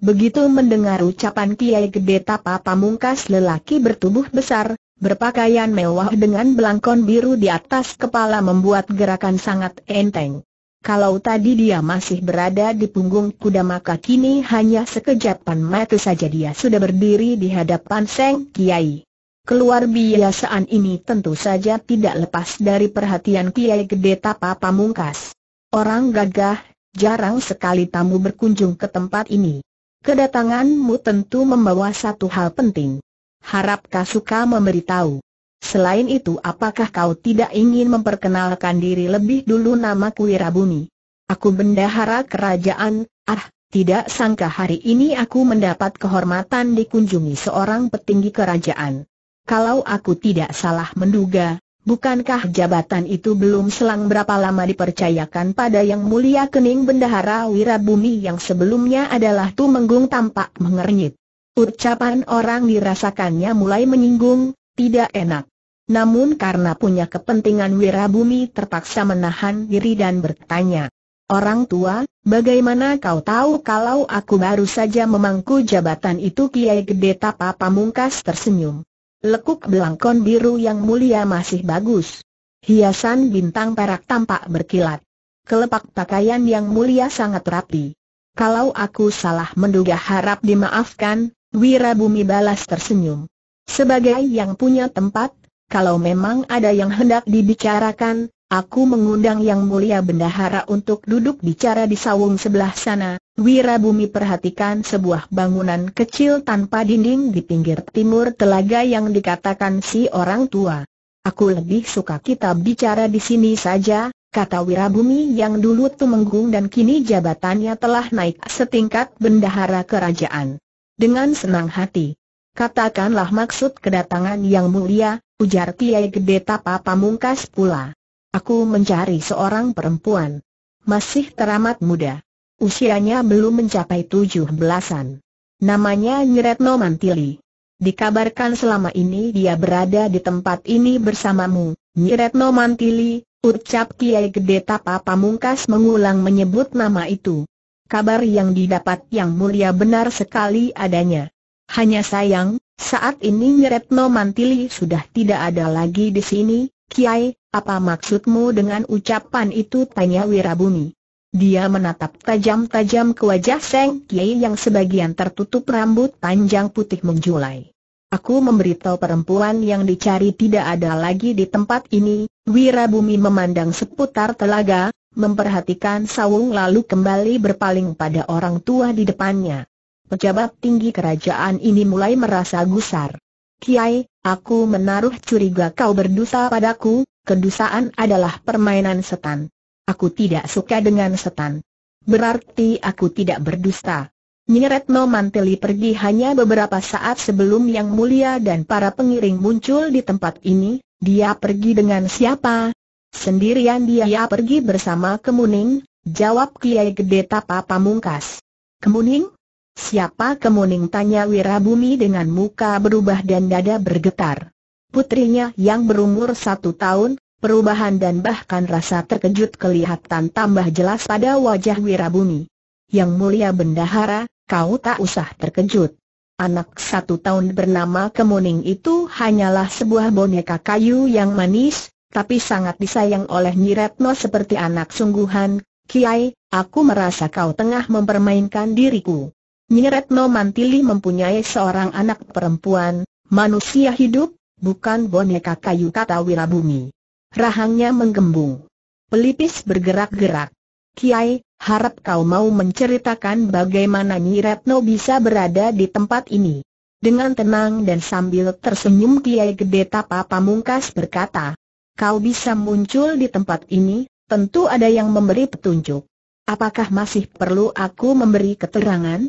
Begitu mendengar ucapan Kiai Gede Tapa Pamungkas lelaki bertubuh besar, berpakaian mewah dengan belangkon biru di atas kepala membuat gerakan sangat enteng. Kalau tadi dia masih berada di punggung kuda maka kini hanya sekejapan mata saja dia sudah berdiri di hadapan Seng Kiai. Keluar biasaan ini tentu saja tidak lepas dari perhatian Kiai Gede Tapa Pamungkas. Orang gagah, jarang sekali tamu berkunjung ke tempat ini. Kedatanganmu tentu membawa satu hal penting. Harap suka memberitahu. Selain itu apakah kau tidak ingin memperkenalkan diri lebih dulu nama Wirabumi? Aku bendahara kerajaan, ah, tidak sangka hari ini aku mendapat kehormatan dikunjungi seorang petinggi kerajaan. Kalau aku tidak salah menduga, Bukankah jabatan itu belum selang berapa lama dipercayakan pada yang mulia kening bendahara Wirabumi yang sebelumnya adalah Tumenggung tampak mengernyit. Ucapan orang dirasakannya mulai menyinggung, tidak enak. Namun karena punya kepentingan Wirabumi terpaksa menahan diri dan bertanya. Orang tua, bagaimana kau tahu kalau aku baru saja memangku jabatan itu Kiai Gede Tapa Pamungkas tersenyum. Lekuk belangkon biru yang mulia masih bagus. Hiasan bintang perak tampak berkilat. Kelepak pakaian yang mulia sangat rapi. Kalau aku salah menduga harap dimaafkan, Wirabumi balas tersenyum. Sebagai yang punya tempat, kalau memang ada yang hendak dibicarakan, Aku mengundang Yang Mulia Bendahara untuk duduk bicara di sawung sebelah sana. Wirabumi perhatikan sebuah bangunan kecil tanpa dinding di pinggir timur telaga yang dikatakan si orang tua. Aku lebih suka kita bicara di sini saja, kata Wirabumi yang dulu tumenggung dan kini jabatannya telah naik setingkat bendahara kerajaan. Dengan senang hati. Katakanlah maksud kedatangan yang mulia, ujar Kiai Gede Tapa Pamungkas pula. Aku mencari seorang perempuan. Masih teramat muda. Usianya belum mencapai tujuh belasan. Namanya Nyeretno Mantili. Dikabarkan selama ini dia berada di tempat ini bersamamu, Nyeretno Mantili, ucap Kiai Gede Tapa Pamungkas mengulang menyebut nama itu. Kabar yang didapat yang mulia benar sekali adanya. Hanya sayang, saat ini Nyeretno Mantili sudah tidak ada lagi di sini, Kiai, apa maksudmu dengan ucapan itu? Tanya Wirabumi. Dia menatap tajam-tajam ke wajah Seng Kiai yang sebagian tertutup rambut panjang putih menjulai. Aku memberitahu perempuan yang dicari tidak ada lagi di tempat ini, Wirabumi memandang seputar telaga, memperhatikan sawung lalu kembali berpaling pada orang tua di depannya. Pejabat tinggi kerajaan ini mulai merasa gusar. Kiai, aku menaruh curiga kau berdosa padaku, kedusaan adalah permainan setan. Aku tidak suka dengan setan. Berarti aku tidak berdusta. Nyeretno Manteli pergi hanya beberapa saat sebelum Yang Mulia dan para pengiring muncul di tempat ini, dia pergi dengan siapa? Sendirian dia pergi bersama Kemuning, jawab Kiai Gede Tapa Pamungkas. Kemuning? Siapa kemuning tanya Wirabumi dengan muka berubah dan dada bergetar. Putrinya yang berumur satu tahun, perubahan dan bahkan rasa terkejut kelihatan tambah jelas pada wajah Wirabumi. Yang mulia bendahara, kau tak usah terkejut. Anak satu tahun bernama Kemuning itu hanyalah sebuah boneka kayu yang manis, tapi sangat disayang oleh Nyiretno seperti anak sungguhan. Kiai, aku merasa kau tengah mempermainkan diriku. Nyeretno Mantili mempunyai seorang anak perempuan, manusia hidup, bukan boneka kayu kata Wirabumi. Rahangnya menggembung. Pelipis bergerak-gerak. Kiai, harap kau mau menceritakan bagaimana Nyiretno bisa berada di tempat ini. Dengan tenang dan sambil tersenyum Kiai Gede Tapa Pamungkas berkata, Kau bisa muncul di tempat ini, tentu ada yang memberi petunjuk. Apakah masih perlu aku memberi keterangan?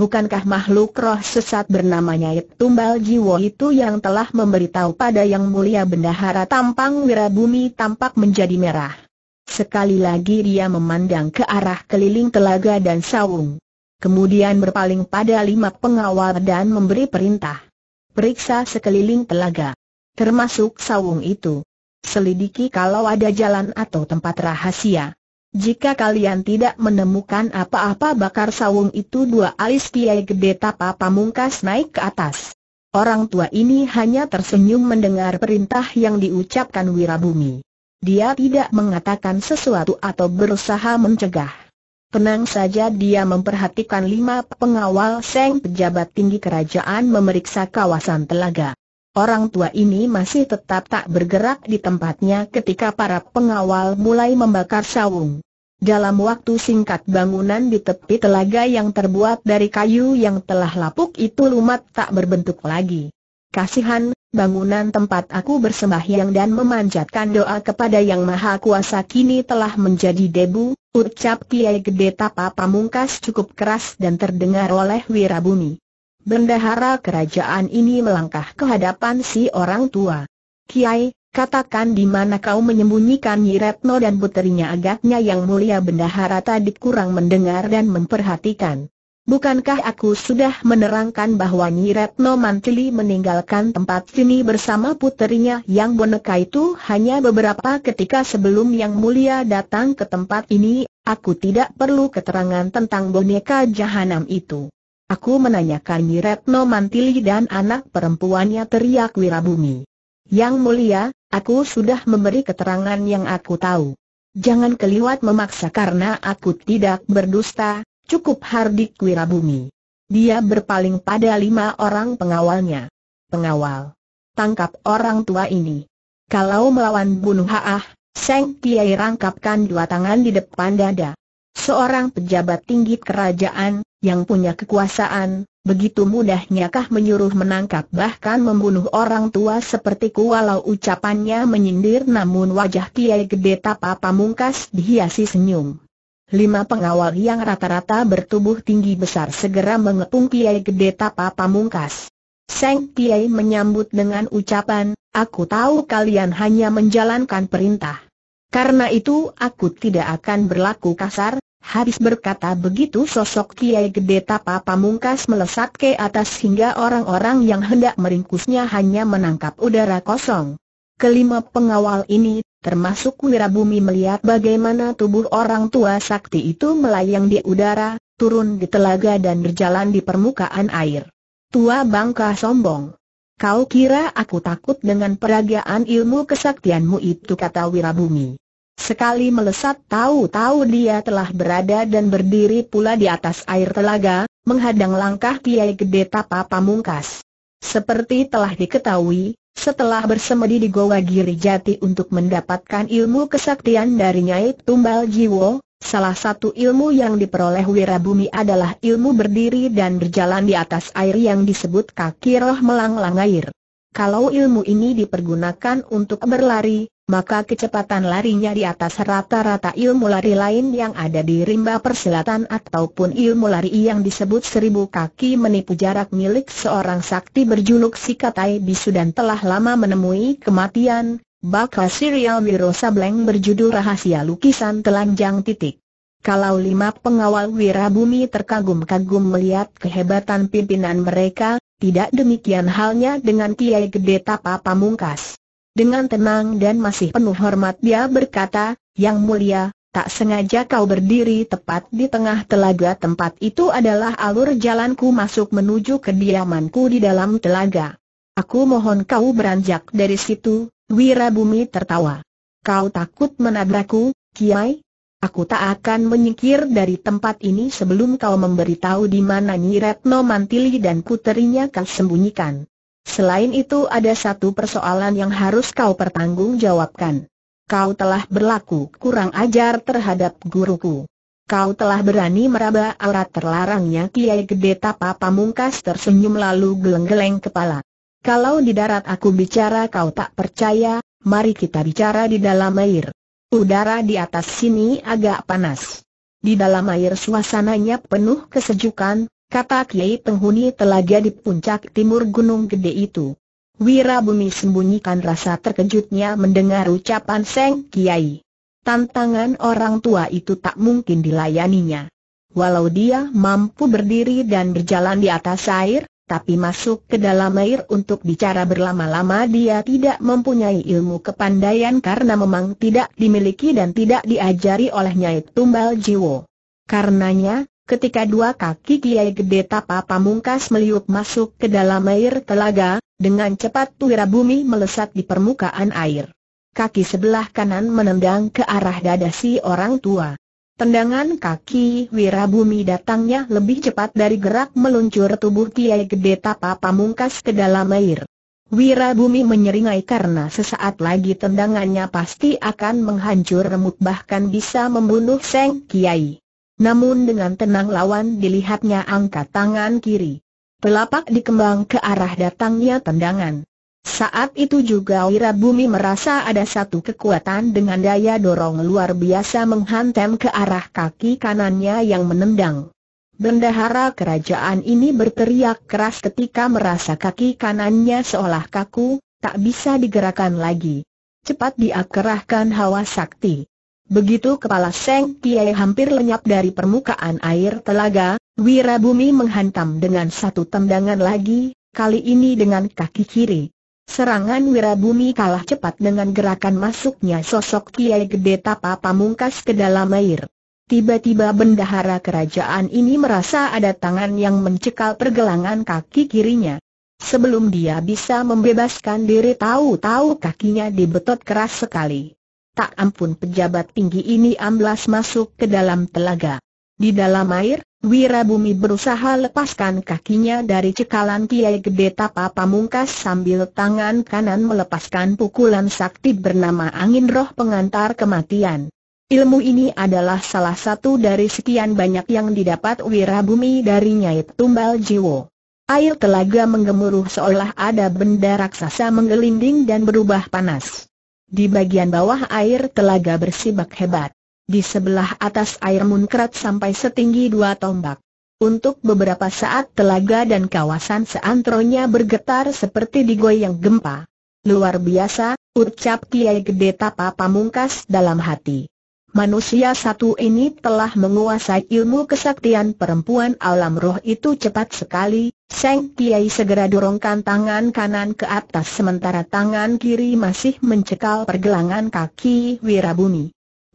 bukankah makhluk roh sesat bernama Nyait Tumbal Jiwo itu yang telah memberitahu pada yang mulia bendahara tampang Wirabumi tampak menjadi merah. Sekali lagi dia memandang ke arah keliling telaga dan sawung, Kemudian berpaling pada lima pengawal dan memberi perintah. Periksa sekeliling telaga. Termasuk sawung itu. Selidiki kalau ada jalan atau tempat rahasia. Jika kalian tidak menemukan apa-apa bakar sawung itu dua alis kiai gede tapa pamungkas naik ke atas. Orang tua ini hanya tersenyum mendengar perintah yang diucapkan Wirabumi. Dia tidak mengatakan sesuatu atau berusaha mencegah. Tenang saja dia memperhatikan lima pengawal seng pejabat tinggi kerajaan memeriksa kawasan telaga. Orang tua ini masih tetap tak bergerak di tempatnya ketika para pengawal mulai membakar sawung. Dalam waktu singkat bangunan di tepi telaga yang terbuat dari kayu yang telah lapuk itu lumat tak berbentuk lagi. Kasihan, bangunan tempat aku bersembahyang dan memanjatkan doa kepada Yang Maha Kuasa kini telah menjadi debu, ucap Kiai Gede Tapa Pamungkas cukup keras dan terdengar oleh Wirabumi. Bendahara kerajaan ini melangkah ke hadapan si orang tua. Kiai, katakan di mana kau menyembunyikan Retno dan puterinya agaknya yang mulia bendahara tadi kurang mendengar dan memperhatikan. Bukankah aku sudah menerangkan bahwa Nyiretno Mantili meninggalkan tempat ini bersama puterinya yang boneka itu hanya beberapa ketika sebelum yang mulia datang ke tempat ini, aku tidak perlu keterangan tentang boneka jahanam itu. Aku menanyakan Retno Mantili dan anak perempuannya teriak Wirabumi. Yang mulia, aku sudah memberi keterangan yang aku tahu. Jangan keliwat memaksa karena aku tidak berdusta, cukup Hardik Wirabumi. Dia berpaling pada lima orang pengawalnya. Pengawal. Tangkap orang tua ini. Kalau melawan bunuh Haah, Seng Kiai rangkapkan dua tangan di depan dada. Seorang pejabat tinggi kerajaan, yang punya kekuasaan, begitu mudahnya kah menyuruh menangkap bahkan membunuh orang tua sepertiku walau ucapannya menyindir namun wajah Kiai Gede Tapa Pamungkas dihiasi senyum. Lima pengawal yang rata-rata bertubuh tinggi besar segera mengepung Kiai Gede Tapa Pamungkas. Seng Kiai menyambut dengan ucapan, aku tahu kalian hanya menjalankan perintah. Karena itu aku tidak akan berlaku kasar, habis berkata begitu sosok Kiai Gede Tapa Pamungkas melesat ke atas hingga orang-orang yang hendak meringkusnya hanya menangkap udara kosong. Kelima pengawal ini, termasuk Wirabumi melihat bagaimana tubuh orang tua sakti itu melayang di udara, turun di telaga dan berjalan di permukaan air. Tua bangka sombong. Kau kira aku takut dengan peragaan ilmu kesaktianmu itu kata Wirabumi. Sekali melesat tahu-tahu dia telah berada dan berdiri pula di atas air telaga, menghadang langkah Kiai Gede Tapa Pamungkas. Seperti telah diketahui, setelah bersemedi di Goa Giri Jati untuk mendapatkan ilmu kesaktian dari Nyai Tumbal Jiwo, Salah satu ilmu yang diperoleh Wirabumi adalah ilmu berdiri dan berjalan di atas air yang disebut kaki roh melanglang air. Kalau ilmu ini dipergunakan untuk berlari, maka kecepatan larinya di atas rata-rata ilmu lari lain yang ada di rimba persilatan ataupun ilmu lari yang disebut seribu kaki menipu jarak milik seorang sakti berjuluk Sikatai Bisu dan telah lama menemui kematian, Bakal serial Wiro Sableng berjudul Rahasia Lukisan Telanjang Titik. Kalau lima pengawal Wirabumi terkagum-kagum melihat kehebatan pimpinan mereka, tidak demikian halnya dengan Kiai Gede Tapa Pamungkas. Dengan tenang dan masih penuh hormat dia berkata, Yang mulia, tak sengaja kau berdiri tepat di tengah telaga tempat itu adalah alur jalanku masuk menuju kediamanku di dalam telaga. Aku mohon kau beranjak dari situ, Wirabumi tertawa. Kau takut menabrakku, Kiai? Aku tak akan menyingkir dari tempat ini sebelum kau memberitahu di mana Nyi Retno Mantili dan puterinya kau sembunyikan. Selain itu ada satu persoalan yang harus kau pertanggungjawabkan. Kau telah berlaku kurang ajar terhadap guruku. Kau telah berani meraba alat terlarangnya Kiai Gede Tapa Pamungkas tersenyum lalu geleng-geleng kepala. Kalau di darat aku bicara kau tak percaya, mari kita bicara di dalam air. Udara di atas sini agak panas. Di dalam air suasananya penuh kesejukan, kata Kiai penghuni telaga di puncak timur Gunung Gede itu. Wira bumi sembunyikan rasa terkejutnya mendengar ucapan Seng Kiai. Tantangan orang tua itu tak mungkin dilayaninya. Walau dia mampu berdiri dan berjalan di atas air, tapi masuk ke dalam air untuk bicara berlama-lama dia tidak mempunyai ilmu kepandaian karena memang tidak dimiliki dan tidak diajari oleh Nyai Tumbal Jiwo. Karenanya, ketika dua kaki Kiai Gede Tapa Pamungkas meliuk masuk ke dalam air telaga, dengan cepat tuwira bumi melesat di permukaan air. Kaki sebelah kanan menendang ke arah dada si orang tua. Tendangan kaki Wirabumi datangnya lebih cepat dari gerak meluncur tubuh Kiai Gede Tapa Pamungkas ke dalam air. Wirabumi menyeringai karena sesaat lagi tendangannya pasti akan menghancur remuk bahkan bisa membunuh Seng Kiai. Namun dengan tenang lawan dilihatnya angkat tangan kiri. Pelapak dikembang ke arah datangnya tendangan. Saat itu juga Wirabumi merasa ada satu kekuatan dengan daya dorong luar biasa menghantam ke arah kaki kanannya yang menendang. Bendahara kerajaan ini berteriak keras ketika merasa kaki kanannya seolah kaku, tak bisa digerakkan lagi. Cepat diakerahkan hawa sakti. Begitu kepala Seng Kiai hampir lenyap dari permukaan air telaga, Wirabumi menghantam dengan satu tendangan lagi, kali ini dengan kaki kiri. Serangan Wirabumi kalah cepat dengan gerakan masuknya sosok Kiai Gede Tapa Pamungkas ke dalam air. Tiba-tiba bendahara kerajaan ini merasa ada tangan yang mencekal pergelangan kaki kirinya. Sebelum dia bisa membebaskan diri tahu-tahu kakinya dibetot keras sekali. Tak ampun pejabat tinggi ini amblas masuk ke dalam telaga. Di dalam air, Wirabumi berusaha lepaskan kakinya dari cekalan Kiai Gede Tapa Pamungkas sambil tangan kanan melepaskan pukulan sakti bernama angin roh pengantar kematian. Ilmu ini adalah salah satu dari sekian banyak yang didapat Wirabumi dari Nyai Tumbal Jiwo. Air telaga menggemuruh seolah ada benda raksasa menggelinding dan berubah panas. Di bagian bawah air telaga bersibak hebat. Di sebelah atas air munkrat sampai setinggi dua tombak. Untuk beberapa saat telaga dan kawasan seantronya bergetar seperti digoyang gempa. Luar biasa, ucap Kiai Gede Tapa Pamungkas dalam hati. Manusia satu ini telah menguasai ilmu kesaktian perempuan alam roh itu cepat sekali, Seng Kiai segera dorongkan tangan kanan ke atas sementara tangan kiri masih mencekal pergelangan kaki Wirabumi.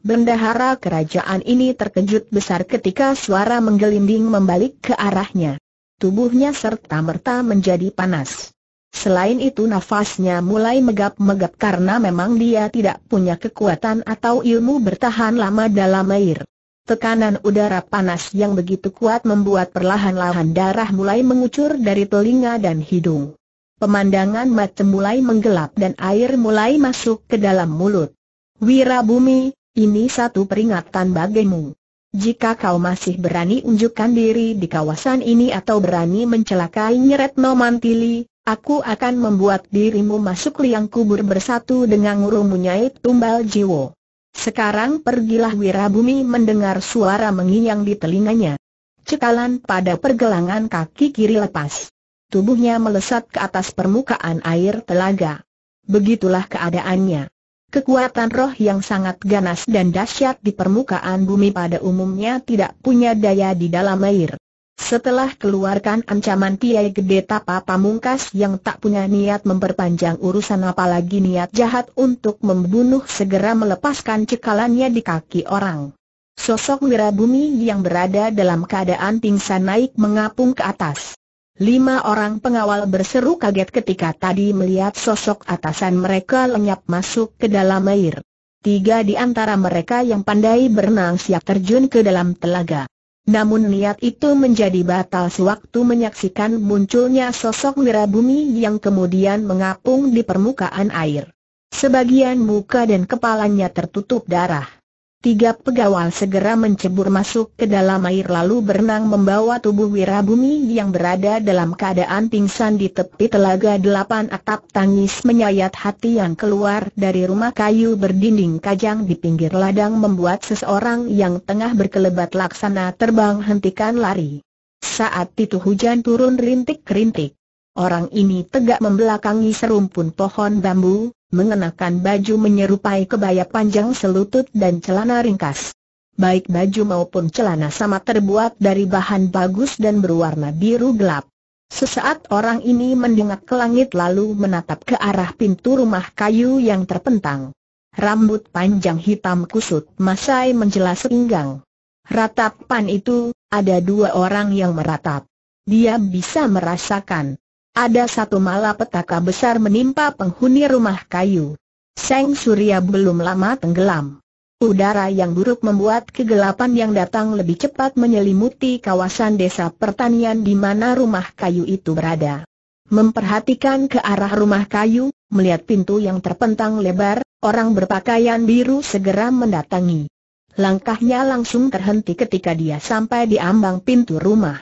Bendahara kerajaan ini terkejut besar ketika suara menggelinding membalik ke arahnya. Tubuhnya serta-merta menjadi panas. Selain itu nafasnya mulai megap-megap karena memang dia tidak punya kekuatan atau ilmu bertahan lama dalam air. Tekanan udara panas yang begitu kuat membuat perlahan-lahan darah mulai mengucur dari telinga dan hidung. Pemandangan mata mulai menggelap dan air mulai masuk ke dalam mulut. Wirabumi, ini satu peringatan bagimu. Jika kau masih berani unjukkan diri di kawasan ini atau berani mencelakai Retno Mantili, aku akan membuat dirimu masuk liang kubur bersatu dengan ngurumu Tumbal Jiwo. Sekarang pergilah Wirabumi mendengar suara menginyang di telinganya. Cekalan pada pergelangan kaki kiri lepas. Tubuhnya melesat ke atas permukaan air telaga. Begitulah keadaannya. Kekuatan roh yang sangat ganas dan dahsyat di permukaan bumi pada umumnya tidak punya daya di dalam air. Setelah keluarkan ancaman Kiai Gede Tapa Pamungkas yang tak punya niat memperpanjang urusan apalagi niat jahat untuk membunuh segera melepaskan cekalannya di kaki orang. Sosok Wirabumi yang berada dalam keadaan pingsan naik mengapung ke atas. Lima orang pengawal berseru kaget ketika tadi melihat sosok atasan mereka lenyap masuk ke dalam air. Tiga di antara mereka yang pandai berenang siap terjun ke dalam telaga. Namun niat itu menjadi batal sewaktu menyaksikan munculnya sosok wirabumi yang kemudian mengapung di permukaan air. Sebagian muka dan kepalanya tertutup darah. Tiga pegawai segera mencebur masuk ke dalam air lalu berenang membawa tubuh Wirabumi yang berada dalam keadaan pingsan di tepi telaga delapan atap tangis menyayat hati yang keluar dari rumah kayu berdinding kajang di pinggir ladang membuat seseorang yang tengah berkelebat laksana terbang hentikan lari. Saat itu hujan turun rintik-rintik. Orang ini tegak membelakangi serumpun pohon bambu, mengenakan baju menyerupai kebaya panjang selutut dan celana ringkas. Baik baju maupun celana sama terbuat dari bahan bagus dan berwarna biru gelap. Sesaat orang ini mendengak ke langit lalu menatap ke arah pintu rumah kayu yang terpentang. Rambut panjang hitam kusut masai menjelas pinggang. Ratapan itu, ada dua orang yang meratap. Dia bisa merasakan ada satu malapetaka besar menimpa penghuni rumah kayu. Seng Surya belum lama tenggelam. Udara yang buruk membuat kegelapan yang datang lebih cepat menyelimuti kawasan desa pertanian di mana rumah kayu itu berada. Memperhatikan ke arah rumah kayu, melihat pintu yang terpentang lebar, orang berpakaian biru segera mendatangi. Langkahnya langsung terhenti ketika dia sampai di ambang pintu rumah.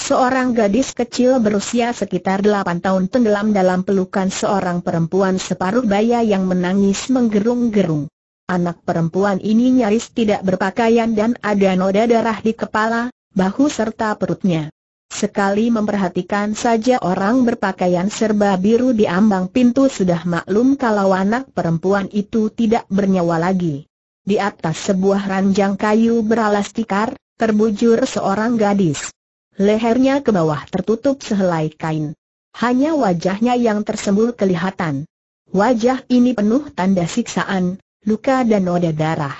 Seorang gadis kecil berusia sekitar 8 tahun tenggelam dalam pelukan seorang perempuan separuh baya yang menangis menggerung-gerung. Anak perempuan ini nyaris tidak berpakaian dan ada noda darah di kepala, bahu serta perutnya. Sekali memperhatikan saja orang berpakaian serba biru di ambang pintu sudah maklum kalau anak perempuan itu tidak bernyawa lagi. Di atas sebuah ranjang kayu beralas tikar, terbujur seorang gadis. Lehernya ke bawah tertutup sehelai kain. Hanya wajahnya yang tersembul kelihatan. Wajah ini penuh tanda siksaan, luka dan noda darah.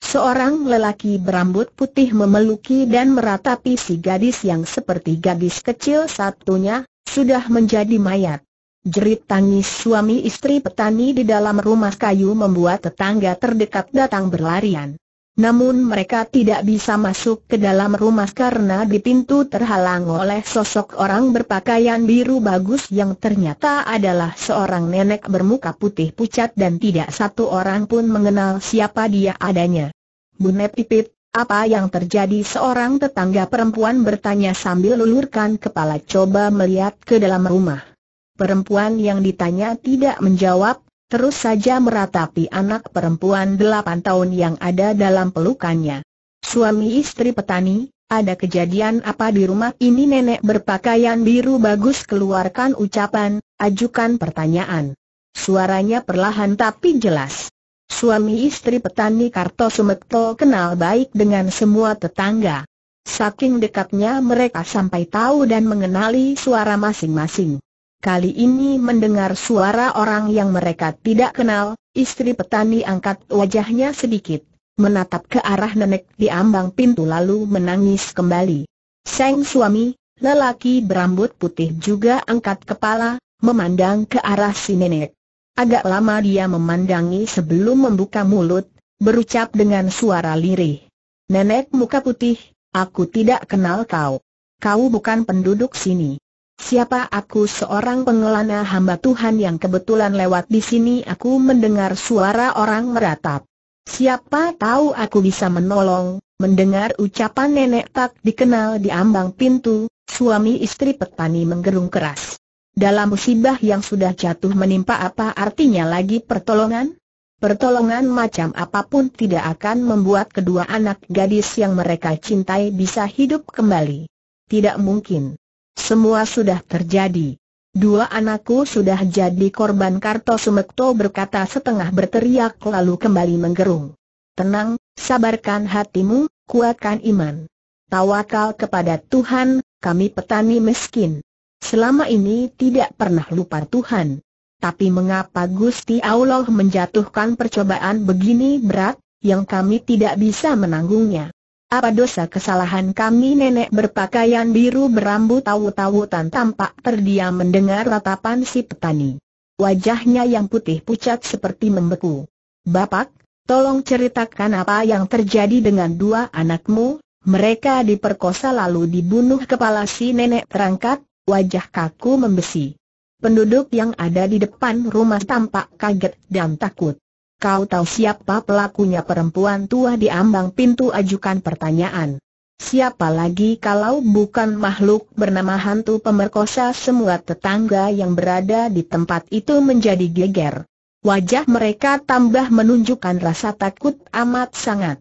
Seorang lelaki berambut putih memeluki dan meratapi si gadis yang seperti gadis kecil satunya, sudah menjadi mayat. Jerit tangis suami istri petani di dalam rumah kayu membuat tetangga terdekat datang berlarian. Namun mereka tidak bisa masuk ke dalam rumah karena di pintu terhalang oleh sosok orang berpakaian biru bagus yang ternyata adalah seorang nenek bermuka putih pucat dan tidak satu orang pun mengenal siapa dia adanya. Bu pipit, apa yang terjadi seorang tetangga perempuan bertanya sambil lulurkan kepala coba melihat ke dalam rumah. Perempuan yang ditanya tidak menjawab, terus saja meratapi anak perempuan delapan tahun yang ada dalam pelukannya. Suami istri petani, ada kejadian apa di rumah ini nenek berpakaian biru bagus keluarkan ucapan, ajukan pertanyaan. Suaranya perlahan tapi jelas. Suami istri petani Sumekto kenal baik dengan semua tetangga. Saking dekatnya mereka sampai tahu dan mengenali suara masing-masing kali ini mendengar suara orang yang mereka tidak kenal, istri petani angkat wajahnya sedikit, menatap ke arah nenek di ambang pintu lalu menangis kembali. Sang suami, lelaki berambut putih juga angkat kepala, memandang ke arah si nenek. Agak lama dia memandangi sebelum membuka mulut, berucap dengan suara lirih. Nenek muka putih, aku tidak kenal kau. Kau bukan penduduk sini. Siapa aku seorang pengelana hamba Tuhan yang kebetulan lewat di sini aku mendengar suara orang meratap. Siapa tahu aku bisa menolong, mendengar ucapan nenek tak dikenal di ambang pintu, suami istri petani menggerung keras. Dalam musibah yang sudah jatuh menimpa apa artinya lagi pertolongan? Pertolongan macam apapun tidak akan membuat kedua anak gadis yang mereka cintai bisa hidup kembali. Tidak mungkin. Semua sudah terjadi. Dua anakku sudah jadi korban Karto Sumekto berkata setengah berteriak lalu kembali menggerung. Tenang, sabarkan hatimu, kuatkan iman. Tawakal kepada Tuhan, kami petani miskin. Selama ini tidak pernah lupa Tuhan. Tapi mengapa Gusti Allah menjatuhkan percobaan begini berat, yang kami tidak bisa menanggungnya? Apa dosa kesalahan kami nenek berpakaian biru berambut tahu tan tampak terdiam mendengar ratapan si petani. Wajahnya yang putih pucat seperti membeku. Bapak, tolong ceritakan apa yang terjadi dengan dua anakmu, mereka diperkosa lalu dibunuh kepala si nenek terangkat, wajah kaku membesi. Penduduk yang ada di depan rumah tampak kaget dan takut. Kau tahu siapa pelakunya perempuan tua di ambang pintu ajukan pertanyaan. Siapa lagi kalau bukan makhluk bernama hantu pemerkosa semua tetangga yang berada di tempat itu menjadi geger. Wajah mereka tambah menunjukkan rasa takut amat sangat.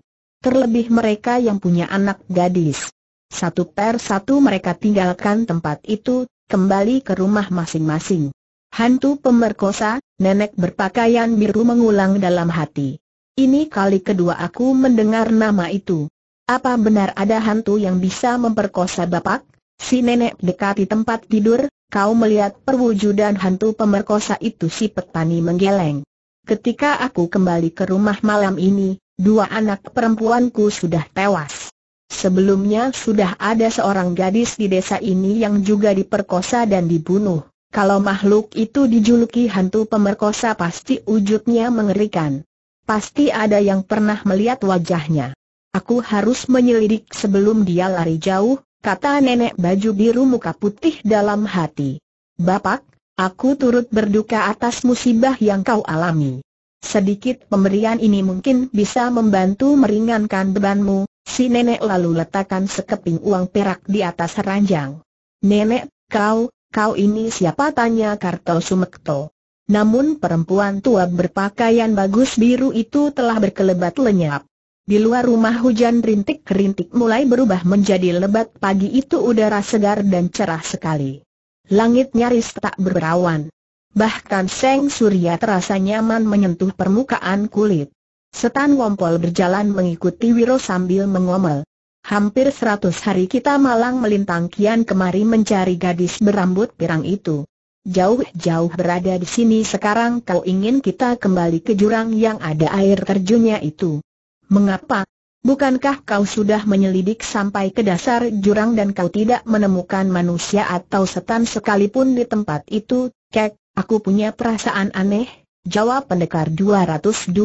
Terlebih mereka yang punya anak gadis. Satu per satu mereka tinggalkan tempat itu, kembali ke rumah masing-masing. Hantu pemerkosa, nenek berpakaian biru mengulang dalam hati. Ini kali kedua aku mendengar nama itu. Apa benar ada hantu yang bisa memperkosa bapak? Si nenek dekati tempat tidur, kau melihat perwujudan hantu pemerkosa itu si petani menggeleng. Ketika aku kembali ke rumah malam ini, dua anak perempuanku sudah tewas. Sebelumnya sudah ada seorang gadis di desa ini yang juga diperkosa dan dibunuh. Kalau makhluk itu dijuluki hantu pemerkosa pasti wujudnya mengerikan. Pasti ada yang pernah melihat wajahnya. Aku harus menyelidik sebelum dia lari jauh, kata nenek baju biru muka putih dalam hati. Bapak, aku turut berduka atas musibah yang kau alami. Sedikit pemberian ini mungkin bisa membantu meringankan bebanmu, si nenek lalu letakkan sekeping uang perak di atas ranjang. Nenek, kau, Kau ini siapa tanya Karto Sumekto. Namun perempuan tua berpakaian bagus biru itu telah berkelebat lenyap. Di luar rumah hujan rintik-rintik mulai berubah menjadi lebat pagi itu udara segar dan cerah sekali. Langit nyaris tak berawan. Bahkan seng surya terasa nyaman menyentuh permukaan kulit. Setan Wompol berjalan mengikuti Wiro sambil mengomel. Hampir seratus hari kita malang melintang kian kemari mencari gadis berambut pirang itu. Jauh-jauh berada di sini sekarang kau ingin kita kembali ke jurang yang ada air terjunnya itu. Mengapa? Bukankah kau sudah menyelidik sampai ke dasar jurang dan kau tidak menemukan manusia atau setan sekalipun di tempat itu? Kek, aku punya perasaan aneh, jawab pendekar 212.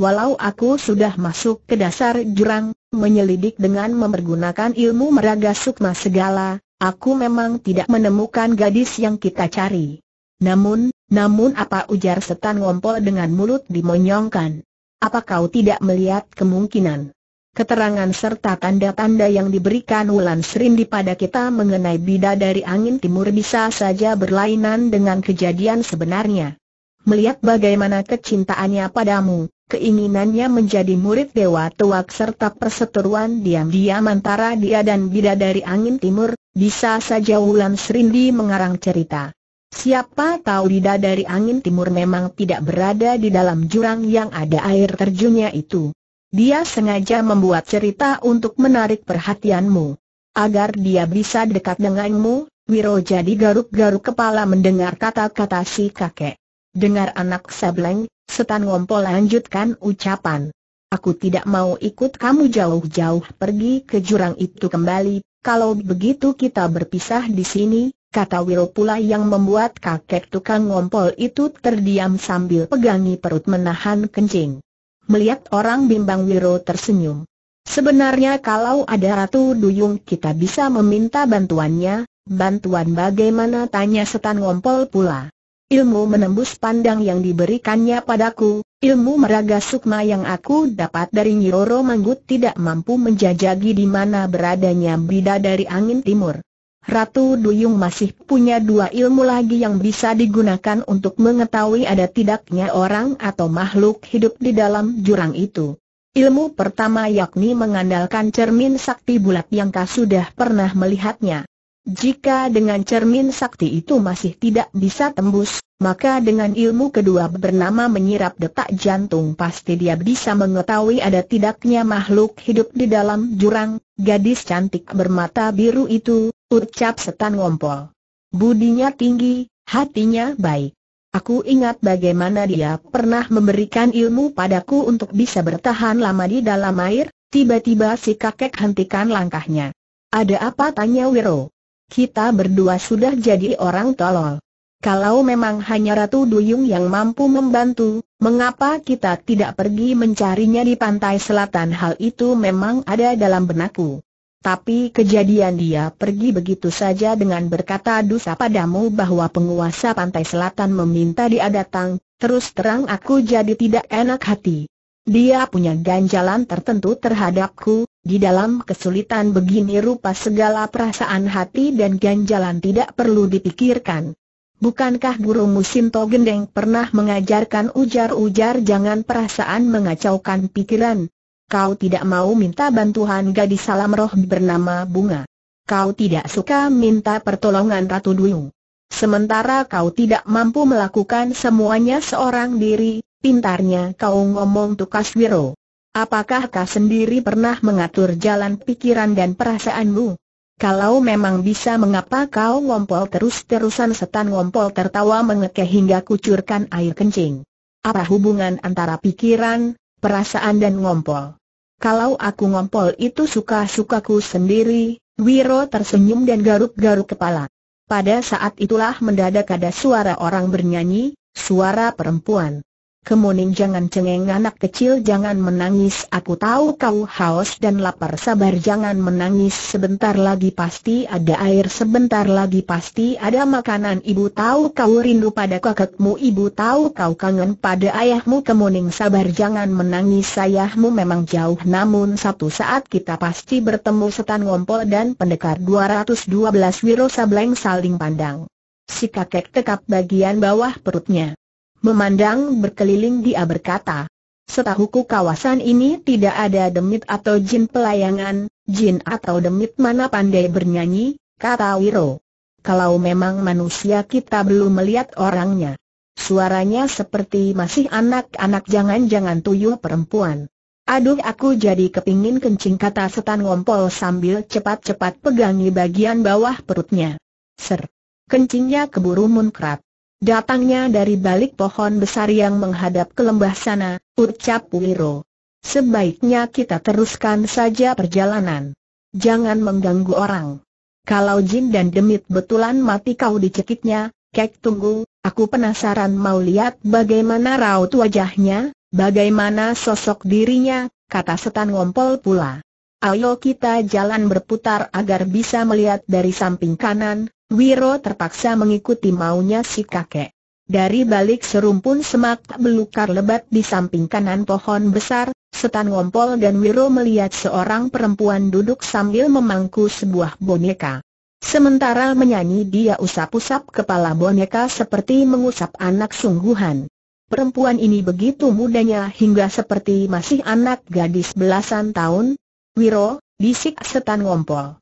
Walau aku sudah masuk ke dasar jurang, menyelidik dengan mempergunakan ilmu meraga sukma segala, aku memang tidak menemukan gadis yang kita cari. Namun, namun apa ujar setan ngompol dengan mulut dimonyongkan? Apa kau tidak melihat kemungkinan? Keterangan serta tanda-tanda yang diberikan Wulan Serindi pada kita mengenai bida dari angin timur bisa saja berlainan dengan kejadian sebenarnya. Melihat bagaimana kecintaannya padamu, keinginannya menjadi murid Dewa Tuak serta perseteruan diam-diam antara dia dan Bidadari Angin Timur, bisa saja Wulan Serindi mengarang cerita. Siapa tahu Bidadari Angin Timur memang tidak berada di dalam jurang yang ada air terjunnya itu. Dia sengaja membuat cerita untuk menarik perhatianmu. Agar dia bisa dekat denganmu, Wiro jadi garuk-garuk kepala mendengar kata-kata si kakek. Dengar anak sableng, Setan ngompol lanjutkan ucapan. Aku tidak mau ikut kamu jauh-jauh pergi ke jurang itu kembali, kalau begitu kita berpisah di sini, kata Wiro pula yang membuat kakek tukang ngompol itu terdiam sambil pegangi perut menahan kencing. Melihat orang bimbang Wiro tersenyum. Sebenarnya kalau ada Ratu Duyung kita bisa meminta bantuannya, bantuan bagaimana tanya setan ngompol pula ilmu menembus pandang yang diberikannya padaku, ilmu meraga sukma yang aku dapat dari Nyiroro Manggut tidak mampu menjajagi di mana beradanya bida dari angin timur. Ratu Duyung masih punya dua ilmu lagi yang bisa digunakan untuk mengetahui ada tidaknya orang atau makhluk hidup di dalam jurang itu. Ilmu pertama yakni mengandalkan cermin sakti bulat yang kau sudah pernah melihatnya. Jika dengan cermin sakti itu masih tidak bisa tembus, maka dengan ilmu kedua bernama menyirap detak jantung pasti dia bisa mengetahui ada tidaknya makhluk hidup di dalam jurang, gadis cantik bermata biru itu, ucap setan ngompol. Budinya tinggi, hatinya baik. Aku ingat bagaimana dia pernah memberikan ilmu padaku untuk bisa bertahan lama di dalam air, tiba-tiba si kakek hentikan langkahnya. Ada apa tanya Wiro? kita berdua sudah jadi orang tolol. Kalau memang hanya Ratu Duyung yang mampu membantu, mengapa kita tidak pergi mencarinya di pantai selatan? Hal itu memang ada dalam benakku. Tapi kejadian dia pergi begitu saja dengan berkata dusa padamu bahwa penguasa pantai selatan meminta dia datang, terus terang aku jadi tidak enak hati. Dia punya ganjalan tertentu terhadapku, di dalam kesulitan begini rupa segala perasaan hati dan ganjalan tidak perlu dipikirkan. Bukankah guru musim togendeng pernah mengajarkan ujar-ujar jangan perasaan mengacaukan pikiran? Kau tidak mau minta bantuan gadis salam roh bernama Bunga. Kau tidak suka minta pertolongan Ratu Duyung. Sementara kau tidak mampu melakukan semuanya seorang diri, Pintarnya kau ngomong tukas Wiro. Apakah kau sendiri pernah mengatur jalan pikiran dan perasaanmu? Kalau memang bisa mengapa kau ngompol terus-terusan setan ngompol tertawa mengekeh hingga kucurkan air kencing? Apa hubungan antara pikiran, perasaan dan ngompol? Kalau aku ngompol itu suka-sukaku sendiri, Wiro tersenyum dan garuk-garuk kepala. Pada saat itulah mendadak ada suara orang bernyanyi, suara perempuan. Kemuning jangan cengeng anak kecil jangan menangis aku tahu kau haus dan lapar sabar jangan menangis sebentar lagi pasti ada air sebentar lagi pasti ada makanan ibu tahu kau rindu pada kakakmu. ibu tahu kau kangen pada ayahmu kemuning sabar jangan menangis ayahmu memang jauh namun satu saat kita pasti bertemu setan ngompol dan pendekar 212 Wiro Sableng saling pandang Si kakek tekap bagian bawah perutnya Memandang berkeliling dia berkata, Setahuku kawasan ini tidak ada demit atau jin pelayangan, jin atau demit mana pandai bernyanyi, kata Wiro. Kalau memang manusia kita belum melihat orangnya. Suaranya seperti masih anak-anak jangan-jangan tuyul perempuan. Aduh aku jadi kepingin kencing kata setan ngompol sambil cepat-cepat pegangi bagian bawah perutnya. Ser. Kencingnya keburu munkrat. Datangnya dari balik pohon besar yang menghadap ke lembah sana, ucap Wiro. Sebaiknya kita teruskan saja perjalanan. Jangan mengganggu orang. Kalau Jin dan Demit betulan mati kau dicekiknya, Kek tunggu, aku penasaran mau lihat bagaimana raut wajahnya, bagaimana sosok dirinya, kata setan ngompol pula. Ayo kita jalan berputar agar bisa melihat dari samping kanan, Wiro terpaksa mengikuti maunya si kakek. Dari balik serumpun semak belukar lebat di samping kanan pohon besar, setan ngompol dan Wiro melihat seorang perempuan duduk sambil memangku sebuah boneka. Sementara menyanyi dia usap-usap kepala boneka seperti mengusap anak sungguhan. Perempuan ini begitu mudanya hingga seperti masih anak gadis belasan tahun. Wiro, bisik setan ngompol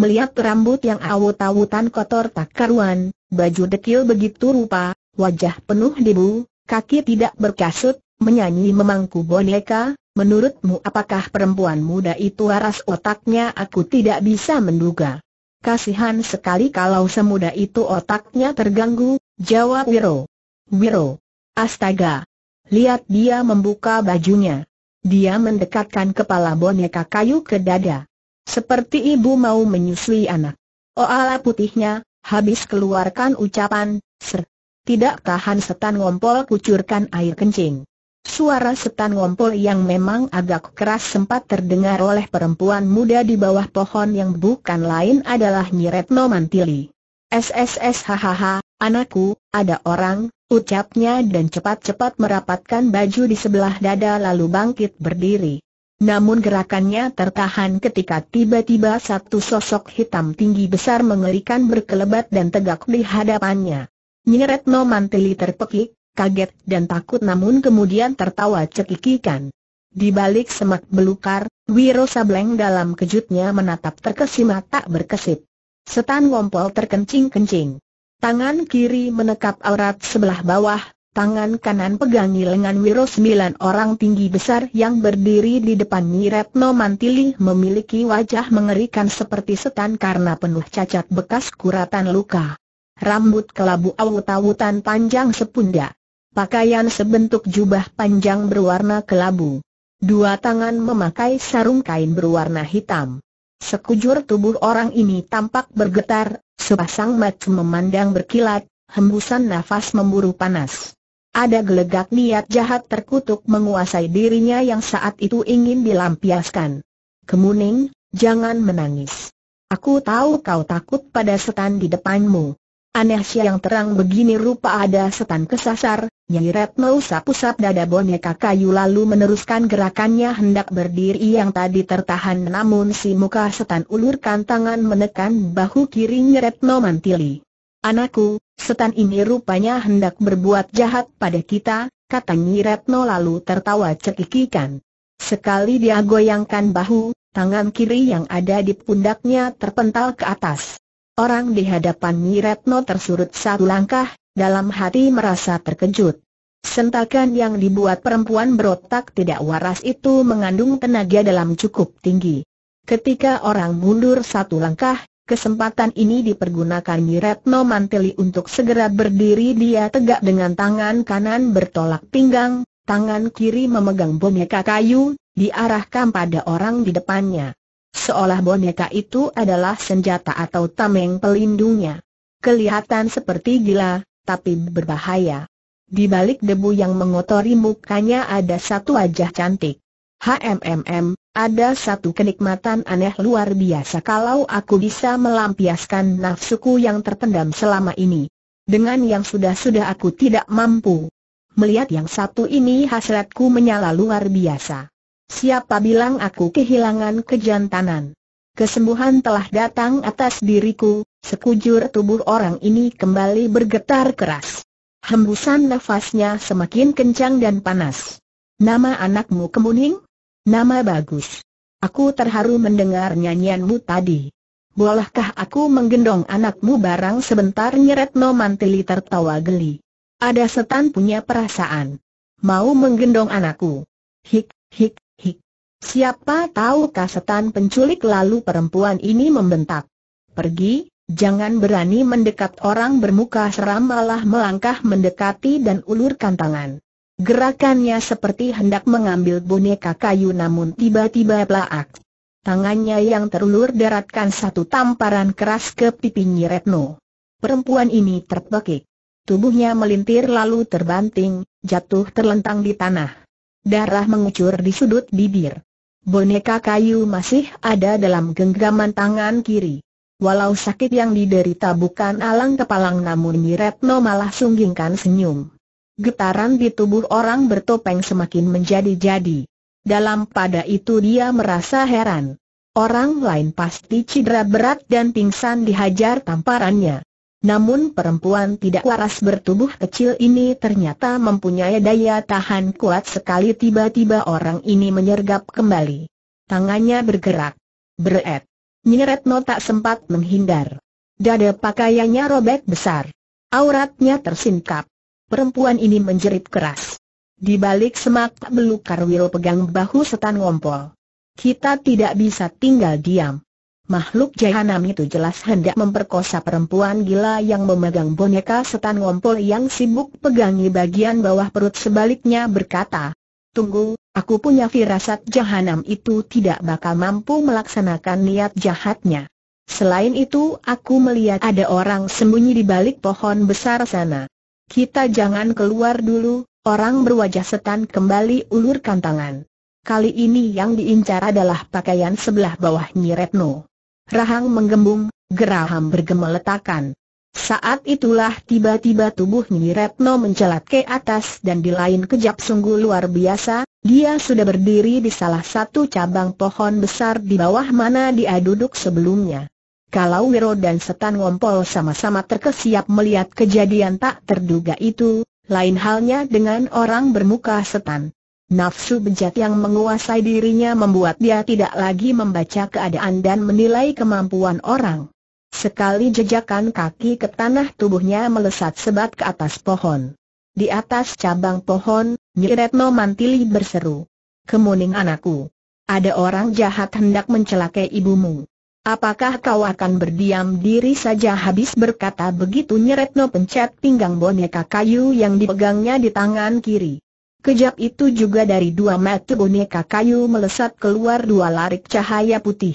melihat rambut yang awut-awutan kotor tak karuan, baju dekil begitu rupa, wajah penuh debu, kaki tidak berkasut, menyanyi memangku boneka, menurutmu apakah perempuan muda itu waras otaknya aku tidak bisa menduga. Kasihan sekali kalau semuda itu otaknya terganggu, jawab Wiro. Wiro. Astaga. Lihat dia membuka bajunya. Dia mendekatkan kepala boneka kayu ke dada. Seperti ibu mau menyusui anak. Oh ala putihnya, habis keluarkan ucapan, ser. Tidak tahan setan ngompol kucurkan air kencing. Suara setan ngompol yang memang agak keras sempat terdengar oleh perempuan muda di bawah pohon yang bukan lain adalah Nyiretno Mantili. SSS hahaha, anakku, ada orang, ucapnya dan cepat-cepat merapatkan baju di sebelah dada lalu bangkit berdiri. Namun gerakannya tertahan ketika tiba-tiba satu sosok hitam tinggi besar mengerikan berkelebat dan tegak di hadapannya. Nyeretno Manteli terpekik, kaget dan takut namun kemudian tertawa cekikikan. Di balik semak belukar, Wiro Sableng dalam kejutnya menatap terkesima tak berkesip. Setan ngompol terkencing-kencing. Tangan kiri menekap aurat sebelah bawah, Tangan kanan pegangi lengan Wiro sembilan orang tinggi besar yang berdiri di depan Niretno Mantili memiliki wajah mengerikan seperti setan karena penuh cacat bekas kuratan luka. Rambut kelabu awut-awutan panjang sepunda. Pakaian sebentuk jubah panjang berwarna kelabu. Dua tangan memakai sarung kain berwarna hitam. Sekujur tubuh orang ini tampak bergetar, sepasang mata memandang berkilat, hembusan nafas memburu panas. Ada gelegak niat jahat terkutuk menguasai dirinya yang saat itu ingin dilampiaskan. Kemuning, jangan menangis. Aku tahu kau takut pada setan di depanmu. Aneh sih yang terang begini rupa ada setan kesasar, Nyai Retno usap sap dada boneka kayu lalu meneruskan gerakannya hendak berdiri yang tadi tertahan namun si muka setan ulurkan tangan menekan bahu kiri Nyai Retno Mantili. Anakku, setan ini rupanya hendak berbuat jahat pada kita, kata Nyi Retno lalu tertawa cekikikan. Sekali dia goyangkan bahu, tangan kiri yang ada di pundaknya terpental ke atas. Orang di hadapan Nyi Retno tersurut satu langkah, dalam hati merasa terkejut. Sentakan yang dibuat perempuan berotak tidak waras itu mengandung tenaga dalam cukup tinggi. Ketika orang mundur satu langkah, Kesempatan ini dipergunakan Retno Manteli untuk segera berdiri dia tegak dengan tangan kanan bertolak pinggang, tangan kiri memegang boneka kayu, diarahkan pada orang di depannya. Seolah boneka itu adalah senjata atau tameng pelindungnya. Kelihatan seperti gila, tapi berbahaya. Di balik debu yang mengotori mukanya ada satu wajah cantik. HMMM, ada satu kenikmatan aneh luar biasa kalau aku bisa melampiaskan nafsuku yang terpendam selama ini. Dengan yang sudah-sudah aku tidak mampu. Melihat yang satu ini hasratku menyala luar biasa. Siapa bilang aku kehilangan kejantanan? Kesembuhan telah datang atas diriku, sekujur tubuh orang ini kembali bergetar keras. Hembusan nafasnya semakin kencang dan panas. Nama anakmu kemuning? Nama bagus. Aku terharu mendengar nyanyianmu tadi. Bolehkah aku menggendong anakmu barang sebentar Nyeretno Mantili tertawa geli. Ada setan punya perasaan. Mau menggendong anakku. Hik, hik, hik. Siapa tahu kasetan penculik lalu perempuan ini membentak. Pergi, jangan berani mendekat orang bermuka seram malah melangkah mendekati dan ulurkan tangan. Gerakannya seperti hendak mengambil boneka kayu namun tiba-tiba pelaak. Tangannya yang terulur daratkan satu tamparan keras ke pipi Retno. Perempuan ini terpekik. Tubuhnya melintir lalu terbanting, jatuh terlentang di tanah. Darah mengucur di sudut bibir. Boneka kayu masih ada dalam genggaman tangan kiri. Walau sakit yang diderita bukan alang kepalang namun Retno malah sunggingkan senyum getaran di tubuh orang bertopeng semakin menjadi-jadi. Dalam pada itu dia merasa heran. Orang lain pasti cedera berat dan pingsan dihajar tamparannya. Namun perempuan tidak waras bertubuh kecil ini ternyata mempunyai daya tahan kuat sekali tiba-tiba orang ini menyergap kembali. Tangannya bergerak. Beret. no tak sempat menghindar. Dada pakaiannya robek besar. Auratnya tersingkap perempuan ini menjerit keras. Di balik semak belukar, beluk pegang bahu setan ngompol. Kita tidak bisa tinggal diam. Makhluk jahanam itu jelas hendak memperkosa perempuan gila yang memegang boneka setan ngompol yang sibuk pegangi bagian bawah perut sebaliknya berkata, Tunggu, aku punya firasat jahanam itu tidak bakal mampu melaksanakan niat jahatnya. Selain itu aku melihat ada orang sembunyi di balik pohon besar sana. Kita jangan keluar dulu, orang berwajah setan kembali ulurkan tangan. Kali ini yang diincar adalah pakaian sebelah bawah Nyiretno. Rahang menggembung, geraham bergemeletakan. Saat itulah tiba-tiba tubuh Nyiretno mencelat ke atas dan di lain kejap sungguh luar biasa, dia sudah berdiri di salah satu cabang pohon besar di bawah mana dia duduk sebelumnya. Kalau Wiro dan Setan Ngompol sama-sama terkesiap melihat kejadian tak terduga itu, lain halnya dengan orang bermuka setan. Nafsu bejat yang menguasai dirinya membuat dia tidak lagi membaca keadaan dan menilai kemampuan orang. Sekali jejakan kaki ke tanah tubuhnya melesat sebat ke atas pohon. Di atas cabang pohon, Nyiretno Mantili berseru. Kemuning anakku, ada orang jahat hendak mencelakai ibumu. Apakah kau akan berdiam diri saja habis berkata begitu Nyeretno pencet pinggang boneka kayu yang dipegangnya di tangan kiri. Kejap itu juga dari dua mata boneka kayu melesat keluar dua larik cahaya putih.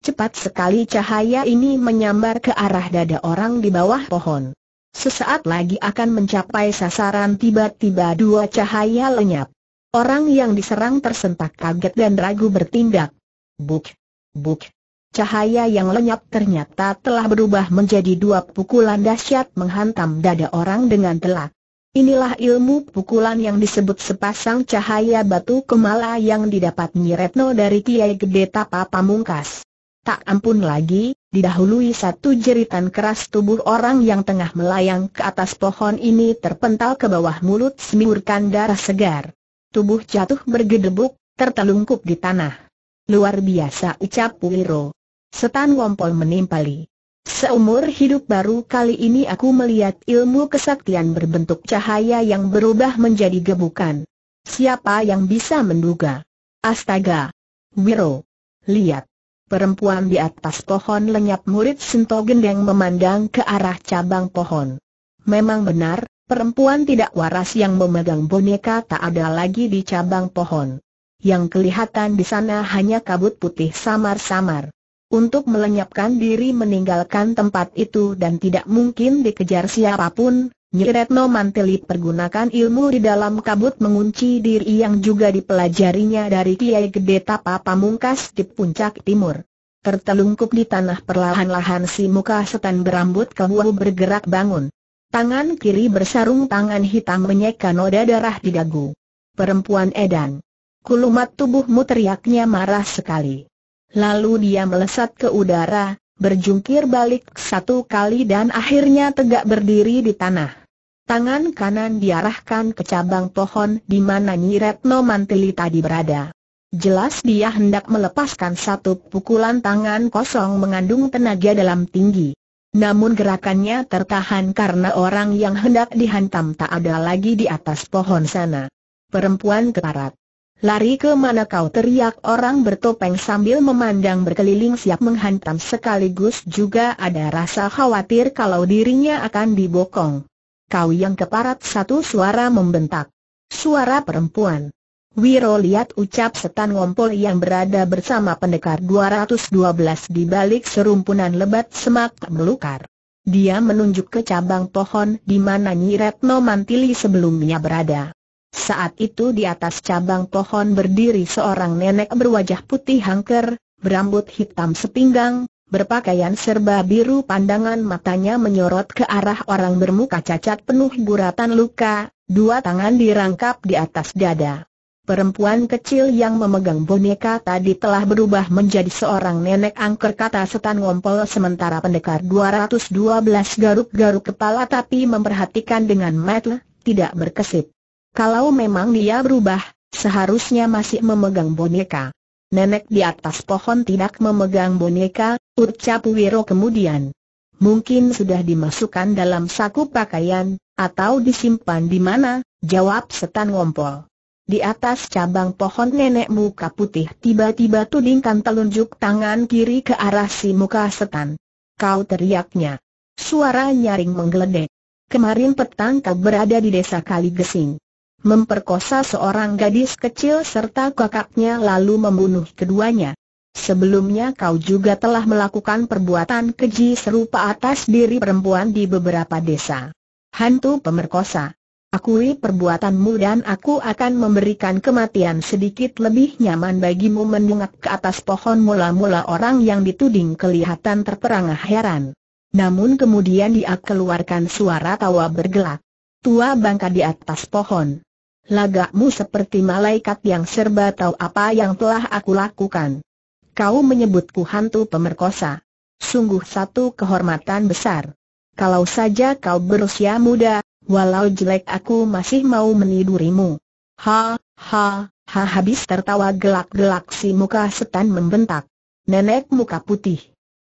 Cepat sekali cahaya ini menyambar ke arah dada orang di bawah pohon. Sesaat lagi akan mencapai sasaran tiba-tiba dua cahaya lenyap. Orang yang diserang tersentak kaget dan ragu bertindak. Buk, buk, Cahaya yang lenyap ternyata telah berubah menjadi dua pukulan dahsyat menghantam dada orang dengan telak. Inilah ilmu pukulan yang disebut sepasang cahaya batu kemala yang didapat Nyiretno dari Kiai Gede Tapa Pamungkas. Tak ampun lagi, didahului satu jeritan keras tubuh orang yang tengah melayang ke atas pohon ini terpental ke bawah mulut semiurkan darah segar. Tubuh jatuh bergedebuk, tertelungkup di tanah. Luar biasa ucap Wiro. Setan Wompol menimpali. Seumur hidup baru kali ini aku melihat ilmu kesaktian berbentuk cahaya yang berubah menjadi gebukan. Siapa yang bisa menduga? Astaga! Wiro! Lihat! Perempuan di atas pohon lenyap murid Sinto Gendeng memandang ke arah cabang pohon. Memang benar, perempuan tidak waras yang memegang boneka tak ada lagi di cabang pohon. Yang kelihatan di sana hanya kabut putih samar-samar untuk melenyapkan diri meninggalkan tempat itu dan tidak mungkin dikejar siapapun, Nyiretno Manteli pergunakan ilmu di dalam kabut mengunci diri yang juga dipelajarinya dari Kiai Gede Tapa Pamungkas di puncak timur. Tertelungkup di tanah perlahan-lahan si muka setan berambut keluar bergerak bangun. Tangan kiri bersarung tangan hitam menyeka noda darah di dagu. Perempuan edan. Kulumat tubuhmu teriaknya marah sekali lalu dia melesat ke udara, berjungkir balik satu kali dan akhirnya tegak berdiri di tanah. Tangan kanan diarahkan ke cabang pohon di mana Nyi Retno Mantili tadi berada. Jelas dia hendak melepaskan satu pukulan tangan kosong mengandung tenaga dalam tinggi. Namun gerakannya tertahan karena orang yang hendak dihantam tak ada lagi di atas pohon sana. Perempuan keparat. Lari ke mana kau teriak orang bertopeng sambil memandang berkeliling siap menghantam sekaligus juga ada rasa khawatir kalau dirinya akan dibokong. Kau yang keparat satu suara membentak. Suara perempuan. Wiro lihat ucap setan ngompol yang berada bersama pendekar 212 di balik serumpunan lebat semak melukar. Dia menunjuk ke cabang pohon di mana Nyi Retno Mantili sebelumnya berada. Saat itu di atas cabang pohon berdiri seorang nenek berwajah putih hangker, berambut hitam sepinggang, berpakaian serba biru pandangan matanya menyorot ke arah orang bermuka cacat penuh guratan luka, dua tangan dirangkap di atas dada. Perempuan kecil yang memegang boneka tadi telah berubah menjadi seorang nenek angker kata setan ngompol sementara pendekar 212 garuk-garuk kepala tapi memperhatikan dengan metel, tidak berkesip. Kalau memang dia berubah, seharusnya masih memegang boneka. Nenek di atas pohon tidak memegang boneka, ucap Wiro kemudian. Mungkin sudah dimasukkan dalam saku pakaian, atau disimpan di mana, jawab setan ngompol. Di atas cabang pohon nenek muka putih tiba-tiba tudingkan telunjuk tangan kiri ke arah si muka setan. Kau teriaknya. Suara nyaring menggeledek. Kemarin petang kau berada di desa Kaligesing memperkosa seorang gadis kecil serta kakaknya lalu membunuh keduanya. Sebelumnya kau juga telah melakukan perbuatan keji serupa atas diri perempuan di beberapa desa. Hantu pemerkosa. Akui perbuatanmu dan aku akan memberikan kematian sedikit lebih nyaman bagimu mendungak ke atas pohon mula-mula orang yang dituding kelihatan terperangah heran. Namun kemudian dia keluarkan suara tawa bergelak. Tua bangka di atas pohon. Lagakmu seperti malaikat yang serba tahu apa yang telah aku lakukan. Kau menyebutku hantu pemerkosa. Sungguh satu kehormatan besar. Kalau saja kau berusia muda, walau jelek aku masih mau menidurimu. Ha, ha, ha habis tertawa gelak-gelak si muka setan membentak. Nenek muka putih.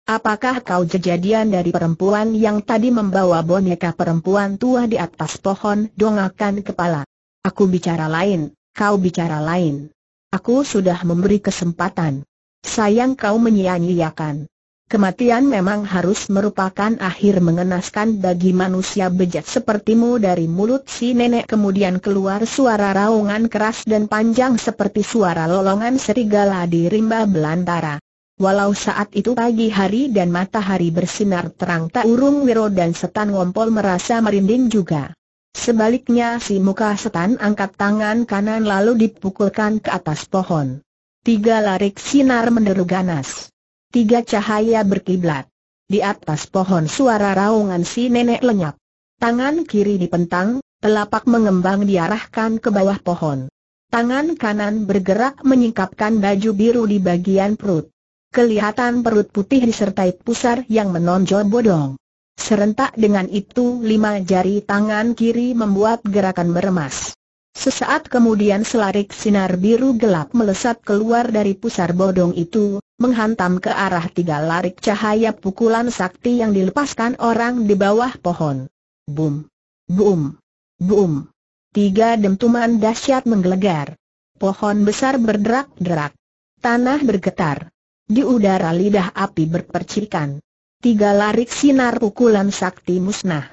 Apakah kau jejadian dari perempuan yang tadi membawa boneka perempuan tua di atas pohon dongakan kepala? Aku bicara lain, kau bicara lain. Aku sudah memberi kesempatan. Sayang kau menyia-nyiakan. Kematian memang harus merupakan akhir mengenaskan bagi manusia bejat sepertimu dari mulut si nenek kemudian keluar suara raungan keras dan panjang seperti suara lolongan serigala di rimba belantara. Walau saat itu pagi hari dan matahari bersinar terang tak urung wiro dan setan ngompol merasa merinding juga. Sebaliknya si muka setan angkat tangan kanan lalu dipukulkan ke atas pohon. Tiga larik sinar menderu ganas. Tiga cahaya berkiblat. Di atas pohon suara raungan si nenek lenyap. Tangan kiri dipentang, telapak mengembang diarahkan ke bawah pohon. Tangan kanan bergerak menyingkapkan baju biru di bagian perut. Kelihatan perut putih disertai pusar yang menonjol bodong. Serentak dengan itu lima jari tangan kiri membuat gerakan meremas. Sesaat kemudian selarik sinar biru gelap melesat keluar dari pusar bodong itu, menghantam ke arah tiga larik cahaya pukulan sakti yang dilepaskan orang di bawah pohon. Boom, boom, boom. Tiga dentuman dahsyat menggelegar. Pohon besar berderak-derak. Tanah bergetar. Di udara lidah api berpercikan tiga larik sinar pukulan sakti musnah.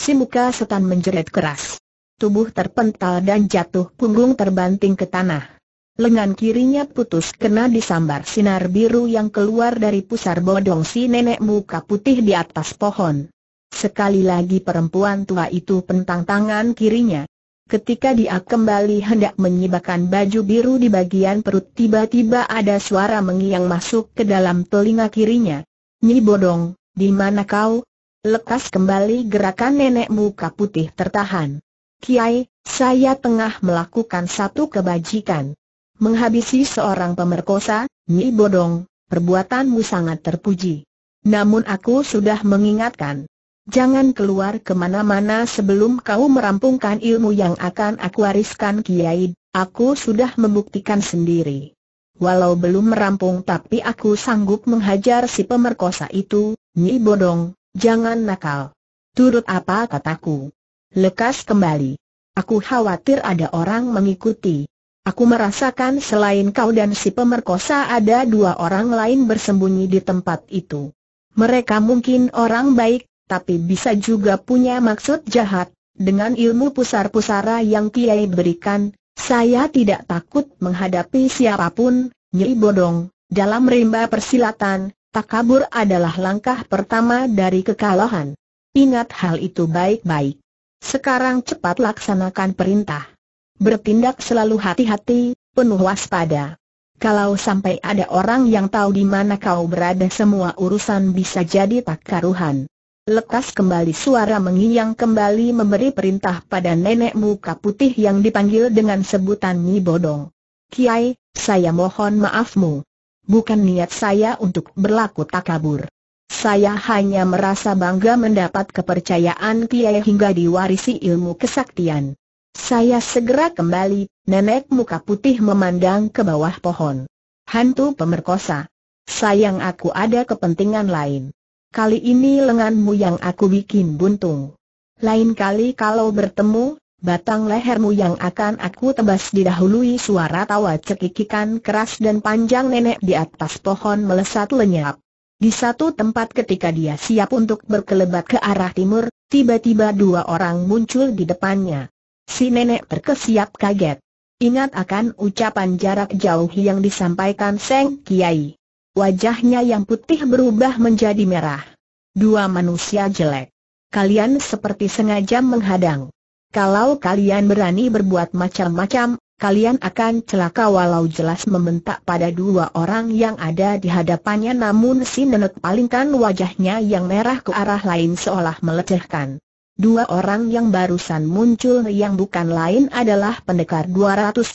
Si muka setan menjerit keras. Tubuh terpental dan jatuh punggung terbanting ke tanah. Lengan kirinya putus kena disambar sinar biru yang keluar dari pusar bodong si nenek muka putih di atas pohon. Sekali lagi perempuan tua itu pentang tangan kirinya. Ketika dia kembali hendak menyibakkan baju biru di bagian perut tiba-tiba ada suara mengiang masuk ke dalam telinga kirinya. Nyi Bodong, di mana kau? Lekas kembali gerakan nenek muka putih tertahan. Kiai, saya tengah melakukan satu kebajikan. Menghabisi seorang pemerkosa, Nyi Bodong, perbuatanmu sangat terpuji. Namun aku sudah mengingatkan. Jangan keluar kemana-mana sebelum kau merampungkan ilmu yang akan aku wariskan Kiai, aku sudah membuktikan sendiri. Walau belum merampung tapi aku sanggup menghajar si pemerkosa itu, Nyi Bodong, jangan nakal. Turut apa kataku? Lekas kembali. Aku khawatir ada orang mengikuti. Aku merasakan selain kau dan si pemerkosa ada dua orang lain bersembunyi di tempat itu. Mereka mungkin orang baik, tapi bisa juga punya maksud jahat. Dengan ilmu pusar-pusara yang Kiai berikan, saya tidak takut menghadapi siapapun, Nyi Bodong, dalam rimba persilatan, takabur adalah langkah pertama dari kekalahan. Ingat hal itu baik-baik. Sekarang cepat laksanakan perintah. Bertindak selalu hati-hati, penuh waspada. Kalau sampai ada orang yang tahu di mana kau berada semua urusan bisa jadi tak karuhan. Lekas kembali suara mengiyang kembali memberi perintah pada nenek muka putih yang dipanggil dengan sebutan Nyi Bodong. Kiai, saya mohon maafmu. Bukan niat saya untuk berlaku takabur. Saya hanya merasa bangga mendapat kepercayaan Kiai hingga diwarisi ilmu kesaktian. Saya segera kembali, nenek muka putih memandang ke bawah pohon. Hantu pemerkosa. Sayang aku ada kepentingan lain. Kali ini lenganmu yang aku bikin buntung. Lain kali kalau bertemu, batang lehermu yang akan aku tebas didahului suara tawa cekikikan keras dan panjang nenek di atas pohon melesat lenyap. Di satu tempat ketika dia siap untuk berkelebat ke arah timur, tiba-tiba dua orang muncul di depannya. Si nenek terkesiap kaget. Ingat akan ucapan jarak jauh yang disampaikan Seng Kiai. Wajahnya yang putih berubah menjadi merah. Dua manusia jelek. Kalian seperti sengaja menghadang. Kalau kalian berani berbuat macam-macam, kalian akan celaka walau jelas membentak pada dua orang yang ada di hadapannya namun si nenek palingkan wajahnya yang merah ke arah lain seolah melecehkan. Dua orang yang barusan muncul yang bukan lain adalah pendekar 212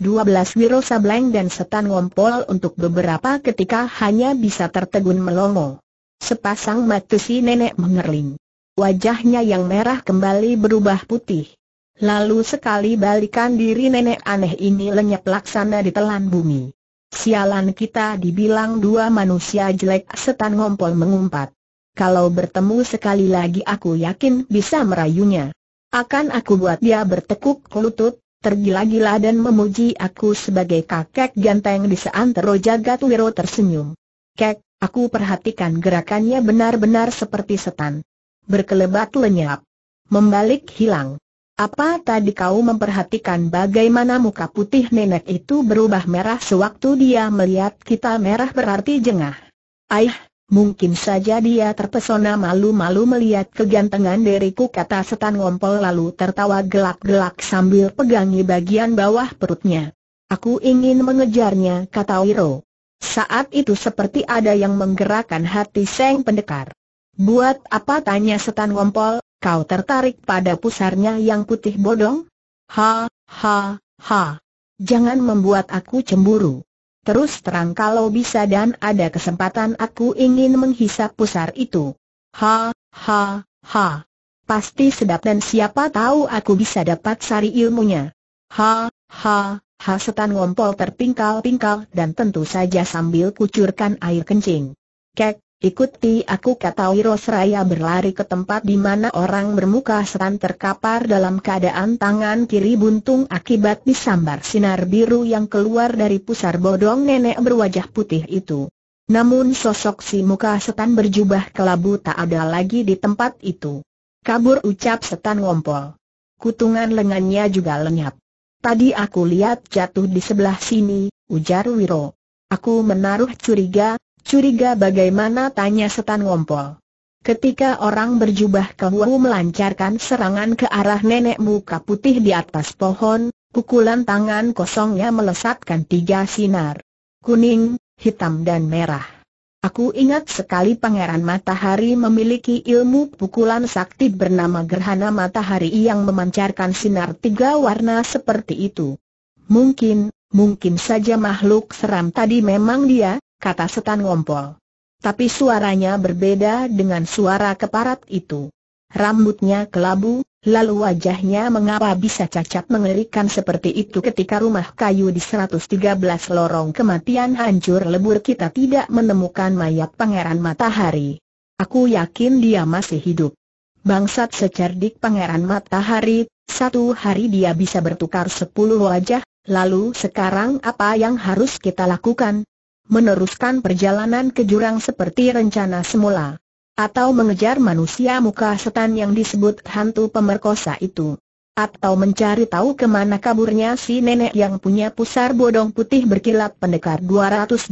Wiro Sableng dan Setan Ngompol untuk beberapa ketika hanya bisa tertegun melongo. Sepasang mata si nenek mengerling. Wajahnya yang merah kembali berubah putih. Lalu sekali balikan diri nenek aneh ini lenyap laksana ditelan bumi. Sialan kita dibilang dua manusia jelek setan ngompol mengumpat. Kalau bertemu sekali lagi aku yakin bisa merayunya. Akan aku buat dia bertekuk lutut, tergila-gila dan memuji aku sebagai kakek ganteng di seantero jagat wiro tersenyum. Kek, aku perhatikan gerakannya benar-benar seperti setan. Berkelebat lenyap. Membalik hilang. Apa tadi kau memperhatikan bagaimana muka putih nenek itu berubah merah sewaktu dia melihat kita merah berarti jengah? Aih, Mungkin saja dia terpesona malu-malu melihat kegantengan diriku kata setan ngompol lalu tertawa gelak-gelak sambil pegangi bagian bawah perutnya. Aku ingin mengejarnya kata Wiro. Saat itu seperti ada yang menggerakkan hati Seng Pendekar. Buat apa tanya setan ngompol, kau tertarik pada pusarnya yang putih bodong? Ha, ha, ha. Jangan membuat aku cemburu. Terus terang kalau bisa dan ada kesempatan aku ingin menghisap pusar itu. Ha, ha, ha. Pasti sedap dan siapa tahu aku bisa dapat sari ilmunya. Ha, ha, ha setan ngompol terpingkal-pingkal dan tentu saja sambil kucurkan air kencing. Kek, Ikuti aku kata Wirosraya berlari ke tempat di mana orang bermuka setan terkapar dalam keadaan tangan kiri buntung akibat disambar sinar biru yang keluar dari pusar bodong nenek berwajah putih itu. Namun sosok si muka setan berjubah kelabu tak ada lagi di tempat itu. Kabur ucap setan ngompol. Kutungan lengannya juga lenyap. Tadi aku lihat jatuh di sebelah sini, ujar Wiro. Aku menaruh curiga, Curiga bagaimana tanya setan ngompol. Ketika orang berjubah kehuau melancarkan serangan ke arah nenek muka putih di atas pohon, pukulan tangan kosongnya melesatkan tiga sinar. Kuning, hitam dan merah. Aku ingat sekali Pangeran Matahari memiliki ilmu pukulan sakti bernama Gerhana Matahari yang memancarkan sinar tiga warna seperti itu. Mungkin, mungkin saja makhluk seram tadi memang dia, kata setan ngompol. Tapi suaranya berbeda dengan suara keparat itu. Rambutnya kelabu, lalu wajahnya mengapa bisa cacat mengerikan seperti itu ketika rumah kayu di 113 lorong kematian hancur lebur kita tidak menemukan mayat pangeran matahari. Aku yakin dia masih hidup. Bangsat secerdik pangeran matahari, satu hari dia bisa bertukar sepuluh wajah, lalu sekarang apa yang harus kita lakukan? meneruskan perjalanan ke jurang seperti rencana semula. Atau mengejar manusia muka setan yang disebut hantu pemerkosa itu. Atau mencari tahu kemana kaburnya si nenek yang punya pusar bodong putih berkilat pendekar 212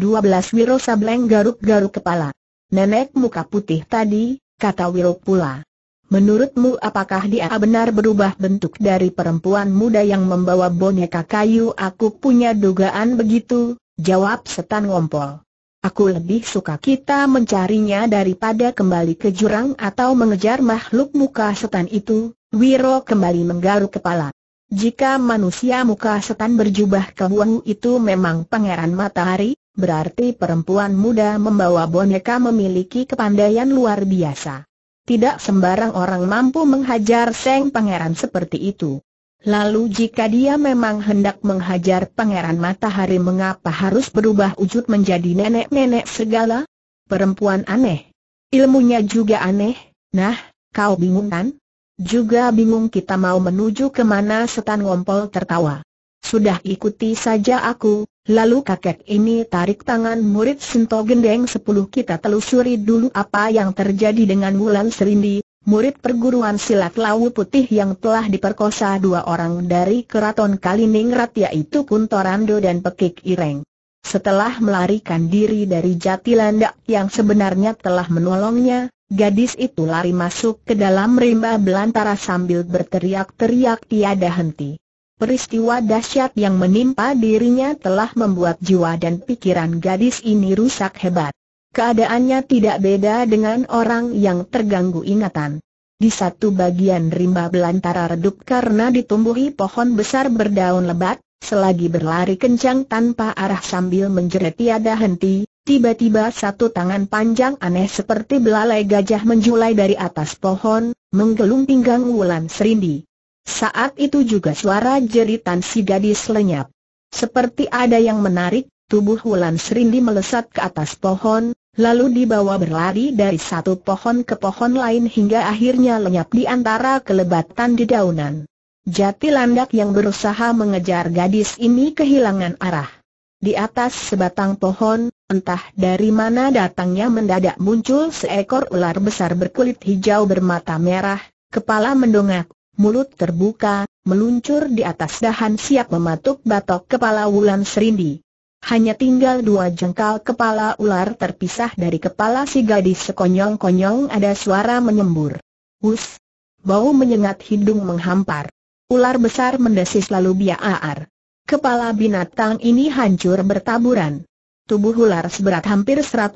Wiro Sableng garuk-garuk kepala. Nenek muka putih tadi, kata Wiro pula. Menurutmu apakah dia benar berubah bentuk dari perempuan muda yang membawa boneka kayu? Aku punya dugaan begitu, Jawab setan ngompol. Aku lebih suka kita mencarinya daripada kembali ke jurang atau mengejar makhluk muka setan itu, Wiro kembali menggaruk kepala. Jika manusia muka setan berjubah wangu itu memang pangeran matahari, berarti perempuan muda membawa boneka memiliki kepandaian luar biasa. Tidak sembarang orang mampu menghajar seng pangeran seperti itu. Lalu jika dia memang hendak menghajar Pangeran Matahari mengapa harus berubah wujud menjadi nenek-nenek segala? Perempuan aneh. Ilmunya juga aneh. Nah, kau bingung kan? Juga bingung kita mau menuju kemana setan ngompol tertawa. Sudah ikuti saja aku, lalu kakek ini tarik tangan murid Sinto Gendeng sepuluh kita telusuri dulu apa yang terjadi dengan Wulan Serindi, murid perguruan silat Lawu Putih yang telah diperkosa dua orang dari keraton Kaliningrat yaitu Kuntorando dan Pekik Ireng. Setelah melarikan diri dari Jatilanda yang sebenarnya telah menolongnya, gadis itu lari masuk ke dalam rimba belantara sambil berteriak-teriak tiada henti. Peristiwa dahsyat yang menimpa dirinya telah membuat jiwa dan pikiran gadis ini rusak hebat. Keadaannya tidak beda dengan orang yang terganggu ingatan. Di satu bagian rimba belantara redup karena ditumbuhi pohon besar berdaun lebat, selagi berlari kencang tanpa arah sambil menjerit tiada henti, tiba-tiba satu tangan panjang aneh seperti belalai gajah menjulai dari atas pohon, menggelung pinggang Wulan Serindi. Saat itu juga suara jeritan si gadis lenyap. Seperti ada yang menarik, tubuh Wulan Serindi melesat ke atas pohon, lalu dibawa berlari dari satu pohon ke pohon lain hingga akhirnya lenyap di antara kelebatan dedaunan. Jati landak yang berusaha mengejar gadis ini kehilangan arah. Di atas sebatang pohon, entah dari mana datangnya mendadak muncul seekor ular besar berkulit hijau bermata merah, kepala mendongak, mulut terbuka, meluncur di atas dahan siap mematuk batok kepala Wulan Serindi. Hanya tinggal dua jengkal kepala ular terpisah dari kepala si gadis sekonyong-konyong ada suara menyembur. Hus! Bau menyengat hidung menghampar. Ular besar mendesis lalu biaar. Kepala binatang ini hancur bertaburan. Tubuh ular seberat hampir 150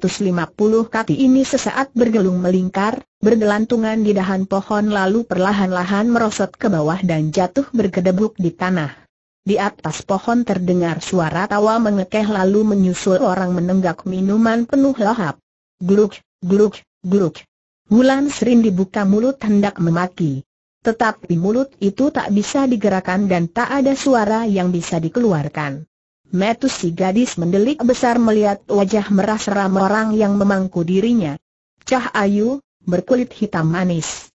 kaki ini sesaat bergelung melingkar, bergelantungan di dahan pohon lalu perlahan-lahan merosot ke bawah dan jatuh bergedebuk di tanah. Di atas pohon terdengar suara tawa mengekeh lalu menyusul orang menenggak minuman penuh lahap. Gluk, gluk, gluk. Wulan sering dibuka mulut hendak memaki. Tetapi mulut itu tak bisa digerakkan dan tak ada suara yang bisa dikeluarkan. Metus si gadis mendelik besar melihat wajah merah seram orang yang memangku dirinya. Cah Ayu, berkulit hitam manis.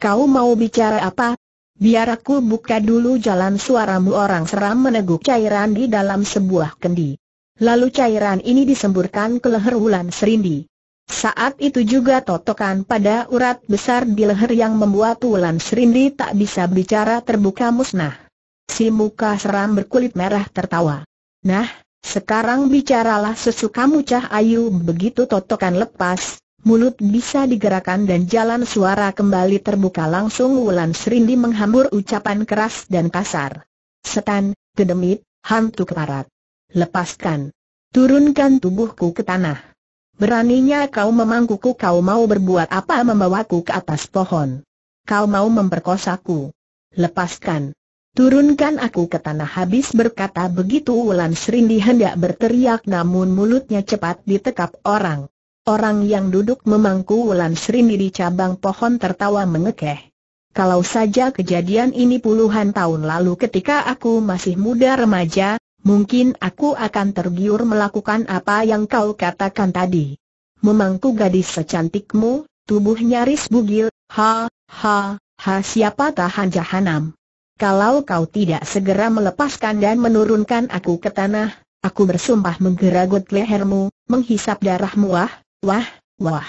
Kau mau bicara apa? Biar aku buka dulu jalan suaramu orang seram meneguk cairan di dalam sebuah kendi. Lalu cairan ini disemburkan ke leher Wulan Serindi. Saat itu juga totokan pada urat besar di leher yang membuat Wulan Serindi tak bisa bicara terbuka musnah. Si muka seram berkulit merah tertawa. Nah, sekarang bicaralah sesukamu Cah Ayu begitu totokan lepas, mulut bisa digerakkan dan jalan suara kembali terbuka langsung Wulan Serindi menghambur ucapan keras dan kasar. Setan, gedemit, hantu keparat. Lepaskan. Turunkan tubuhku ke tanah. Beraninya kau memangkuku kau mau berbuat apa membawaku ke atas pohon. Kau mau memperkosaku. Lepaskan. Turunkan aku ke tanah habis berkata begitu Wulan Serindi hendak berteriak namun mulutnya cepat ditekap orang. Orang yang duduk memangku Wulan Srini di cabang pohon tertawa mengekeh. Kalau saja kejadian ini puluhan tahun lalu ketika aku masih muda remaja, mungkin aku akan tergiur melakukan apa yang kau katakan tadi. Memangku gadis secantikmu, tubuh nyaris bugil, ha, ha, ha siapa tahan jahanam. Kalau kau tidak segera melepaskan dan menurunkan aku ke tanah, aku bersumpah menggeragut lehermu, menghisap darahmu ah, Wah, wah.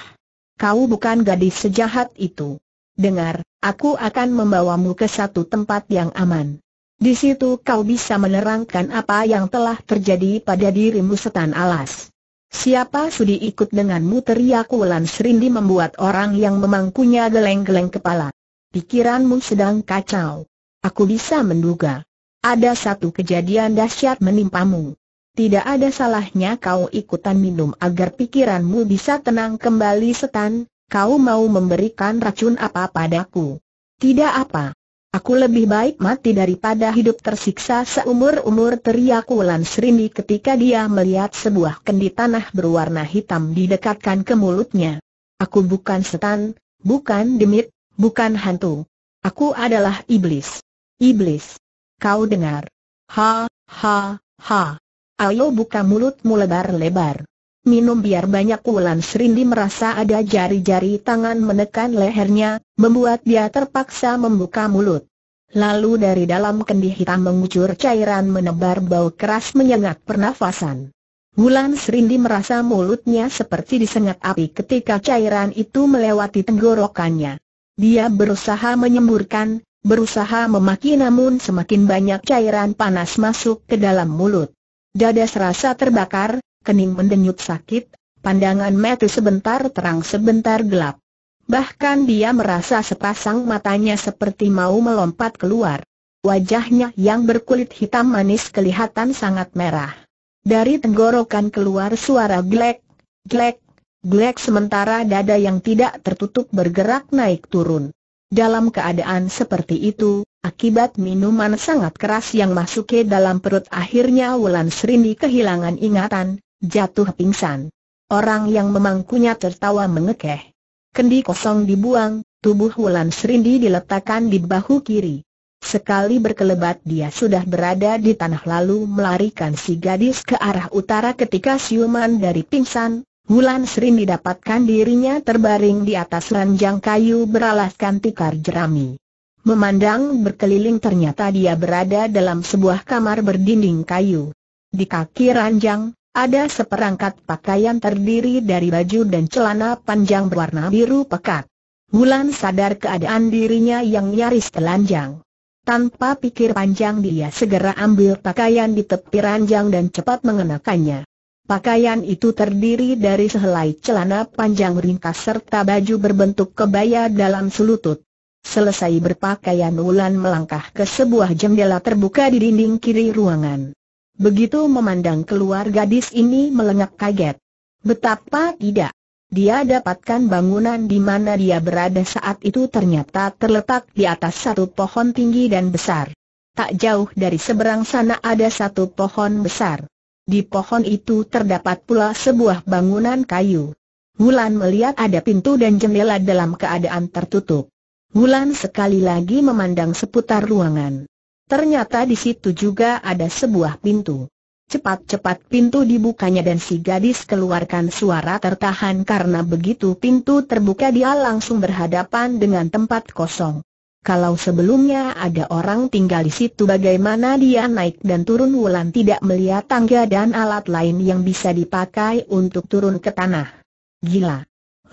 Kau bukan gadis sejahat itu. Dengar, aku akan membawamu ke satu tempat yang aman. Di situ kau bisa menerangkan apa yang telah terjadi pada dirimu setan alas. Siapa sudi ikut denganmu teriak Wulan Serindi membuat orang yang memangkunya geleng-geleng kepala. Pikiranmu sedang kacau. Aku bisa menduga. Ada satu kejadian dahsyat menimpamu. Tidak ada salahnya kau ikutan minum agar pikiranmu bisa tenang kembali setan, kau mau memberikan racun apa padaku? Tidak apa. Aku lebih baik mati daripada hidup tersiksa seumur-umur teriak Wulan Serini ketika dia melihat sebuah kendi tanah berwarna hitam didekatkan ke mulutnya. Aku bukan setan, bukan demit, bukan hantu. Aku adalah iblis. Iblis. Kau dengar? Ha, ha, ha. Ayo buka mulutmu lebar-lebar. Minum biar banyak Wulan Serindi merasa ada jari-jari tangan menekan lehernya, membuat dia terpaksa membuka mulut. Lalu dari dalam kendi hitam mengucur cairan menebar bau keras menyengat pernafasan. Wulan Serindi merasa mulutnya seperti disengat api ketika cairan itu melewati tenggorokannya. Dia berusaha menyemburkan, berusaha memaki namun semakin banyak cairan panas masuk ke dalam mulut. Dada serasa terbakar, kening mendenyut sakit, pandangan mata sebentar terang sebentar gelap. Bahkan dia merasa sepasang matanya seperti mau melompat keluar. Wajahnya yang berkulit hitam manis kelihatan sangat merah. Dari tenggorokan keluar suara glek, glek, glek sementara dada yang tidak tertutup bergerak naik turun. Dalam keadaan seperti itu, Akibat minuman sangat keras yang masuk ke dalam perut akhirnya Wulan Serindi kehilangan ingatan, jatuh pingsan. Orang yang memangkunya tertawa mengekeh. Kendi kosong dibuang, tubuh Wulan Serindi diletakkan di bahu kiri. Sekali berkelebat dia sudah berada di tanah lalu melarikan si gadis ke arah utara ketika siuman dari pingsan, Wulan Serindi dapatkan dirinya terbaring di atas ranjang kayu beralaskan tikar jerami. Memandang berkeliling ternyata dia berada dalam sebuah kamar berdinding kayu. Di kaki ranjang, ada seperangkat pakaian terdiri dari baju dan celana panjang berwarna biru pekat. Wulan sadar keadaan dirinya yang nyaris telanjang. Tanpa pikir panjang dia segera ambil pakaian di tepi ranjang dan cepat mengenakannya. Pakaian itu terdiri dari sehelai celana panjang ringkas serta baju berbentuk kebaya dalam selutut. Selesai berpakaian Wulan melangkah ke sebuah jendela terbuka di dinding kiri ruangan. Begitu memandang keluar gadis ini melengak kaget. Betapa tidak. Dia dapatkan bangunan di mana dia berada saat itu ternyata terletak di atas satu pohon tinggi dan besar. Tak jauh dari seberang sana ada satu pohon besar. Di pohon itu terdapat pula sebuah bangunan kayu. Wulan melihat ada pintu dan jendela dalam keadaan tertutup. Wulan sekali lagi memandang seputar ruangan. Ternyata di situ juga ada sebuah pintu. Cepat-cepat pintu dibukanya dan si gadis keluarkan suara tertahan karena begitu pintu terbuka dia langsung berhadapan dengan tempat kosong. Kalau sebelumnya ada orang tinggal di situ bagaimana dia naik dan turun Wulan tidak melihat tangga dan alat lain yang bisa dipakai untuk turun ke tanah. Gila.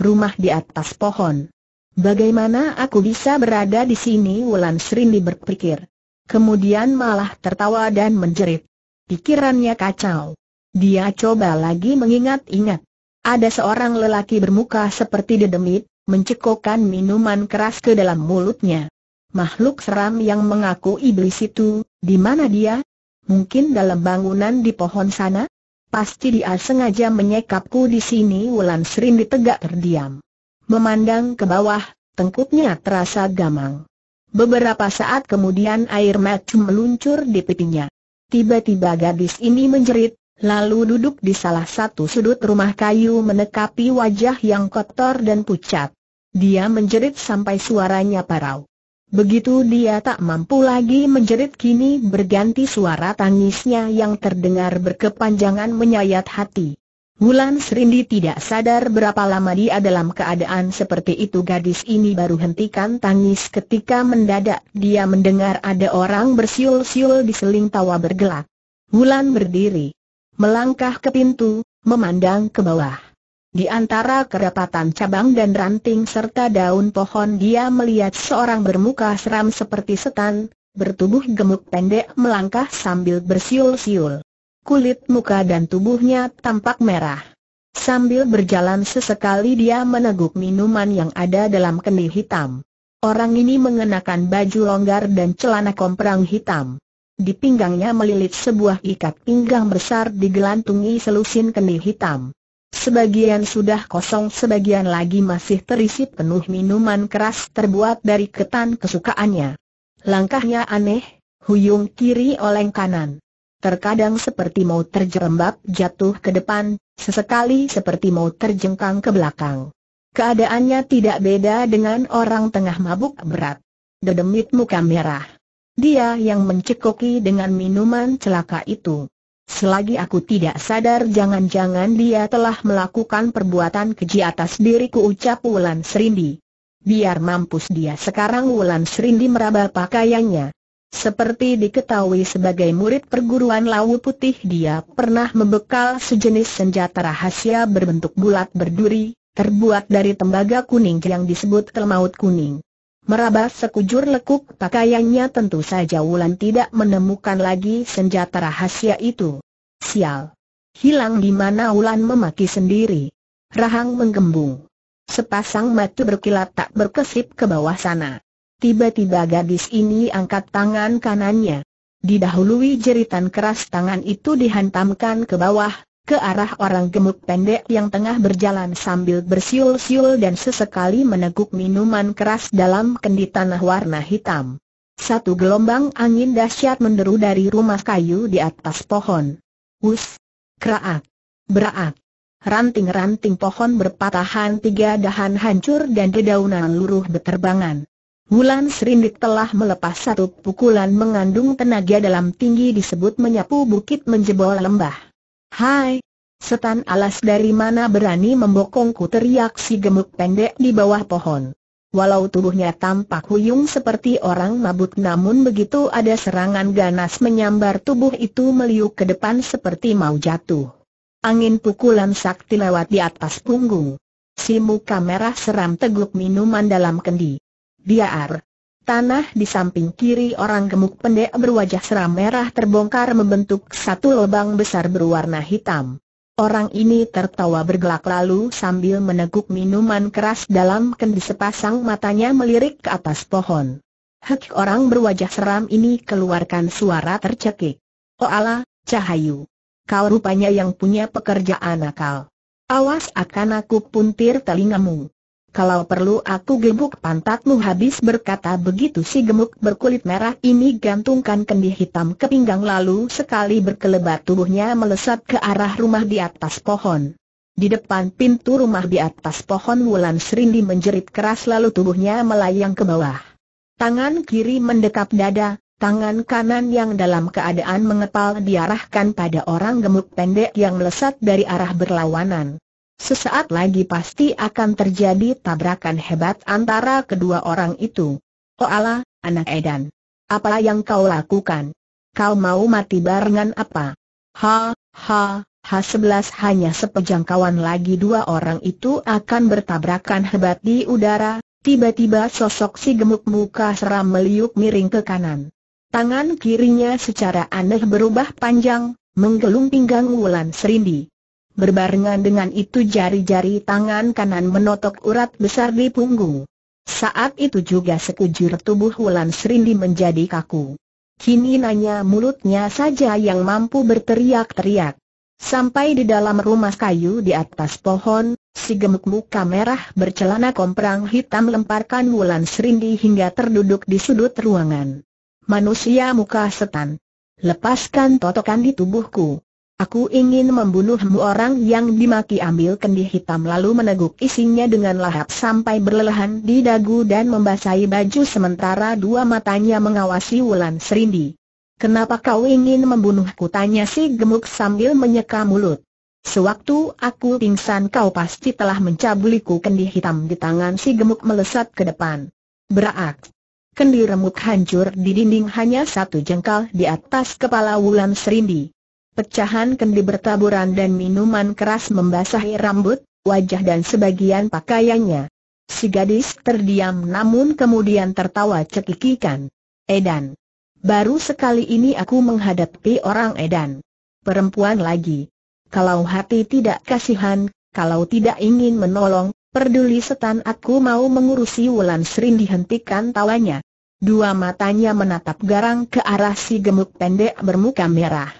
Rumah di atas pohon. Bagaimana aku bisa berada di sini Wulan Serindi berpikir. Kemudian malah tertawa dan menjerit. Pikirannya kacau. Dia coba lagi mengingat-ingat. Ada seorang lelaki bermuka seperti dedemit, mencekokkan minuman keras ke dalam mulutnya. Makhluk seram yang mengaku iblis itu, di mana dia? Mungkin dalam bangunan di pohon sana? Pasti dia sengaja menyekapku di sini Wulan Serindi tegak terdiam. Memandang ke bawah, tengkuknya terasa gamang. Beberapa saat kemudian air mata meluncur di pipinya. Tiba-tiba gadis ini menjerit, lalu duduk di salah satu sudut rumah kayu menekapi wajah yang kotor dan pucat. Dia menjerit sampai suaranya parau. Begitu dia tak mampu lagi menjerit kini berganti suara tangisnya yang terdengar berkepanjangan menyayat hati. Wulan Serindi tidak sadar berapa lama dia dalam keadaan seperti itu gadis ini baru hentikan tangis ketika mendadak dia mendengar ada orang bersiul-siul di seling tawa bergelak. Wulan berdiri, melangkah ke pintu, memandang ke bawah. Di antara kerapatan cabang dan ranting serta daun pohon dia melihat seorang bermuka seram seperti setan, bertubuh gemuk pendek melangkah sambil bersiul-siul kulit muka dan tubuhnya tampak merah. Sambil berjalan sesekali dia meneguk minuman yang ada dalam kendi hitam. Orang ini mengenakan baju longgar dan celana komprang hitam. Di pinggangnya melilit sebuah ikat pinggang besar digelantungi selusin kendi hitam. Sebagian sudah kosong sebagian lagi masih terisi penuh minuman keras terbuat dari ketan kesukaannya. Langkahnya aneh, huyung kiri oleng kanan terkadang seperti mau terjerembab jatuh ke depan, sesekali seperti mau terjengkang ke belakang. Keadaannya tidak beda dengan orang tengah mabuk berat. Dedemit muka merah. Dia yang mencekoki dengan minuman celaka itu. Selagi aku tidak sadar jangan-jangan dia telah melakukan perbuatan keji atas diriku ucap Wulan Serindi. Biar mampus dia sekarang Wulan Serindi meraba pakaiannya. Seperti diketahui sebagai murid perguruan Lawu Putih dia pernah membekal sejenis senjata rahasia berbentuk bulat berduri, terbuat dari tembaga kuning yang disebut kelmaut kuning. Meraba sekujur lekuk pakaiannya tentu saja Wulan tidak menemukan lagi senjata rahasia itu. Sial! Hilang di mana Wulan memaki sendiri. Rahang menggembung. Sepasang mata berkilat tak berkesip ke bawah sana. Tiba-tiba gadis ini angkat tangan kanannya. Didahului jeritan keras tangan itu dihantamkan ke bawah, ke arah orang gemuk pendek yang tengah berjalan sambil bersiul-siul dan sesekali meneguk minuman keras dalam kendi tanah warna hitam. Satu gelombang angin dahsyat menderu dari rumah kayu di atas pohon. Us, kraak, beraak. Ranting-ranting pohon berpatahan tiga dahan hancur dan dedaunan luruh beterbangan. Wulan Serindik telah melepas satu pukulan mengandung tenaga dalam tinggi disebut menyapu bukit menjebol lembah. Hai! Setan alas dari mana berani membokongku teriak si gemuk pendek di bawah pohon. Walau tubuhnya tampak huyung seperti orang mabuk namun begitu ada serangan ganas menyambar tubuh itu meliuk ke depan seperti mau jatuh. Angin pukulan sakti lewat di atas punggung. Si muka merah seram teguk minuman dalam kendi. Diar. Tanah di samping kiri orang gemuk pendek berwajah seram merah terbongkar membentuk satu lubang besar berwarna hitam. Orang ini tertawa bergelak lalu sambil meneguk minuman keras dalam kendi sepasang matanya melirik ke atas pohon. Hek orang berwajah seram ini keluarkan suara tercekik. Oh Allah, Cahayu. Kau rupanya yang punya pekerjaan nakal. Awas akan aku puntir telingamu kalau perlu aku gebuk pantatmu habis berkata begitu si gemuk berkulit merah ini gantungkan kendi hitam ke pinggang lalu sekali berkelebat tubuhnya melesat ke arah rumah di atas pohon. Di depan pintu rumah di atas pohon Wulan Serindi menjerit keras lalu tubuhnya melayang ke bawah. Tangan kiri mendekap dada, tangan kanan yang dalam keadaan mengepal diarahkan pada orang gemuk pendek yang melesat dari arah berlawanan. Sesaat lagi pasti akan terjadi tabrakan hebat antara kedua orang itu. Oh Allah, anak Edan. Apa yang kau lakukan? Kau mau mati barengan apa? Ha, ha, ha sebelas hanya sepejangkauan lagi dua orang itu akan bertabrakan hebat di udara, tiba-tiba sosok si gemuk muka seram meliuk miring ke kanan. Tangan kirinya secara aneh berubah panjang, menggelung pinggang Wulan Serindi. Berbarengan dengan itu jari-jari tangan kanan menotok urat besar di punggung. Saat itu juga sekujur tubuh Wulan Serindi menjadi kaku. Kini nanya mulutnya saja yang mampu berteriak-teriak. Sampai di dalam rumah kayu di atas pohon, si gemuk muka merah bercelana komprang hitam lemparkan Wulan Serindi hingga terduduk di sudut ruangan. Manusia muka setan. Lepaskan totokan di tubuhku. Aku ingin membunuhmu orang yang dimaki ambil kendi hitam lalu meneguk isinya dengan lahap sampai berlelahan di dagu dan membasahi baju sementara dua matanya mengawasi Wulan Serindi. Kenapa kau ingin membunuhku tanya si gemuk sambil menyeka mulut. Sewaktu aku pingsan kau pasti telah mencabuliku kendi hitam di tangan si gemuk melesat ke depan. Berak. Kendi remuk hancur di dinding hanya satu jengkal di atas kepala Wulan Serindi. Pecahan kendi bertaburan dan minuman keras membasahi rambut, wajah dan sebagian pakaiannya. Si gadis terdiam namun kemudian tertawa cekikikan. Edan. Baru sekali ini aku menghadapi orang Edan. Perempuan lagi. Kalau hati tidak kasihan, kalau tidak ingin menolong, peduli setan aku mau mengurusi Wulan Srin dihentikan tawanya. Dua matanya menatap garang ke arah si gemuk pendek bermuka merah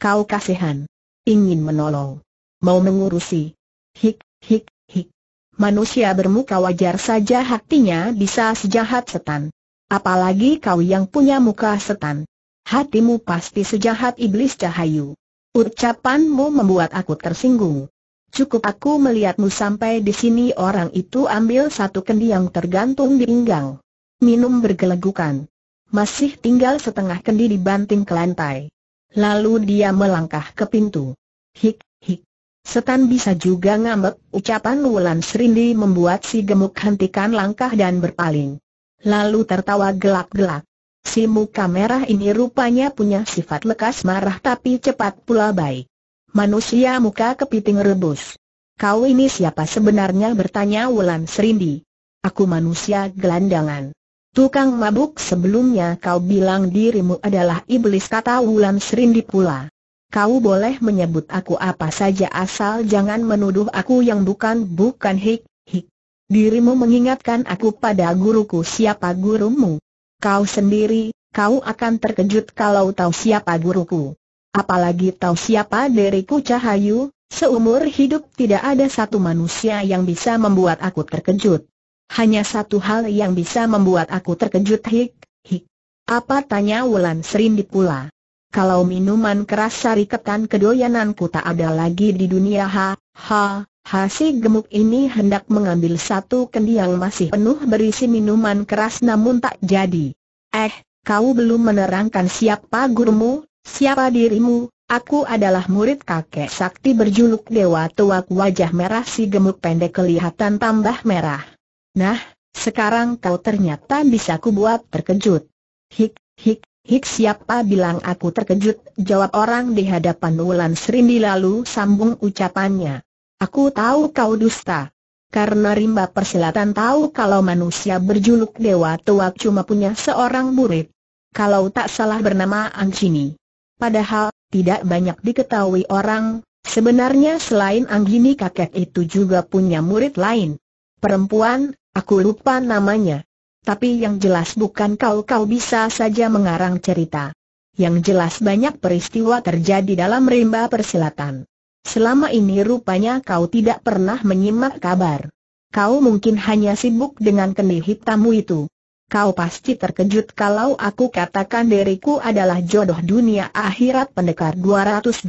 kau kasihan. Ingin menolong. Mau mengurusi. Hik, hik, hik. Manusia bermuka wajar saja hatinya bisa sejahat setan. Apalagi kau yang punya muka setan. Hatimu pasti sejahat iblis cahayu. Ucapanmu membuat aku tersinggung. Cukup aku melihatmu sampai di sini orang itu ambil satu kendi yang tergantung di pinggang. Minum bergelegukan. Masih tinggal setengah kendi dibanting ke lantai. Lalu dia melangkah ke pintu. Hik, hik. Setan bisa juga ngambek, ucapan Wulan Serindi membuat si gemuk hentikan langkah dan berpaling. Lalu tertawa gelap-gelap. Si muka merah ini rupanya punya sifat lekas marah tapi cepat pula baik. Manusia muka kepiting rebus. Kau ini siapa sebenarnya bertanya Wulan Serindi. Aku manusia gelandangan. Tukang mabuk sebelumnya kau bilang dirimu adalah iblis kata Wulan Serindi pula. Kau boleh menyebut aku apa saja asal jangan menuduh aku yang bukan-bukan hik, hik. Dirimu mengingatkan aku pada guruku siapa gurumu. Kau sendiri, kau akan terkejut kalau tahu siapa guruku. Apalagi tahu siapa diriku cahayu, seumur hidup tidak ada satu manusia yang bisa membuat aku terkejut. Hanya satu hal yang bisa membuat aku terkejut hik, hik. Apa tanya Wulan Serindi pula? Kalau minuman keras sariketan kedoyananku tak ada lagi di dunia ha, ha, ha si gemuk ini hendak mengambil satu kendi yang masih penuh berisi minuman keras namun tak jadi. Eh, kau belum menerangkan siapa gurumu, siapa dirimu, Aku adalah murid kakek sakti berjuluk Dewa Tuak wajah merah si gemuk pendek kelihatan tambah merah. Nah, sekarang kau ternyata bisa ku buat terkejut. Hik, hik, hik siapa bilang aku terkejut, jawab orang di hadapan Wulan Serimbi lalu sambung ucapannya. Aku tahu kau dusta. Karena rimba persilatan tahu kalau manusia berjuluk Dewa Tua cuma punya seorang murid. Kalau tak salah bernama Anggini. Padahal, tidak banyak diketahui orang, sebenarnya selain Anggini kakek itu juga punya murid lain. Perempuan, Aku lupa namanya. Tapi yang jelas bukan kau-kau bisa saja mengarang cerita. Yang jelas banyak peristiwa terjadi dalam rimba persilatan. Selama ini rupanya kau tidak pernah menyimak kabar. Kau mungkin hanya sibuk dengan kendi hitammu itu. Kau pasti terkejut kalau aku katakan diriku adalah jodoh dunia akhirat pendekar 212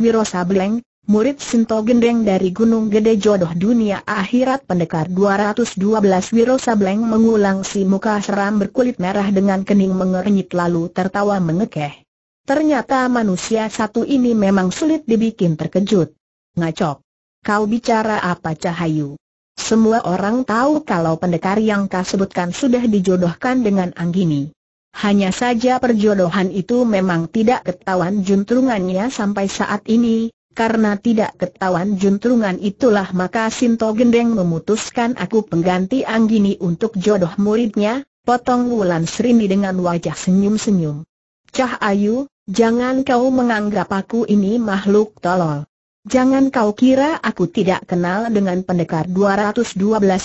Wiro murid Sinto Gendeng dari Gunung Gede Jodoh Dunia Akhirat Pendekar 212 Wiro Sableng mengulang si muka seram berkulit merah dengan kening mengernyit lalu tertawa mengekeh. Ternyata manusia satu ini memang sulit dibikin terkejut. Ngacok. Kau bicara apa cahayu? Semua orang tahu kalau pendekar yang kau sebutkan sudah dijodohkan dengan Anggini. Hanya saja perjodohan itu memang tidak ketahuan juntrungannya sampai saat ini, karena tidak ketahuan juntrungan itulah maka Sinto Gendeng memutuskan aku pengganti Anggini untuk jodoh muridnya, potong Wulan Srini dengan wajah senyum-senyum. Cah Ayu, jangan kau menganggap aku ini makhluk tolol. Jangan kau kira aku tidak kenal dengan pendekar 212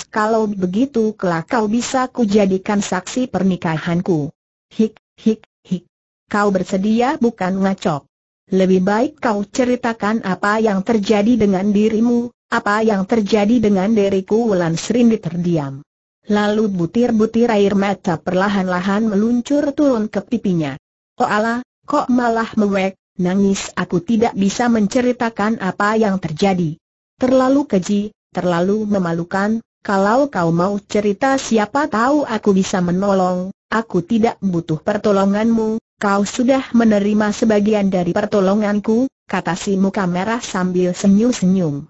kalau begitu kelak kau bisa kujadikan saksi pernikahanku. Hik, hik, hik. Kau bersedia bukan ngacok. Lebih baik kau ceritakan apa yang terjadi dengan dirimu, apa yang terjadi dengan diriku Wulan Serindi terdiam. Lalu butir-butir air mata perlahan-lahan meluncur turun ke pipinya. Oh Allah, kok malah mewek, nangis aku tidak bisa menceritakan apa yang terjadi. Terlalu keji, terlalu memalukan, kalau kau mau cerita siapa tahu aku bisa menolong, aku tidak butuh pertolonganmu, kau sudah menerima sebagian dari pertolonganku, kata si muka merah sambil senyum-senyum.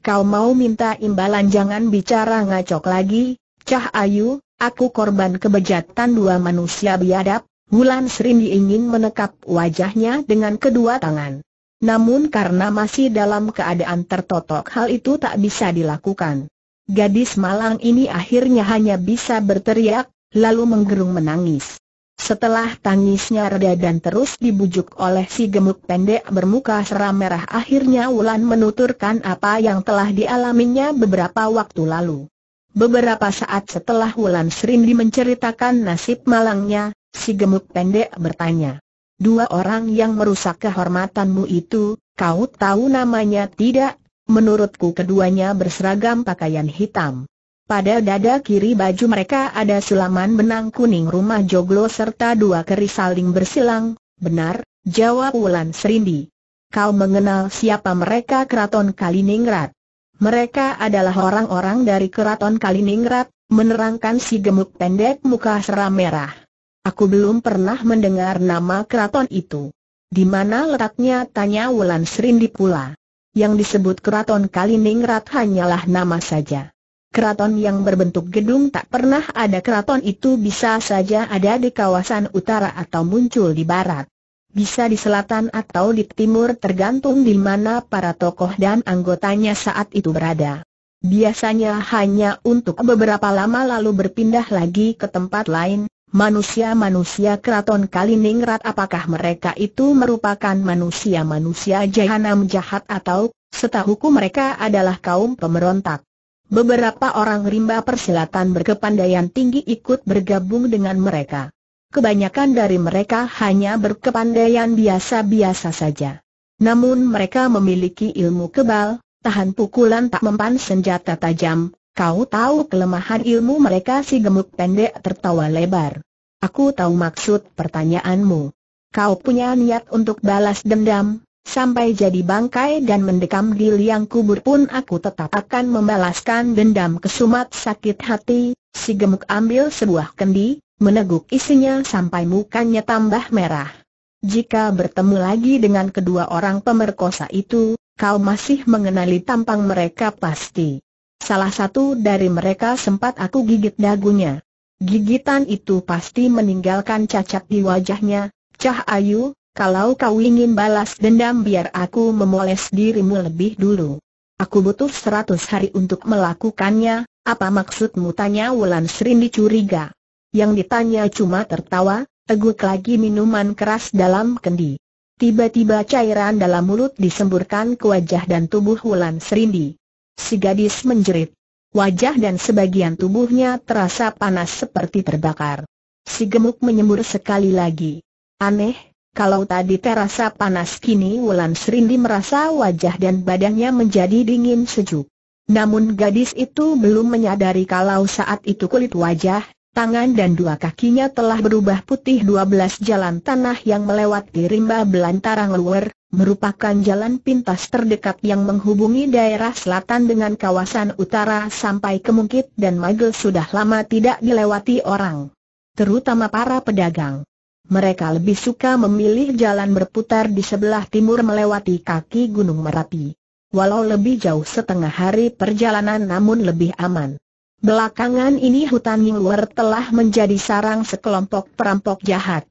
Kau mau minta imbalan jangan bicara ngacok lagi, Cah Ayu, aku korban kebejatan dua manusia biadab, Wulan sering diingin menekap wajahnya dengan kedua tangan. Namun karena masih dalam keadaan tertotok hal itu tak bisa dilakukan. Gadis malang ini akhirnya hanya bisa berteriak, lalu menggerung menangis. Setelah tangisnya reda dan terus dibujuk oleh si gemuk pendek bermuka seram merah akhirnya Wulan menuturkan apa yang telah dialaminya beberapa waktu lalu. Beberapa saat setelah Wulan Serindi menceritakan nasib malangnya, si gemuk pendek bertanya. Dua orang yang merusak kehormatanmu itu, kau tahu namanya tidak? Menurutku keduanya berseragam pakaian hitam. Pada dada kiri baju mereka ada sulaman benang kuning rumah joglo serta dua keris saling bersilang, benar, jawab Wulan Serindi. Kau mengenal siapa mereka keraton Kaliningrat? Mereka adalah orang-orang dari keraton Kaliningrat, menerangkan si gemuk pendek muka seram merah. Aku belum pernah mendengar nama keraton itu. Di mana letaknya tanya Wulan Serindi pula yang disebut Keraton Kaliningrat hanyalah nama saja. Keraton yang berbentuk gedung tak pernah ada keraton itu bisa saja ada di kawasan utara atau muncul di barat. Bisa di selatan atau di timur tergantung di mana para tokoh dan anggotanya saat itu berada. Biasanya hanya untuk beberapa lama lalu berpindah lagi ke tempat lain, Manusia-manusia keraton Kaliningrat apakah mereka itu merupakan manusia-manusia jahanam jahat atau, setahuku mereka adalah kaum pemberontak. Beberapa orang rimba persilatan berkepandaian tinggi ikut bergabung dengan mereka. Kebanyakan dari mereka hanya berkepandaian biasa-biasa saja. Namun mereka memiliki ilmu kebal, tahan pukulan tak mempan senjata tajam, Kau tahu kelemahan ilmu mereka si gemuk pendek tertawa lebar. Aku tahu maksud pertanyaanmu. Kau punya niat untuk balas dendam, sampai jadi bangkai dan mendekam di liang kubur pun aku tetap akan membalaskan dendam kesumat sakit hati, si gemuk ambil sebuah kendi, meneguk isinya sampai mukanya tambah merah. Jika bertemu lagi dengan kedua orang pemerkosa itu, kau masih mengenali tampang mereka pasti. Salah satu dari mereka sempat aku gigit dagunya. Gigitan itu pasti meninggalkan cacat di wajahnya. Cah Ayu, kalau kau ingin balas dendam biar aku memoles dirimu lebih dulu. Aku butuh seratus hari untuk melakukannya, apa maksudmu tanya Wulan sering dicuriga. Yang ditanya cuma tertawa, teguk lagi minuman keras dalam kendi. Tiba-tiba cairan dalam mulut disemburkan ke wajah dan tubuh Wulan Serindi. Si gadis menjerit. Wajah dan sebagian tubuhnya terasa panas seperti terbakar. Si gemuk menyembur sekali lagi. Aneh, kalau tadi terasa panas kini Wulan Serindi merasa wajah dan badannya menjadi dingin sejuk. Namun gadis itu belum menyadari kalau saat itu kulit wajah, tangan dan dua kakinya telah berubah putih 12 jalan tanah yang melewati rimba belantara ngeluar merupakan jalan pintas terdekat yang menghubungi daerah selatan dengan kawasan utara sampai ke Mungkit dan Magel sudah lama tidak dilewati orang. Terutama para pedagang. Mereka lebih suka memilih jalan berputar di sebelah timur melewati kaki Gunung Merapi. Walau lebih jauh setengah hari perjalanan namun lebih aman. Belakangan ini hutan Ningluer telah menjadi sarang sekelompok perampok jahat.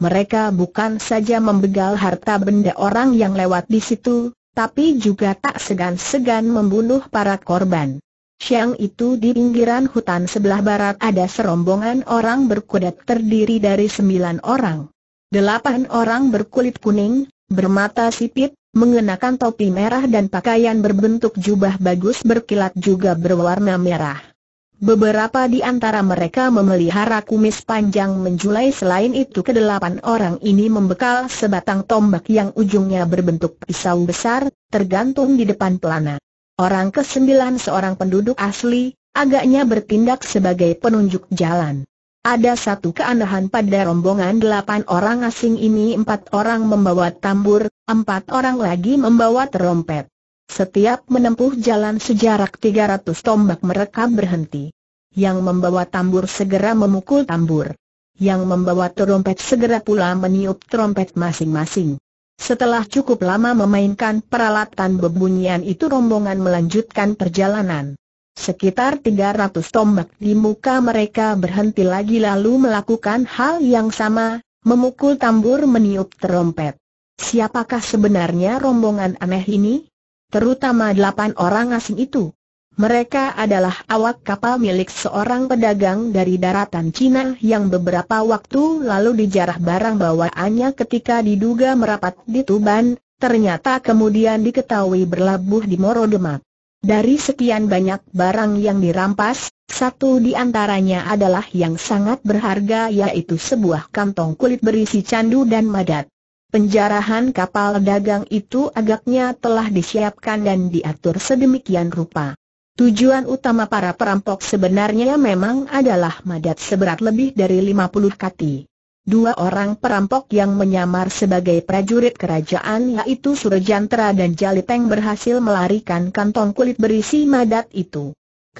Mereka bukan saja membegal harta benda orang yang lewat di situ, tapi juga tak segan-segan membunuh para korban. Siang itu di pinggiran hutan sebelah barat ada serombongan orang berkuda terdiri dari sembilan orang. Delapan orang berkulit kuning, bermata sipit, mengenakan topi merah dan pakaian berbentuk jubah bagus berkilat juga berwarna merah. Beberapa di antara mereka memelihara kumis panjang menjulai selain itu kedelapan orang ini membekal sebatang tombak yang ujungnya berbentuk pisau besar, tergantung di depan pelana. Orang kesembilan seorang penduduk asli, agaknya bertindak sebagai penunjuk jalan. Ada satu keanehan pada rombongan delapan orang asing ini empat orang membawa tambur, empat orang lagi membawa terompet. Setiap menempuh jalan sejarak 300 tombak mereka berhenti. Yang membawa tambur segera memukul tambur. Yang membawa trompet segera pula meniup trompet masing-masing. Setelah cukup lama memainkan peralatan bebunyian itu rombongan melanjutkan perjalanan. Sekitar 300 tombak di muka mereka berhenti lagi lalu melakukan hal yang sama, memukul tambur meniup trompet. Siapakah sebenarnya rombongan aneh ini? terutama delapan orang asing itu. Mereka adalah awak kapal milik seorang pedagang dari daratan Cina yang beberapa waktu lalu dijarah barang bawaannya ketika diduga merapat di Tuban, ternyata kemudian diketahui berlabuh di Morodemak. Dari sekian banyak barang yang dirampas, satu di antaranya adalah yang sangat berharga yaitu sebuah kantong kulit berisi candu dan madat. Penjarahan kapal dagang itu agaknya telah disiapkan dan diatur sedemikian rupa. Tujuan utama para perampok sebenarnya memang adalah madat seberat lebih dari 50 kati. Dua orang perampok yang menyamar sebagai prajurit kerajaan yaitu Surajantara dan Jaliteng berhasil melarikan kantong kulit berisi madat itu.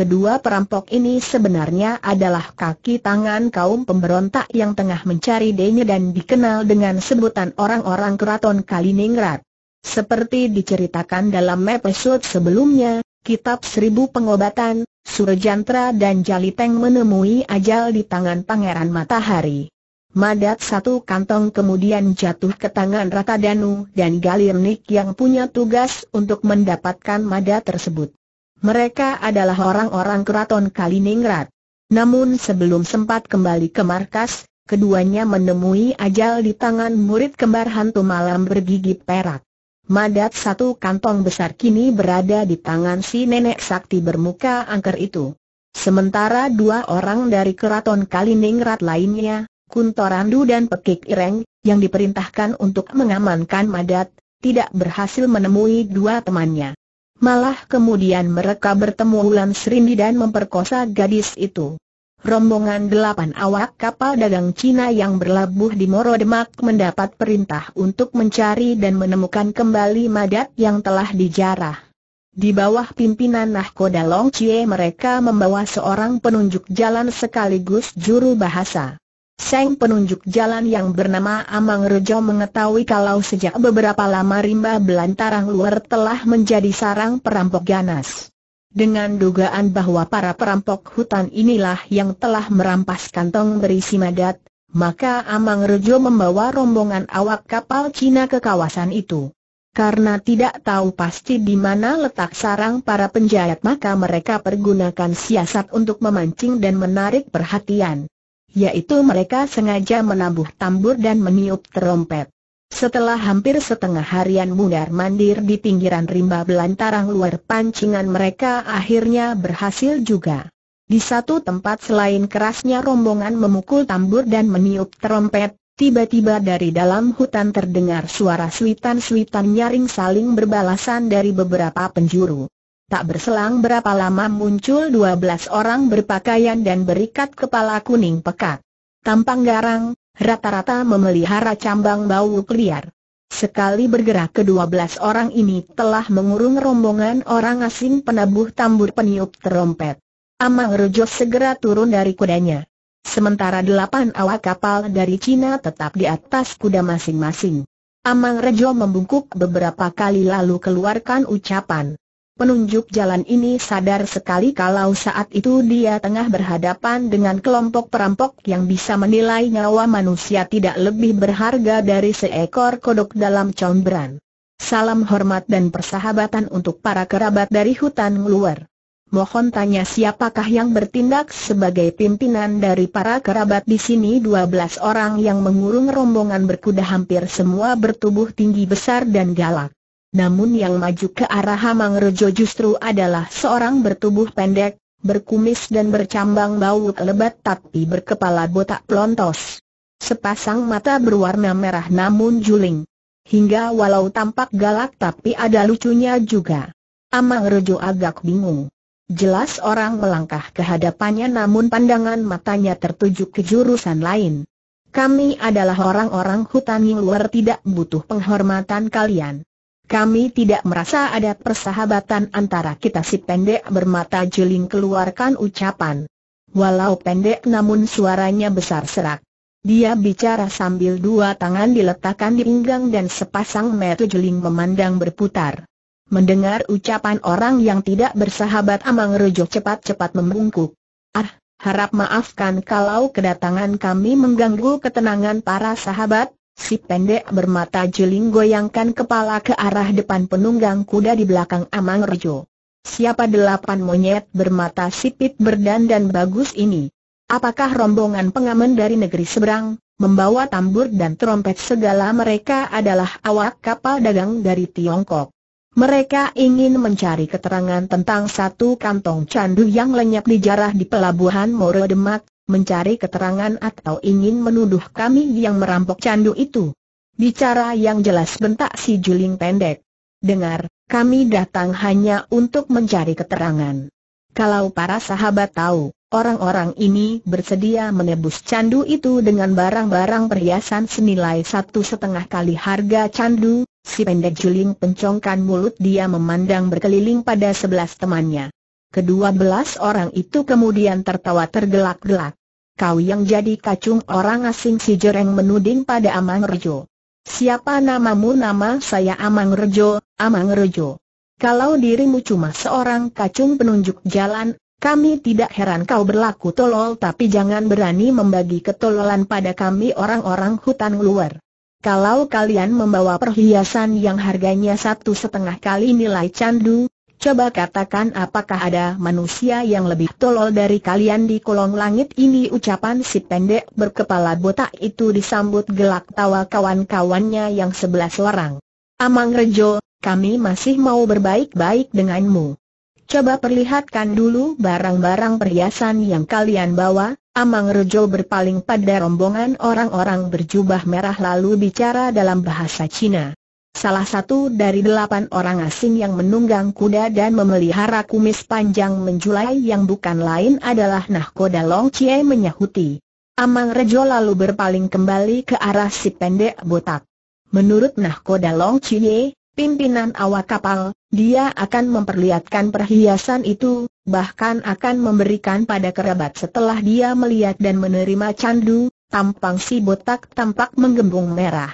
Kedua perampok ini sebenarnya adalah kaki tangan kaum pemberontak yang tengah mencari Denya dan dikenal dengan sebutan orang-orang keraton Kaliningrat. Seperti diceritakan dalam episode sebelumnya, Kitab Seribu Pengobatan, Surjantra dan Jaliteng menemui ajal di tangan Pangeran Matahari. Madat satu kantong kemudian jatuh ke tangan Ratadanu dan Galirnik yang punya tugas untuk mendapatkan madat tersebut. Mereka adalah orang-orang keraton Kaliningrat. Namun sebelum sempat kembali ke markas, keduanya menemui ajal di tangan murid kembar hantu malam bergigi perak. Madat satu kantong besar kini berada di tangan si nenek sakti bermuka angker itu. Sementara dua orang dari keraton Kaliningrat lainnya, Kuntorandu dan Pekik Ireng, yang diperintahkan untuk mengamankan Madat, tidak berhasil menemui dua temannya. Malah kemudian mereka bertemu Ulan Serindi dan memperkosa gadis itu. Rombongan delapan awak kapal dagang Cina yang berlabuh di Moro Demak mendapat perintah untuk mencari dan menemukan kembali madat yang telah dijarah. Di bawah pimpinan Nahkoda Long Chie mereka membawa seorang penunjuk jalan sekaligus juru bahasa. Seng penunjuk jalan yang bernama Amang Rejo mengetahui kalau sejak beberapa lama rimba belantarang luar telah menjadi sarang perampok ganas. Dengan dugaan bahwa para perampok hutan inilah yang telah merampas kantong berisi madat, maka Amang Rejo membawa rombongan awak kapal Cina ke kawasan itu. Karena tidak tahu pasti di mana letak sarang para penjahat, maka mereka pergunakan siasat untuk memancing dan menarik perhatian yaitu mereka sengaja menabuh tambur dan meniup terompet. Setelah hampir setengah harian mundar-mandir di pinggiran rimba belantarang luar pancingan mereka akhirnya berhasil juga. Di satu tempat selain kerasnya rombongan memukul tambur dan meniup terompet, tiba-tiba dari dalam hutan terdengar suara suitan-suitan nyaring saling berbalasan dari beberapa penjuru. Tak berselang berapa lama muncul dua belas orang berpakaian dan berikat kepala kuning pekat. Tampang garang, rata-rata memelihara cambang bau liar. Sekali bergerak ke belas orang ini telah mengurung rombongan orang asing penabuh tambur peniup terompet. Amang Rejo segera turun dari kudanya. Sementara delapan awak kapal dari Cina tetap di atas kuda masing-masing. Amang Rejo membungkuk beberapa kali lalu keluarkan ucapan, Penunjuk jalan ini sadar sekali kalau saat itu dia tengah berhadapan dengan kelompok perampok yang bisa menilai nyawa manusia tidak lebih berharga dari seekor kodok dalam combran. Salam hormat dan persahabatan untuk para kerabat dari hutan luar. Mohon tanya siapakah yang bertindak sebagai pimpinan dari para kerabat di sini 12 orang yang mengurung rombongan berkuda hampir semua bertubuh tinggi besar dan galak namun yang maju ke arah Rejo justru adalah seorang bertubuh pendek, berkumis dan bercambang bau lebat tapi berkepala botak pelontos. Sepasang mata berwarna merah namun juling. Hingga walau tampak galak tapi ada lucunya juga. Rejo agak bingung. Jelas orang melangkah ke hadapannya namun pandangan matanya tertuju ke jurusan lain. Kami adalah orang-orang hutan yang luar tidak butuh penghormatan kalian. Kami tidak merasa ada persahabatan antara kita si pendek bermata jeling keluarkan ucapan. Walau pendek namun suaranya besar serak. Dia bicara sambil dua tangan diletakkan di pinggang dan sepasang mata jeling memandang berputar. Mendengar ucapan orang yang tidak bersahabat Amang Rejo cepat-cepat membungkuk. Ah, harap maafkan kalau kedatangan kami mengganggu ketenangan para sahabat, Si pendek bermata jeling goyangkan kepala ke arah depan penunggang kuda di belakang Amang Rejo. Siapa delapan monyet bermata sipit berdandan bagus ini? Apakah rombongan pengamen dari negeri seberang, membawa tambur dan trompet segala mereka adalah awak kapal dagang dari Tiongkok? Mereka ingin mencari keterangan tentang satu kantong candu yang lenyap dijarah di pelabuhan Moro Demak, mencari keterangan atau ingin menuduh kami yang merampok candu itu. Bicara yang jelas bentak si Juling pendek. Dengar, kami datang hanya untuk mencari keterangan. Kalau para sahabat tahu, orang-orang ini bersedia menebus candu itu dengan barang-barang perhiasan senilai satu setengah kali harga candu, si pendek Juling pencongkan mulut dia memandang berkeliling pada sebelas temannya. Kedua belas orang itu kemudian tertawa tergelak-gelak kau yang jadi kacung orang asing si Jereng menuding pada Amang Rejo. Siapa namamu nama saya Amang Rejo, Amang Rejo. Kalau dirimu cuma seorang kacung penunjuk jalan, kami tidak heran kau berlaku tolol tapi jangan berani membagi ketololan pada kami orang-orang hutan luar. Kalau kalian membawa perhiasan yang harganya satu setengah kali nilai candu, Coba katakan apakah ada manusia yang lebih tolol dari kalian di kolong langit ini ucapan si pendek berkepala botak itu disambut gelak tawa kawan-kawannya yang sebelas orang. Amang Rejo, kami masih mau berbaik-baik denganmu. Coba perlihatkan dulu barang-barang perhiasan yang kalian bawa, Amang Rejo berpaling pada rombongan orang-orang berjubah merah lalu bicara dalam bahasa Cina. Salah satu dari delapan orang asing yang menunggang kuda dan memelihara kumis panjang menjulai yang bukan lain adalah nahkoda Long Chie menyahuti. Amang Rejo lalu berpaling kembali ke arah si pendek botak. Menurut nahkoda Long Chie, pimpinan awak kapal, dia akan memperlihatkan perhiasan itu, bahkan akan memberikan pada kerabat setelah dia melihat dan menerima candu, tampang si botak tampak menggembung merah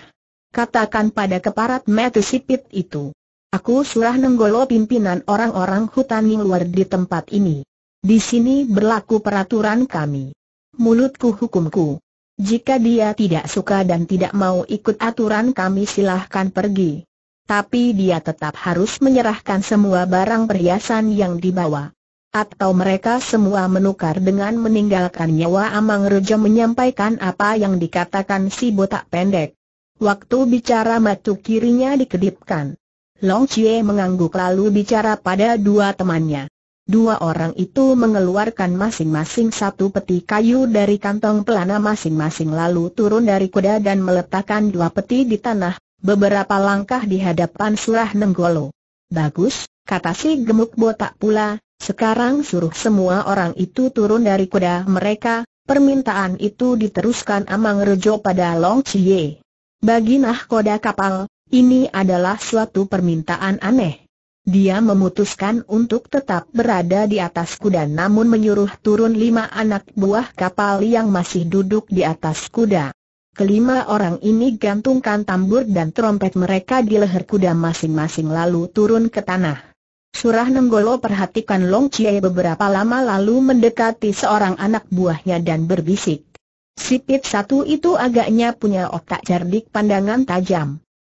katakan pada keparat mati sipit itu. Aku surah nenggolo pimpinan orang-orang hutan yang luar di tempat ini. Di sini berlaku peraturan kami. Mulutku hukumku. Jika dia tidak suka dan tidak mau ikut aturan kami silahkan pergi. Tapi dia tetap harus menyerahkan semua barang perhiasan yang dibawa. Atau mereka semua menukar dengan meninggalkan nyawa Amang Rejo menyampaikan apa yang dikatakan si botak pendek. Waktu bicara matu kirinya dikedipkan. Long Chie mengangguk lalu bicara pada dua temannya. Dua orang itu mengeluarkan masing-masing satu peti kayu dari kantong pelana masing-masing lalu turun dari kuda dan meletakkan dua peti di tanah, beberapa langkah di hadapan surah Nenggolo. Bagus, kata si gemuk botak pula, sekarang suruh semua orang itu turun dari kuda mereka, permintaan itu diteruskan Amang Rejo pada Long Chie. Bagi nahkoda kapal, ini adalah suatu permintaan aneh. Dia memutuskan untuk tetap berada di atas kuda namun menyuruh turun lima anak buah kapal yang masih duduk di atas kuda. Kelima orang ini gantungkan tambur dan trompet mereka di leher kuda masing-masing lalu turun ke tanah. Surah Nenggolo perhatikan Long Chie beberapa lama lalu mendekati seorang anak buahnya dan berbisik. Sipit satu itu agaknya punya otak cerdik pandangan tajam.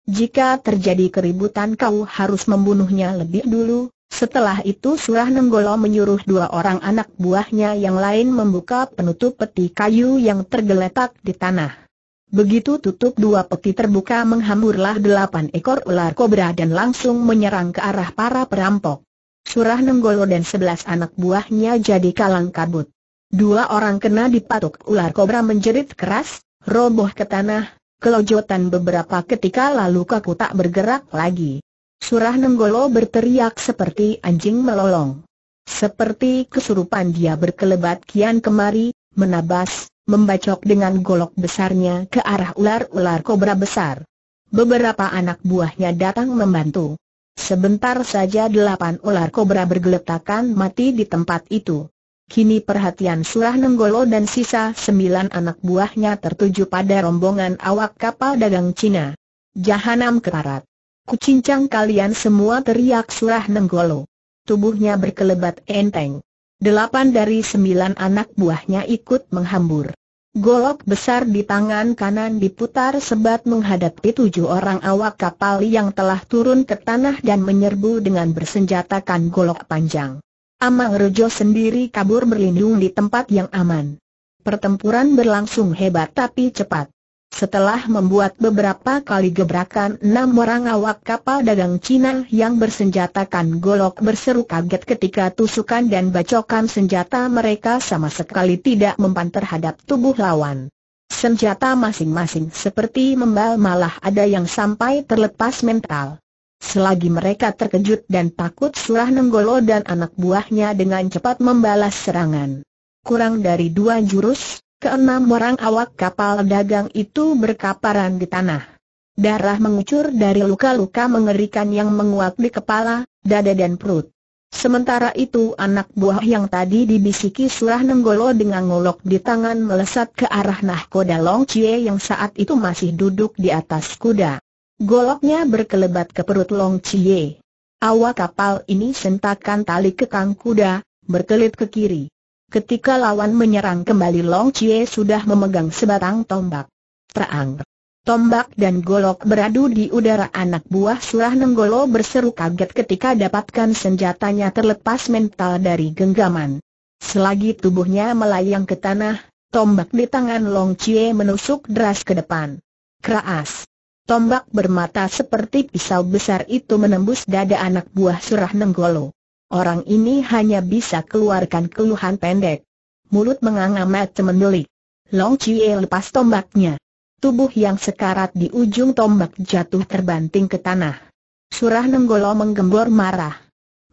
Jika terjadi keributan kau harus membunuhnya lebih dulu, setelah itu Surah Nenggolo menyuruh dua orang anak buahnya yang lain membuka penutup peti kayu yang tergeletak di tanah. Begitu tutup dua peti terbuka menghamburlah delapan ekor ular kobra dan langsung menyerang ke arah para perampok. Surah Nenggolo dan sebelas anak buahnya jadi kalang kabut. Dua orang kena dipatuk ular kobra menjerit keras, roboh ke tanah, kelojotan beberapa ketika lalu kaku tak bergerak lagi. Surah Nenggolo berteriak seperti anjing melolong. Seperti kesurupan dia berkelebat kian kemari, menabas, membacok dengan golok besarnya ke arah ular-ular kobra besar. Beberapa anak buahnya datang membantu. Sebentar saja delapan ular kobra bergeletakan mati di tempat itu. Kini perhatian Surah Nenggolo dan sisa sembilan anak buahnya tertuju pada rombongan awak kapal dagang Cina. Jahanam keparat. Kucincang kalian semua teriak Surah Nenggolo. Tubuhnya berkelebat enteng. Delapan dari sembilan anak buahnya ikut menghambur. Golok besar di tangan kanan diputar sebat menghadapi tujuh orang awak kapal yang telah turun ke tanah dan menyerbu dengan bersenjatakan golok panjang. Amang Rejo sendiri kabur berlindung di tempat yang aman. Pertempuran berlangsung hebat tapi cepat. Setelah membuat beberapa kali gebrakan enam orang awak kapal dagang Cina yang bersenjatakan golok berseru kaget ketika tusukan dan bacokan senjata mereka sama sekali tidak mempan terhadap tubuh lawan. Senjata masing-masing seperti membal malah ada yang sampai terlepas mental. Selagi mereka terkejut dan takut Surah Nenggolo dan anak buahnya dengan cepat membalas serangan. Kurang dari dua jurus, keenam orang awak kapal dagang itu berkaparan di tanah. Darah mengucur dari luka-luka mengerikan yang menguak di kepala, dada dan perut. Sementara itu anak buah yang tadi dibisiki surah Nenggolo dengan ngolok di tangan melesat ke arah nahkoda Long Chie yang saat itu masih duduk di atas kuda. Goloknya berkelebat ke perut Long Chie. Awak kapal ini sentakan tali kekang kuda, berkelit ke kiri. Ketika lawan menyerang kembali Long Chie sudah memegang sebatang tombak. Terang. Tombak dan golok beradu di udara anak buah surah Nenggolo berseru kaget ketika dapatkan senjatanya terlepas mental dari genggaman. Selagi tubuhnya melayang ke tanah, tombak di tangan Long Chie menusuk deras ke depan. Keras. Tombak bermata seperti pisau besar itu menembus dada anak buah surah Nenggolo. Orang ini hanya bisa keluarkan keluhan pendek. Mulut menganga mat semendeli. Long Chie lepas tombaknya. Tubuh yang sekarat di ujung tombak jatuh terbanting ke tanah. Surah Nenggolo menggembor marah.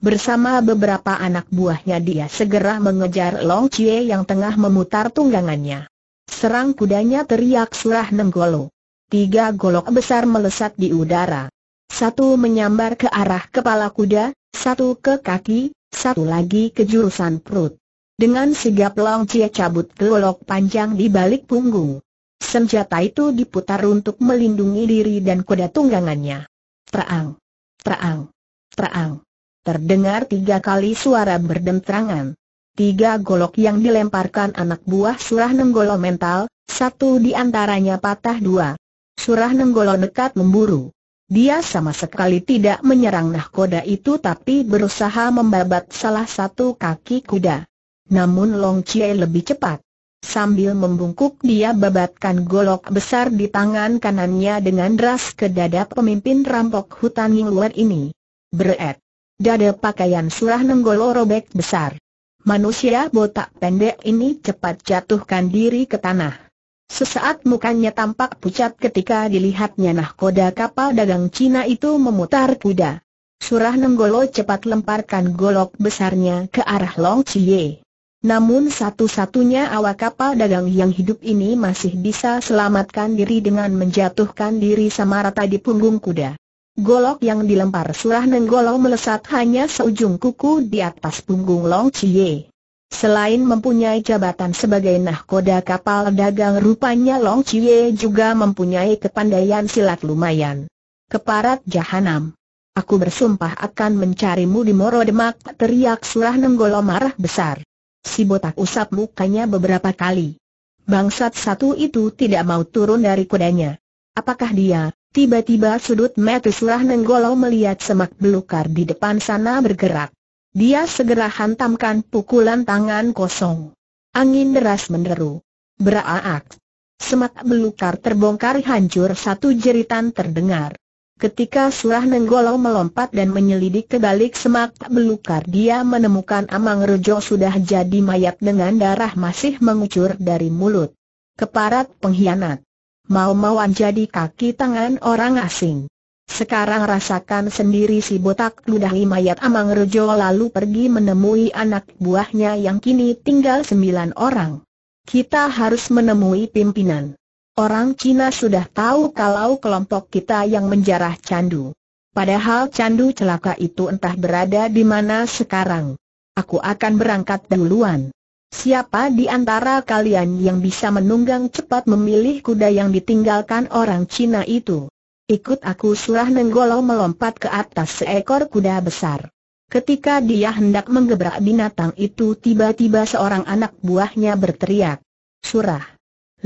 Bersama beberapa anak buahnya dia segera mengejar Long Chie yang tengah memutar tunggangannya. Serang kudanya teriak Surah Nenggolo tiga golok besar melesat di udara. Satu menyambar ke arah kepala kuda, satu ke kaki, satu lagi ke jurusan perut. Dengan sigap Long Chia cabut golok panjang di balik punggung. Senjata itu diputar untuk melindungi diri dan kuda tunggangannya. Terang, terang, terang. Terdengar tiga kali suara berdentrangan. Tiga golok yang dilemparkan anak buah surah nenggolo mental, satu di antaranya patah dua. Surah Nenggolo nekat memburu. Dia sama sekali tidak menyerang nahkoda itu tapi berusaha membabat salah satu kaki kuda. Namun Long Chie lebih cepat. Sambil membungkuk dia babatkan golok besar di tangan kanannya dengan deras ke dada pemimpin rampok hutan yang luar ini. Beret. Dada pakaian surah nenggolo robek besar. Manusia botak pendek ini cepat jatuhkan diri ke tanah. Sesaat mukanya tampak pucat ketika dilihatnya nahkoda kapal dagang Cina itu memutar kuda. Surah Nenggolo cepat lemparkan golok besarnya ke arah Long Chie. Namun satu-satunya awak kapal dagang yang hidup ini masih bisa selamatkan diri dengan menjatuhkan diri sama rata di punggung kuda. Golok yang dilempar Surah Nenggolo melesat hanya seujung kuku di atas punggung Long Chie. Selain mempunyai jabatan sebagai nahkoda kapal dagang rupanya Long Chie juga mempunyai kepandaian silat lumayan. Keparat Jahanam. Aku bersumpah akan mencarimu di Moro Demak, teriak Surah Nenggolo marah besar. Si botak usap mukanya beberapa kali. Bangsat satu itu tidak mau turun dari kudanya. Apakah dia? Tiba-tiba sudut mata Surah Nenggolo melihat semak belukar di depan sana bergerak. Dia segera hantamkan pukulan tangan kosong. Angin deras menderu. Beraak. Semak belukar terbongkar hancur satu jeritan terdengar. Ketika Surah Nenggolo melompat dan menyelidik ke balik semak belukar dia menemukan Amang Rejo sudah jadi mayat dengan darah masih mengucur dari mulut. Keparat pengkhianat. Mau-mauan jadi kaki tangan orang asing. Sekarang rasakan sendiri si botak ludahi mayat Amang Rejo lalu pergi menemui anak buahnya yang kini tinggal sembilan orang. Kita harus menemui pimpinan. Orang Cina sudah tahu kalau kelompok kita yang menjarah candu. Padahal candu celaka itu entah berada di mana sekarang. Aku akan berangkat duluan. Siapa di antara kalian yang bisa menunggang cepat memilih kuda yang ditinggalkan orang Cina itu? Ikut aku surah nenggolo melompat ke atas seekor kuda besar. Ketika dia hendak menggebrak binatang itu tiba-tiba seorang anak buahnya berteriak. Surah.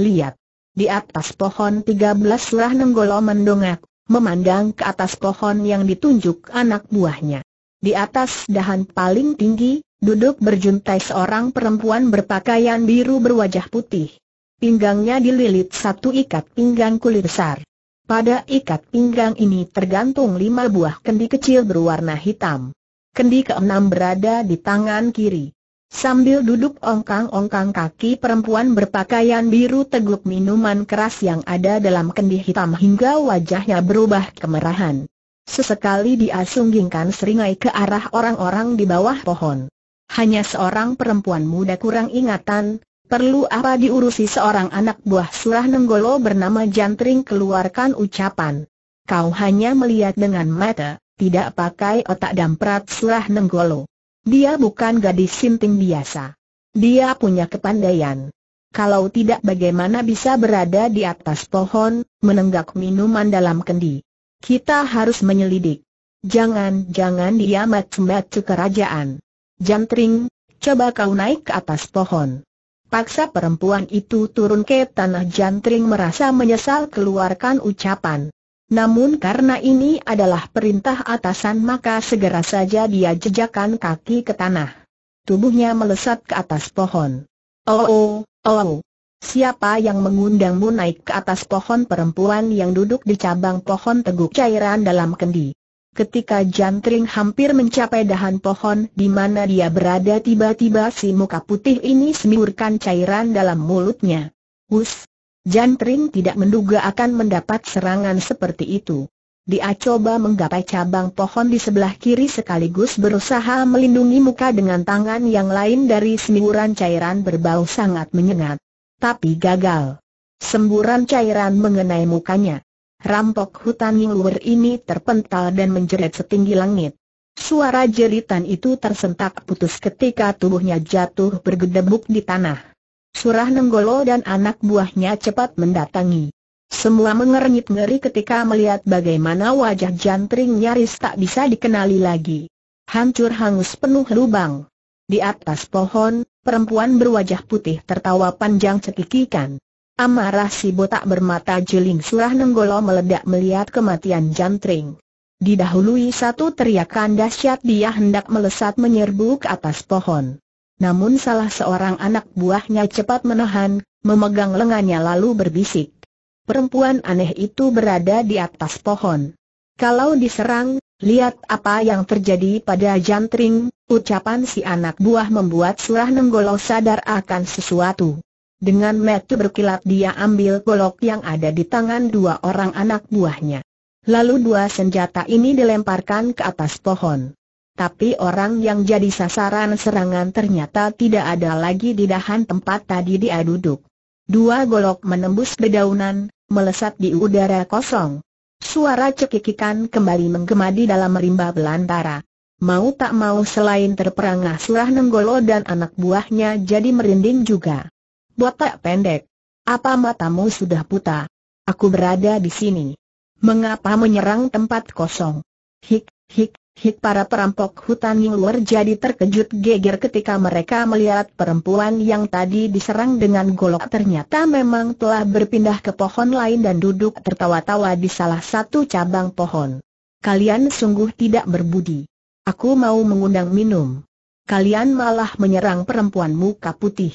Lihat. Di atas pohon Tiga belas surah nenggolo mendongak, memandang ke atas pohon yang ditunjuk anak buahnya. Di atas dahan paling tinggi, duduk berjuntai seorang perempuan berpakaian biru berwajah putih. Pinggangnya dililit satu ikat pinggang kulit besar. Pada ikat pinggang ini tergantung lima buah kendi kecil berwarna hitam. Kendi keenam berada di tangan kiri. Sambil duduk ongkang-ongkang kaki perempuan berpakaian biru teguk minuman keras yang ada dalam kendi hitam hingga wajahnya berubah kemerahan. Sesekali dia sunggingkan seringai ke arah orang-orang di bawah pohon. Hanya seorang perempuan muda kurang ingatan, Perlu apa diurusi seorang anak buah surah Nenggolo bernama Jantring keluarkan ucapan. Kau hanya melihat dengan mata, tidak pakai otak dan damprat surah Nenggolo. Dia bukan gadis sinting biasa. Dia punya kepandaian. Kalau tidak bagaimana bisa berada di atas pohon, menenggak minuman dalam kendi. Kita harus menyelidik. Jangan-jangan dia macam-macam kerajaan. Jantring, coba kau naik ke atas pohon. Paksa perempuan itu turun ke tanah jantring merasa menyesal keluarkan ucapan. Namun karena ini adalah perintah atasan maka segera saja dia jejakkan kaki ke tanah. Tubuhnya melesat ke atas pohon. Oh, oh, oh. Siapa yang mengundangmu naik ke atas pohon perempuan yang duduk di cabang pohon teguk cairan dalam kendi? Ketika Jantring hampir mencapai dahan pohon di mana dia berada tiba-tiba si muka putih ini semburkan cairan dalam mulutnya. Hus! Jantring tidak menduga akan mendapat serangan seperti itu. Dia coba menggapai cabang pohon di sebelah kiri sekaligus berusaha melindungi muka dengan tangan yang lain dari semburan cairan berbau sangat menyengat. Tapi gagal. Semburan cairan mengenai mukanya rampok hutan yang luar ini terpental dan menjerit setinggi langit. Suara jeritan itu tersentak putus ketika tubuhnya jatuh bergedebuk di tanah. Surah Nenggolo dan anak buahnya cepat mendatangi. Semua mengernyit ngeri ketika melihat bagaimana wajah jantring nyaris tak bisa dikenali lagi. Hancur hangus penuh lubang. Di atas pohon, perempuan berwajah putih tertawa panjang cekikikan. Amarah si botak bermata jeling surah nenggolo meledak melihat kematian jantring. Didahului satu teriakan dahsyat dia hendak melesat menyerbu ke atas pohon. Namun salah seorang anak buahnya cepat menahan, memegang lengannya lalu berbisik. Perempuan aneh itu berada di atas pohon. Kalau diserang, lihat apa yang terjadi pada jantring, ucapan si anak buah membuat surah nenggolo sadar akan sesuatu. Dengan metu berkilat dia ambil golok yang ada di tangan dua orang anak buahnya. Lalu dua senjata ini dilemparkan ke atas pohon. Tapi orang yang jadi sasaran serangan ternyata tidak ada lagi di dahan tempat tadi dia duduk. Dua golok menembus bedaunan, melesat di udara kosong. Suara cekikikan kembali menggema di dalam rimba belantara. Mau tak mau selain terperangah surah Nenggolo dan anak buahnya jadi merinding juga botak pendek. Apa matamu sudah buta? Aku berada di sini. Mengapa menyerang tempat kosong? Hik, hik, hik para perampok hutan yang luar jadi terkejut geger ketika mereka melihat perempuan yang tadi diserang dengan golok ternyata memang telah berpindah ke pohon lain dan duduk tertawa-tawa di salah satu cabang pohon. Kalian sungguh tidak berbudi. Aku mau mengundang minum. Kalian malah menyerang perempuan muka putih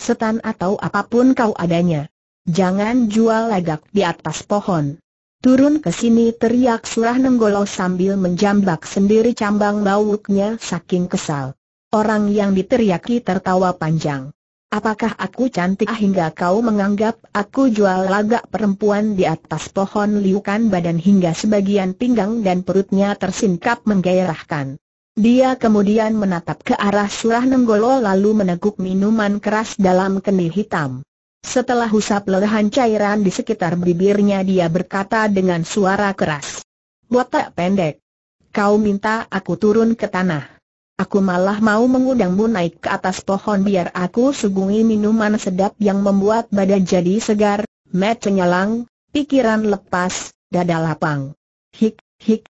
setan atau apapun kau adanya. Jangan jual lagak di atas pohon. Turun ke sini teriak surah nenggolo sambil menjambak sendiri cambang bauknya saking kesal. Orang yang diteriaki tertawa panjang. Apakah aku cantik hingga kau menganggap aku jual lagak perempuan di atas pohon liukan badan hingga sebagian pinggang dan perutnya tersingkap menggairahkan. Dia kemudian menatap ke arah surah Nenggolo lalu meneguk minuman keras dalam kendi hitam. Setelah usap lelehan cairan di sekitar bibirnya dia berkata dengan suara keras. tak pendek. Kau minta aku turun ke tanah. Aku malah mau mengundangmu naik ke atas pohon biar aku sugungi minuman sedap yang membuat badan jadi segar, Mat cenyalang, pikiran lepas, dada lapang. Hik, hik,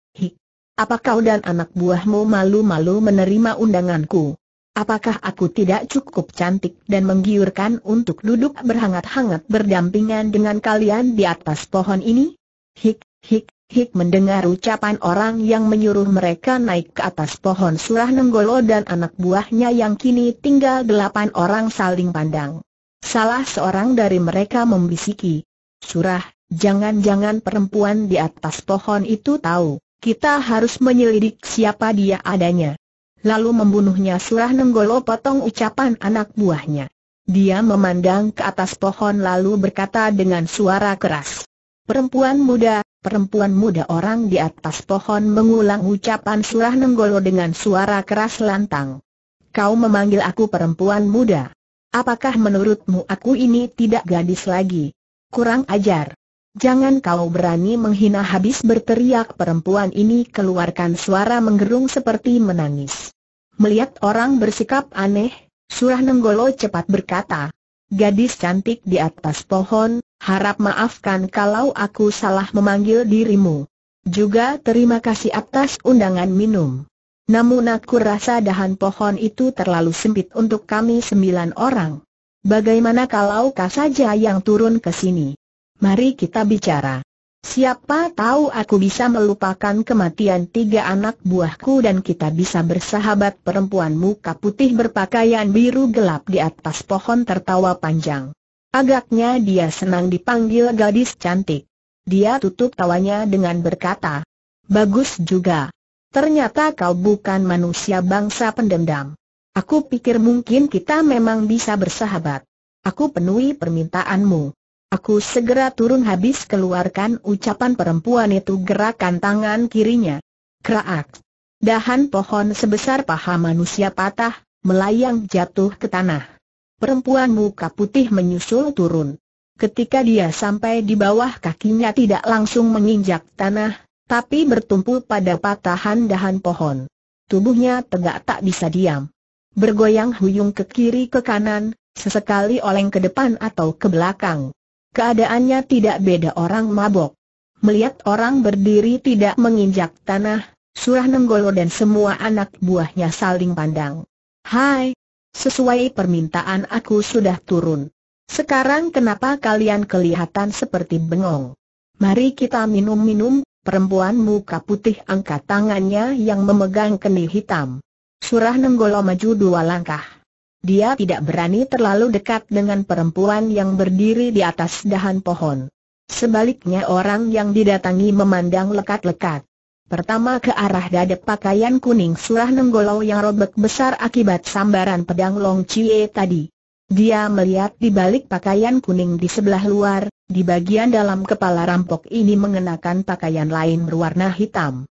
apa kau dan anak buahmu malu-malu menerima undanganku? Apakah aku tidak cukup cantik dan menggiurkan untuk duduk berhangat-hangat berdampingan dengan kalian di atas pohon ini? Hik, hik, hik mendengar ucapan orang yang menyuruh mereka naik ke atas pohon surah Nenggolo dan anak buahnya yang kini tinggal delapan orang saling pandang. Salah seorang dari mereka membisiki, Surah, jangan-jangan perempuan di atas pohon itu tahu. Kita harus menyelidik siapa dia adanya. Lalu membunuhnya surah nenggolo potong ucapan anak buahnya. Dia memandang ke atas pohon lalu berkata dengan suara keras. Perempuan muda, perempuan muda orang di atas pohon mengulang ucapan surah nenggolo dengan suara keras lantang. Kau memanggil aku perempuan muda. Apakah menurutmu aku ini tidak gadis lagi? Kurang ajar. Jangan kau berani menghina habis berteriak perempuan ini keluarkan suara menggerung seperti menangis. Melihat orang bersikap aneh, Surah Nenggolo cepat berkata, Gadis cantik di atas pohon, harap maafkan kalau aku salah memanggil dirimu. Juga terima kasih atas undangan minum. Namun aku rasa dahan pohon itu terlalu sempit untuk kami sembilan orang. Bagaimana kalau kau saja yang turun ke sini? mari kita bicara. Siapa tahu aku bisa melupakan kematian tiga anak buahku dan kita bisa bersahabat perempuan muka putih berpakaian biru gelap di atas pohon tertawa panjang. Agaknya dia senang dipanggil gadis cantik. Dia tutup tawanya dengan berkata, Bagus juga. Ternyata kau bukan manusia bangsa pendendam. Aku pikir mungkin kita memang bisa bersahabat. Aku penuhi permintaanmu. Aku segera turun habis keluarkan ucapan perempuan itu gerakan tangan kirinya. Kraak. Dahan pohon sebesar paha manusia patah, melayang jatuh ke tanah. Perempuan muka putih menyusul turun. Ketika dia sampai di bawah kakinya tidak langsung menginjak tanah, tapi bertumpu pada patahan dahan pohon. Tubuhnya tegak tak bisa diam. Bergoyang huyung ke kiri ke kanan, sesekali oleng ke depan atau ke belakang. Keadaannya tidak beda orang mabok. Melihat orang berdiri tidak menginjak tanah, Surah Nenggolo dan semua anak buahnya saling pandang. Hai, sesuai permintaan aku sudah turun. Sekarang kenapa kalian kelihatan seperti bengong? Mari kita minum-minum, perempuan muka putih angkat tangannya yang memegang kendi hitam. Surah Nenggolo maju dua langkah. Dia tidak berani terlalu dekat dengan perempuan yang berdiri di atas dahan pohon. Sebaliknya orang yang didatangi memandang lekat-lekat. Pertama ke arah dada pakaian kuning surah nenggolo yang robek besar akibat sambaran pedang Long Chie tadi. Dia melihat di balik pakaian kuning di sebelah luar, di bagian dalam kepala rampok ini mengenakan pakaian lain berwarna hitam.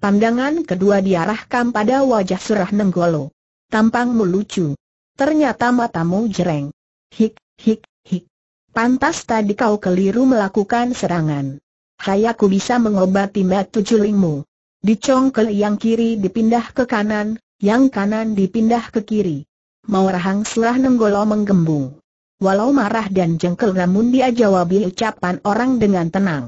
Pandangan kedua diarahkan pada wajah surah nenggolo. Tampang lucu. Ternyata matamu jereng. Hik, hik, hik. Pantas tadi kau keliru melakukan serangan. Hayaku bisa mengobati metu julingmu. Dicongkel yang kiri dipindah ke kanan, yang kanan dipindah ke kiri. Mau rahang selah nenggolo menggembung. Walau marah dan jengkel namun dia jawab ucapan orang dengan tenang.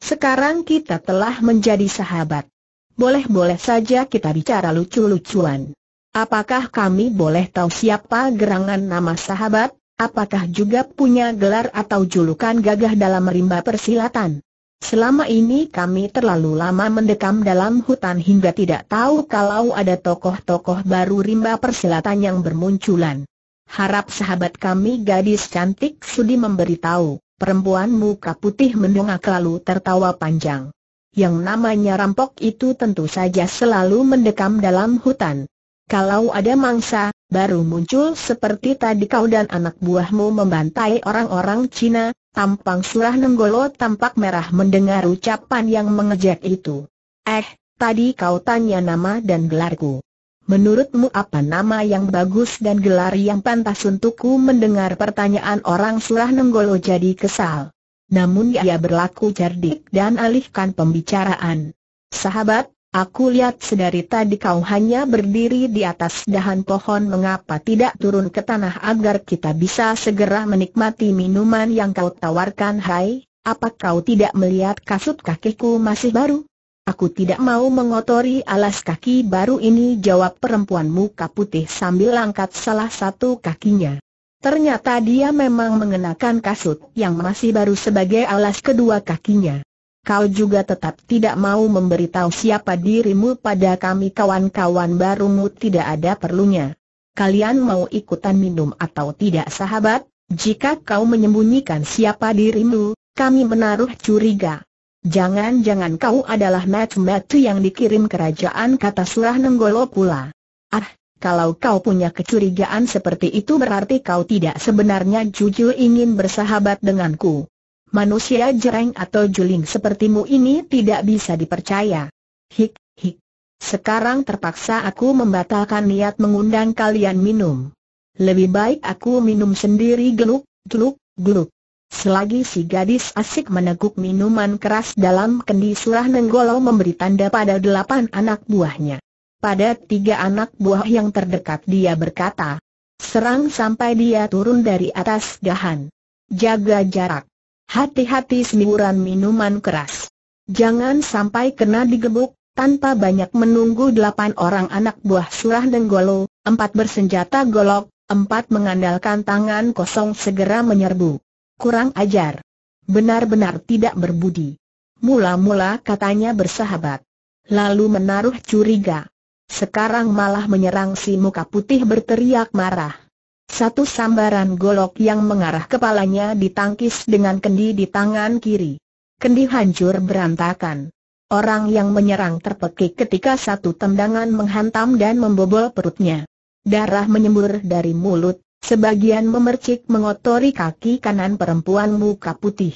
Sekarang kita telah menjadi sahabat. Boleh-boleh saja kita bicara lucu-lucuan. Apakah kami boleh tahu siapa gerangan nama sahabat? Apakah juga punya gelar atau julukan gagah dalam rimba persilatan? Selama ini kami terlalu lama mendekam dalam hutan hingga tidak tahu kalau ada tokoh-tokoh baru rimba persilatan yang bermunculan. Harap sahabat kami gadis cantik sudi memberitahu, perempuan muka putih mendongak lalu tertawa panjang. Yang namanya rampok itu tentu saja selalu mendekam dalam hutan, kalau ada mangsa, baru muncul seperti tadi kau dan anak buahmu membantai orang-orang Cina, tampang surah Nenggolo tampak merah mendengar ucapan yang mengejek itu. Eh, tadi kau tanya nama dan gelarku. Menurutmu apa nama yang bagus dan gelar yang pantas untukku mendengar pertanyaan orang surah Nenggolo jadi kesal. Namun ia berlaku cerdik dan alihkan pembicaraan. Sahabat, Aku lihat sedari tadi kau hanya berdiri di atas dahan pohon mengapa tidak turun ke tanah agar kita bisa segera menikmati minuman yang kau tawarkan hai, apa kau tidak melihat kasut kakiku masih baru? Aku tidak mau mengotori alas kaki baru ini jawab perempuan muka putih sambil angkat salah satu kakinya. Ternyata dia memang mengenakan kasut yang masih baru sebagai alas kedua kakinya kau juga tetap tidak mau memberitahu siapa dirimu pada kami kawan-kawan barumu tidak ada perlunya. Kalian mau ikutan minum atau tidak sahabat? Jika kau menyembunyikan siapa dirimu, kami menaruh curiga. Jangan-jangan kau adalah mat matu yang dikirim kerajaan kata surah Nenggolo pula. Ah, kalau kau punya kecurigaan seperti itu berarti kau tidak sebenarnya jujur ingin bersahabat denganku manusia jereng atau juling sepertimu ini tidak bisa dipercaya. Hik, hik. Sekarang terpaksa aku membatalkan niat mengundang kalian minum. Lebih baik aku minum sendiri geluk, geluk, geluk. Selagi si gadis asik meneguk minuman keras dalam kendi surah Nenggolo memberi tanda pada delapan anak buahnya. Pada tiga anak buah yang terdekat dia berkata, serang sampai dia turun dari atas dahan. Jaga jarak. Hati-hati semburan minuman keras. Jangan sampai kena digebuk, tanpa banyak menunggu delapan orang anak buah surah Denggolo, empat bersenjata golok, empat mengandalkan tangan kosong segera menyerbu. Kurang ajar. Benar-benar tidak berbudi. Mula-mula katanya bersahabat. Lalu menaruh curiga. Sekarang malah menyerang si muka putih berteriak marah. Satu sambaran golok yang mengarah kepalanya ditangkis dengan kendi di tangan kiri. Kendi hancur berantakan. Orang yang menyerang terpekik ketika satu tendangan menghantam dan membobol perutnya. Darah menyembur dari mulut, sebagian memercik mengotori kaki kanan perempuan muka putih.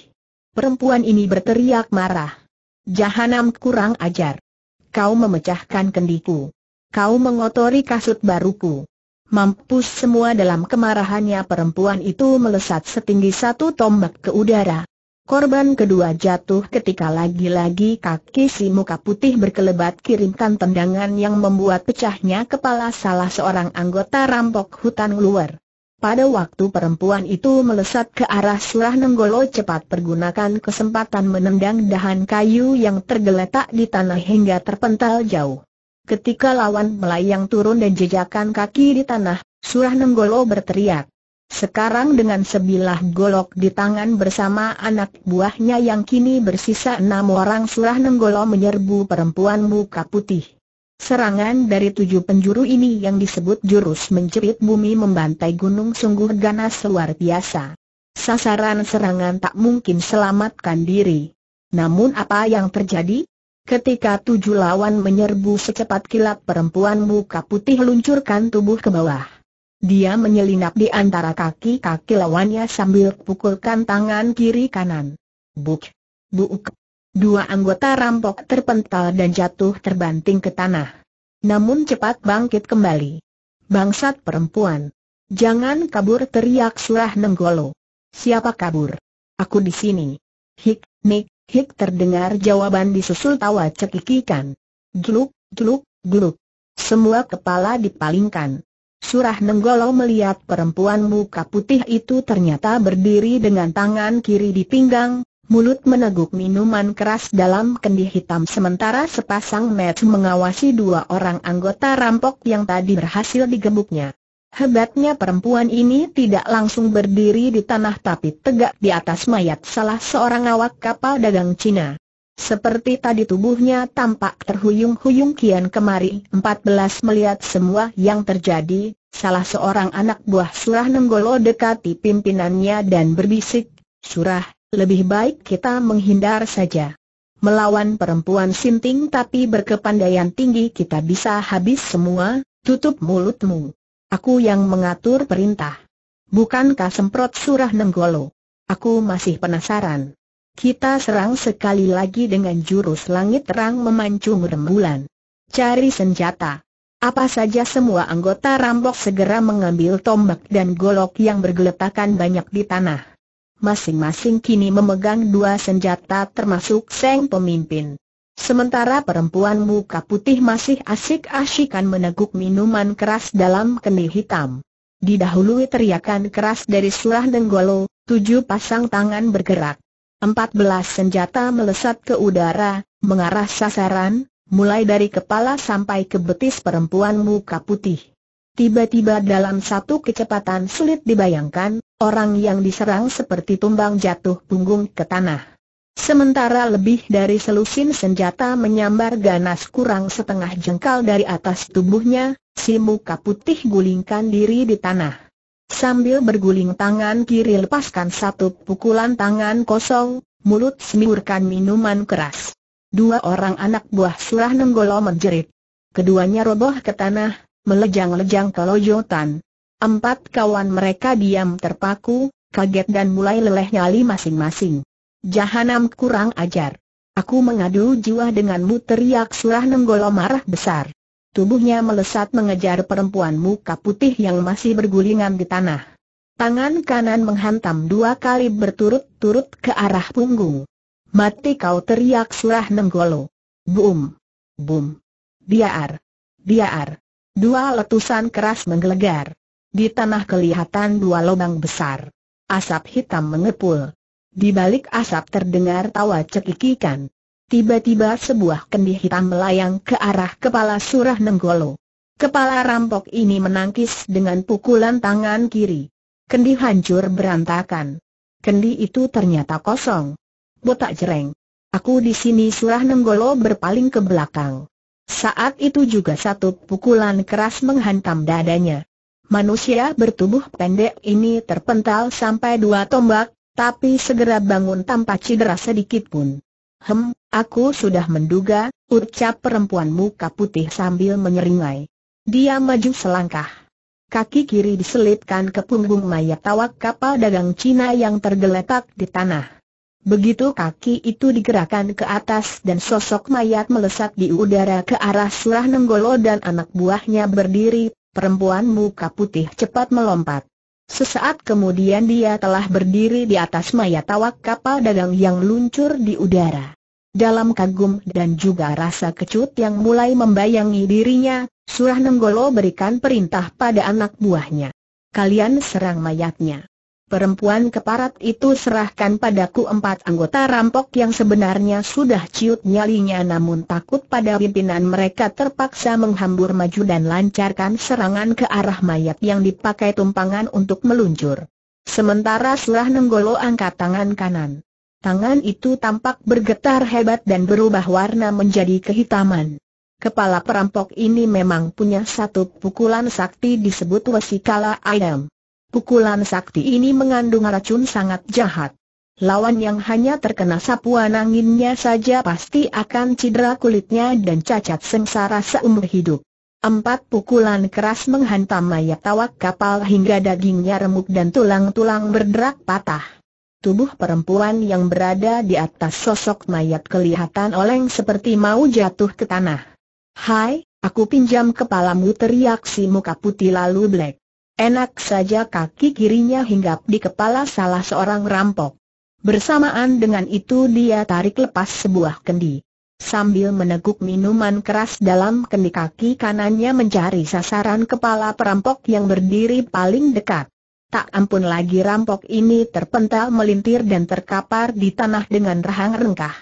Perempuan ini berteriak marah. Jahanam kurang ajar. Kau memecahkan kendiku. Kau mengotori kasut baruku. Mampus semua dalam kemarahannya perempuan itu melesat setinggi satu tombak ke udara. Korban kedua jatuh ketika lagi-lagi kaki si muka putih berkelebat kirimkan tendangan yang membuat pecahnya kepala salah seorang anggota rampok hutan luar. Pada waktu perempuan itu melesat ke arah surah Nenggolo cepat pergunakan kesempatan menendang dahan kayu yang tergeletak di tanah hingga terpental jauh. Ketika lawan melayang turun dan jejakan kaki di tanah, Surah Nenggolo berteriak. Sekarang dengan sebilah golok di tangan bersama anak buahnya yang kini bersisa enam orang Surah Nenggolo menyerbu perempuan muka putih. Serangan dari tujuh penjuru ini yang disebut jurus menjerit bumi membantai gunung sungguh ganas luar biasa. Sasaran serangan tak mungkin selamatkan diri. Namun apa yang terjadi? Ketika tujuh lawan menyerbu secepat kilat perempuan muka putih luncurkan tubuh ke bawah. Dia menyelinap di antara kaki-kaki lawannya sambil pukulkan tangan kiri kanan. Buk! Buk! Dua anggota rampok terpental dan jatuh terbanting ke tanah. Namun cepat bangkit kembali. Bangsat perempuan! Jangan kabur teriak surah Nenggolo. Siapa kabur? Aku di sini. Hik, Nik, Hik terdengar jawaban disusul tawa cekikikan. Gluk, gluk, gluk. Semua kepala dipalingkan. Surah Nenggolo melihat perempuan muka putih itu ternyata berdiri dengan tangan kiri di pinggang, mulut meneguk minuman keras dalam kendi hitam sementara sepasang match mengawasi dua orang anggota rampok yang tadi berhasil digebuknya. Hebatnya perempuan ini tidak langsung berdiri di tanah tapi tegak di atas mayat salah seorang awak kapal dagang Cina. Seperti tadi tubuhnya tampak terhuyung-huyung kian kemari 14 melihat semua yang terjadi, salah seorang anak buah surah Nenggolo dekati pimpinannya dan berbisik, Surah, lebih baik kita menghindar saja. Melawan perempuan sinting tapi berkepandaian tinggi kita bisa habis semua, tutup mulutmu. Aku yang mengatur perintah. Bukankah semprot surah Nenggolo? Aku masih penasaran. Kita serang sekali lagi dengan jurus langit terang memancung rembulan. Cari senjata. Apa saja semua anggota rambok segera mengambil tombak dan golok yang bergeletakan banyak di tanah. Masing-masing kini memegang dua senjata termasuk Seng pemimpin. Sementara perempuan muka putih masih asik-asikan meneguk minuman keras dalam kendi hitam. Didahului teriakan keras dari surah Denggolo, tujuh pasang tangan bergerak. Empat belas senjata melesat ke udara, mengarah sasaran, mulai dari kepala sampai ke betis perempuan muka putih. Tiba-tiba dalam satu kecepatan sulit dibayangkan, orang yang diserang seperti tumbang jatuh punggung ke tanah. Sementara lebih dari selusin senjata menyambar ganas kurang setengah jengkal dari atas tubuhnya, si muka putih gulingkan diri di tanah. Sambil berguling tangan kiri lepaskan satu pukulan tangan kosong, mulut semiurkan minuman keras. Dua orang anak buah surah nenggolo menjerit. Keduanya roboh ke tanah, melejang-lejang ke lojotan. Empat kawan mereka diam terpaku, kaget dan mulai leleh nyali masing-masing. Jahanam kurang ajar. Aku mengadu jiwa denganmu teriak surah nenggolo marah besar. Tubuhnya melesat mengejar perempuan muka putih yang masih bergulingan di tanah. Tangan kanan menghantam dua kali berturut-turut ke arah punggung. Mati kau teriak surah nenggolo. Boom. Boom. Diaar, diaar. Dua letusan keras menggelegar. Di tanah kelihatan dua lubang besar. Asap hitam mengepul. Di balik asap terdengar tawa cekikikan. Tiba-tiba sebuah kendi hitam melayang ke arah kepala Surah Nenggolo. Kepala rampok ini menangkis dengan pukulan tangan kiri. Kendi hancur berantakan. Kendi itu ternyata kosong. Botak jereng. Aku di sini Surah Nenggolo berpaling ke belakang. Saat itu juga satu pukulan keras menghantam dadanya. Manusia bertubuh pendek ini terpental sampai dua tombak, tapi segera bangun tanpa cedera sedikit pun. Hem, aku sudah menduga, ucap perempuan muka putih sambil menyeringai. Dia maju selangkah. Kaki kiri diselipkan ke punggung mayat tawak kapal dagang Cina yang tergeletak di tanah. Begitu kaki itu digerakkan ke atas dan sosok mayat melesat di udara ke arah Surah Nenggolo dan anak buahnya berdiri, perempuan muka putih cepat melompat. Sesaat kemudian dia telah berdiri di atas mayat awak kapal dagang yang luncur di udara. Dalam kagum dan juga rasa kecut yang mulai membayangi dirinya, Surah Nenggolo berikan perintah pada anak buahnya. Kalian serang mayatnya. Perempuan keparat itu serahkan padaku empat anggota rampok yang sebenarnya sudah ciut nyalinya namun takut pada pimpinan mereka terpaksa menghambur maju dan lancarkan serangan ke arah mayat yang dipakai tumpangan untuk meluncur. Sementara Surah Nenggolo angkat tangan kanan. Tangan itu tampak bergetar hebat dan berubah warna menjadi kehitaman. Kepala perampok ini memang punya satu pukulan sakti disebut Wasikala Ayam. Pukulan sakti ini mengandung racun sangat jahat. Lawan yang hanya terkena sapuan anginnya saja pasti akan cedera kulitnya dan cacat sengsara seumur hidup. Empat pukulan keras menghantam mayat tawak kapal hingga dagingnya remuk dan tulang-tulang berderak patah. Tubuh perempuan yang berada di atas sosok mayat kelihatan oleng seperti mau jatuh ke tanah. Hai, aku pinjam kepalamu teriak si muka putih lalu Black. Enak saja kaki kirinya hinggap di kepala salah seorang rampok. Bersamaan dengan itu dia tarik lepas sebuah kendi. Sambil meneguk minuman keras dalam kendi kaki kanannya mencari sasaran kepala perampok yang berdiri paling dekat. Tak ampun lagi rampok ini terpental melintir dan terkapar di tanah dengan rahang rengkah.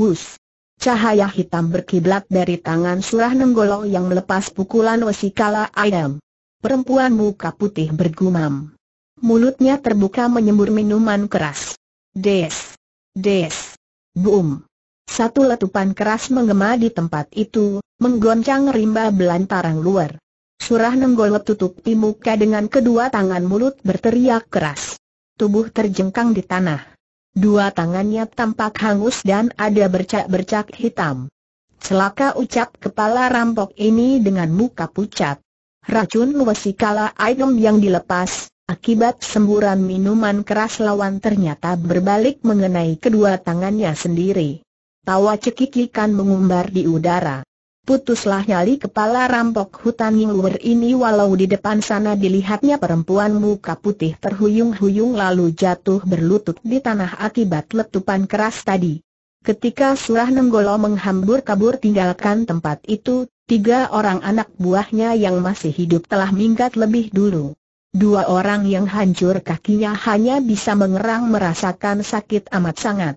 Wus! Cahaya hitam berkiblat dari tangan surah nenggolo yang melepas pukulan wasikala ayam perempuan muka putih bergumam. Mulutnya terbuka menyembur minuman keras. Des! Des! Boom! Satu letupan keras menggema di tempat itu, menggoncang rimba belantarang luar. Surah Nenggol tutupi muka dengan kedua tangan mulut berteriak keras. Tubuh terjengkang di tanah. Dua tangannya tampak hangus dan ada bercak-bercak hitam. Celaka ucap kepala rampok ini dengan muka pucat racun wasikala item yang dilepas, akibat semburan minuman keras lawan ternyata berbalik mengenai kedua tangannya sendiri. Tawa cekikikan mengumbar di udara. Putuslah nyali kepala rampok hutan yang luar ini walau di depan sana dilihatnya perempuan muka putih terhuyung-huyung lalu jatuh berlutut di tanah akibat letupan keras tadi. Ketika Surah Nenggolo menghambur kabur tinggalkan tempat itu, tiga orang anak buahnya yang masih hidup telah minggat lebih dulu. Dua orang yang hancur kakinya hanya bisa mengerang merasakan sakit amat sangat.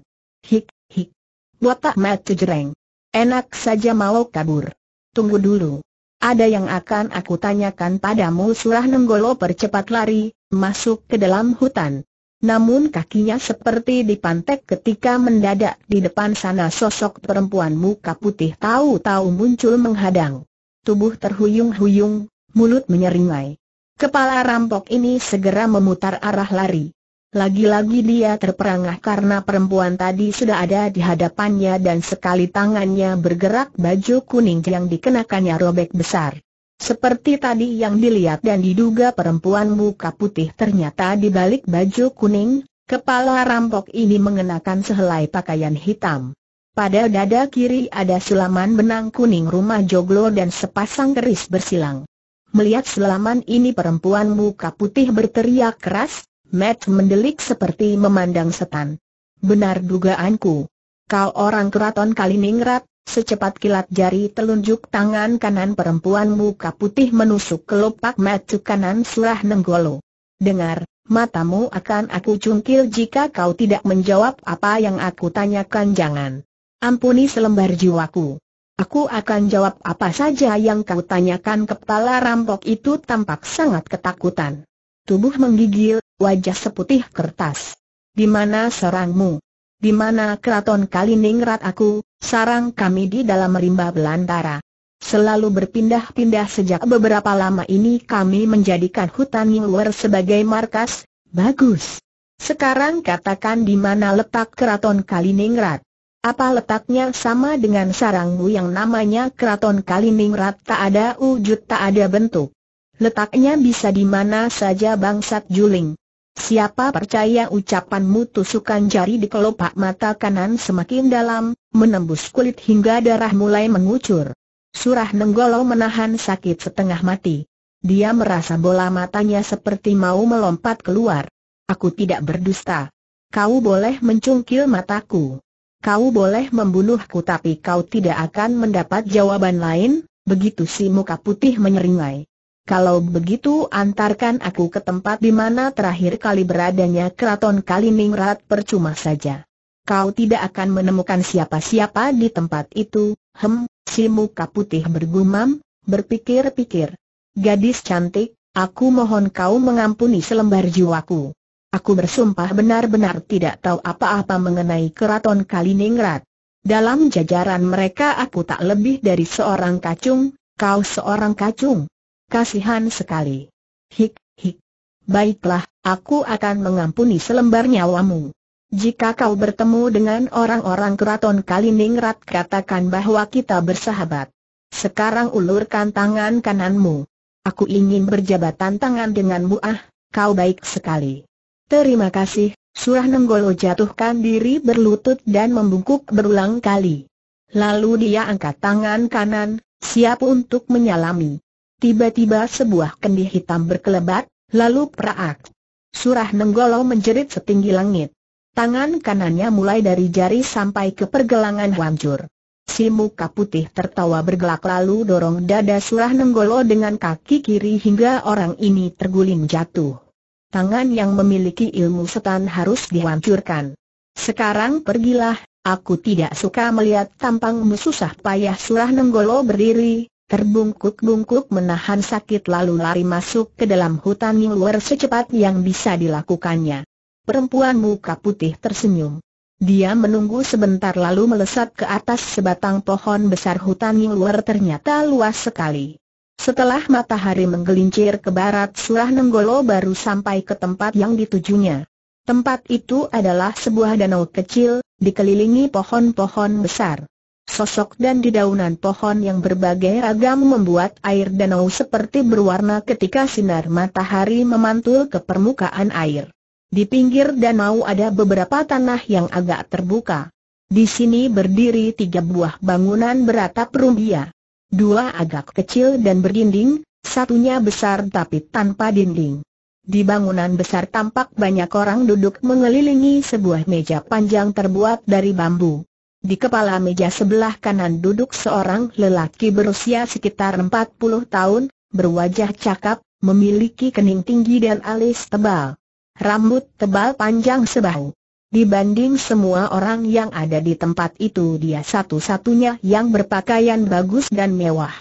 Hik, hik. Watak mat jereng. Enak saja mau kabur. Tunggu dulu. Ada yang akan aku tanyakan padamu Surah Nenggolo percepat lari, masuk ke dalam hutan namun kakinya seperti dipantek ketika mendadak di depan sana sosok perempuan muka putih tahu-tahu muncul menghadang. Tubuh terhuyung-huyung, mulut menyeringai. Kepala rampok ini segera memutar arah lari. Lagi-lagi dia terperangah karena perempuan tadi sudah ada di hadapannya dan sekali tangannya bergerak baju kuning yang dikenakannya robek besar. Seperti tadi yang dilihat dan diduga perempuan muka putih ternyata di balik baju kuning, kepala rampok ini mengenakan sehelai pakaian hitam. Pada dada kiri ada sulaman benang kuning rumah joglo dan sepasang keris bersilang. Melihat sulaman ini perempuan muka putih berteriak keras, Matt mendelik seperti memandang setan. Benar dugaanku. Kau orang keraton Kaliningrat, Secepat kilat jari telunjuk tangan kanan perempuan muka putih menusuk kelopak mata kanan surah Nenggolo. Dengar, matamu akan aku cungkil jika kau tidak menjawab apa yang aku tanyakan jangan. Ampuni selembar jiwaku. Aku akan jawab apa saja yang kau tanyakan kepala rampok itu tampak sangat ketakutan. Tubuh menggigil, wajah seputih kertas. Di mana serangmu? Di mana keraton Kaliningrat aku? sarang kami di dalam rimba belantara. Selalu berpindah-pindah sejak beberapa lama ini kami menjadikan hutan luar sebagai markas, bagus. Sekarang katakan di mana letak keraton Kaliningrat. Apa letaknya sama dengan sarangmu yang namanya keraton Kaliningrat tak ada wujud tak ada bentuk. Letaknya bisa di mana saja bangsat juling. Siapa percaya ucapanmu tusukan jari di kelopak mata kanan semakin dalam, menembus kulit hingga darah mulai mengucur. Surah Nenggolo menahan sakit setengah mati. Dia merasa bola matanya seperti mau melompat keluar. Aku tidak berdusta. Kau boleh mencungkil mataku. Kau boleh membunuhku tapi kau tidak akan mendapat jawaban lain, begitu si muka putih menyeringai. Kalau begitu antarkan aku ke tempat di mana terakhir kali beradanya keraton Kaliningrat percuma saja. Kau tidak akan menemukan siapa-siapa di tempat itu, hem, si muka putih bergumam, berpikir-pikir. Gadis cantik, aku mohon kau mengampuni selembar jiwaku. Aku bersumpah benar-benar tidak tahu apa-apa mengenai keraton Kaliningrat. Dalam jajaran mereka aku tak lebih dari seorang kacung, kau seorang kacung. Kasihan sekali. Hik, hik. Baiklah, aku akan mengampuni selembar nyawamu. Jika kau bertemu dengan orang-orang keraton Kaliningrat katakan bahwa kita bersahabat. Sekarang ulurkan tangan kananmu. Aku ingin berjabatan tangan denganmu ah, kau baik sekali. Terima kasih, Surah Nenggolo jatuhkan diri berlutut dan membungkuk berulang kali. Lalu dia angkat tangan kanan, siap untuk menyalami. Tiba-tiba sebuah kendi hitam berkelebat, lalu praak. Surah Nenggolo menjerit setinggi langit. Tangan kanannya mulai dari jari sampai ke pergelangan hancur. Si muka putih tertawa bergelak lalu dorong dada surah nenggolo dengan kaki kiri hingga orang ini terguling jatuh. Tangan yang memiliki ilmu setan harus dihancurkan. Sekarang pergilah, aku tidak suka melihat tampangmu susah payah surah nenggolo berdiri, terbungkuk-bungkuk menahan sakit lalu lari masuk ke dalam hutan luar secepat yang bisa dilakukannya. Perempuan muka putih tersenyum. Dia menunggu sebentar lalu melesat ke atas sebatang pohon besar hutan luar ternyata luas sekali. Setelah matahari menggelincir ke barat Surah Nenggolo baru sampai ke tempat yang ditujunya. Tempat itu adalah sebuah danau kecil, dikelilingi pohon-pohon besar sosok dan di daunan pohon yang berbagai ragam membuat air danau seperti berwarna ketika sinar matahari memantul ke permukaan air. Di pinggir danau ada beberapa tanah yang agak terbuka. Di sini berdiri tiga buah bangunan beratap rumbia. Dua agak kecil dan berdinding, satunya besar tapi tanpa dinding. Di bangunan besar tampak banyak orang duduk mengelilingi sebuah meja panjang terbuat dari bambu. Di kepala meja sebelah kanan duduk seorang lelaki berusia sekitar 40 tahun, berwajah cakap, memiliki kening tinggi dan alis tebal. Rambut tebal panjang sebahu. Dibanding semua orang yang ada di tempat itu dia satu-satunya yang berpakaian bagus dan mewah.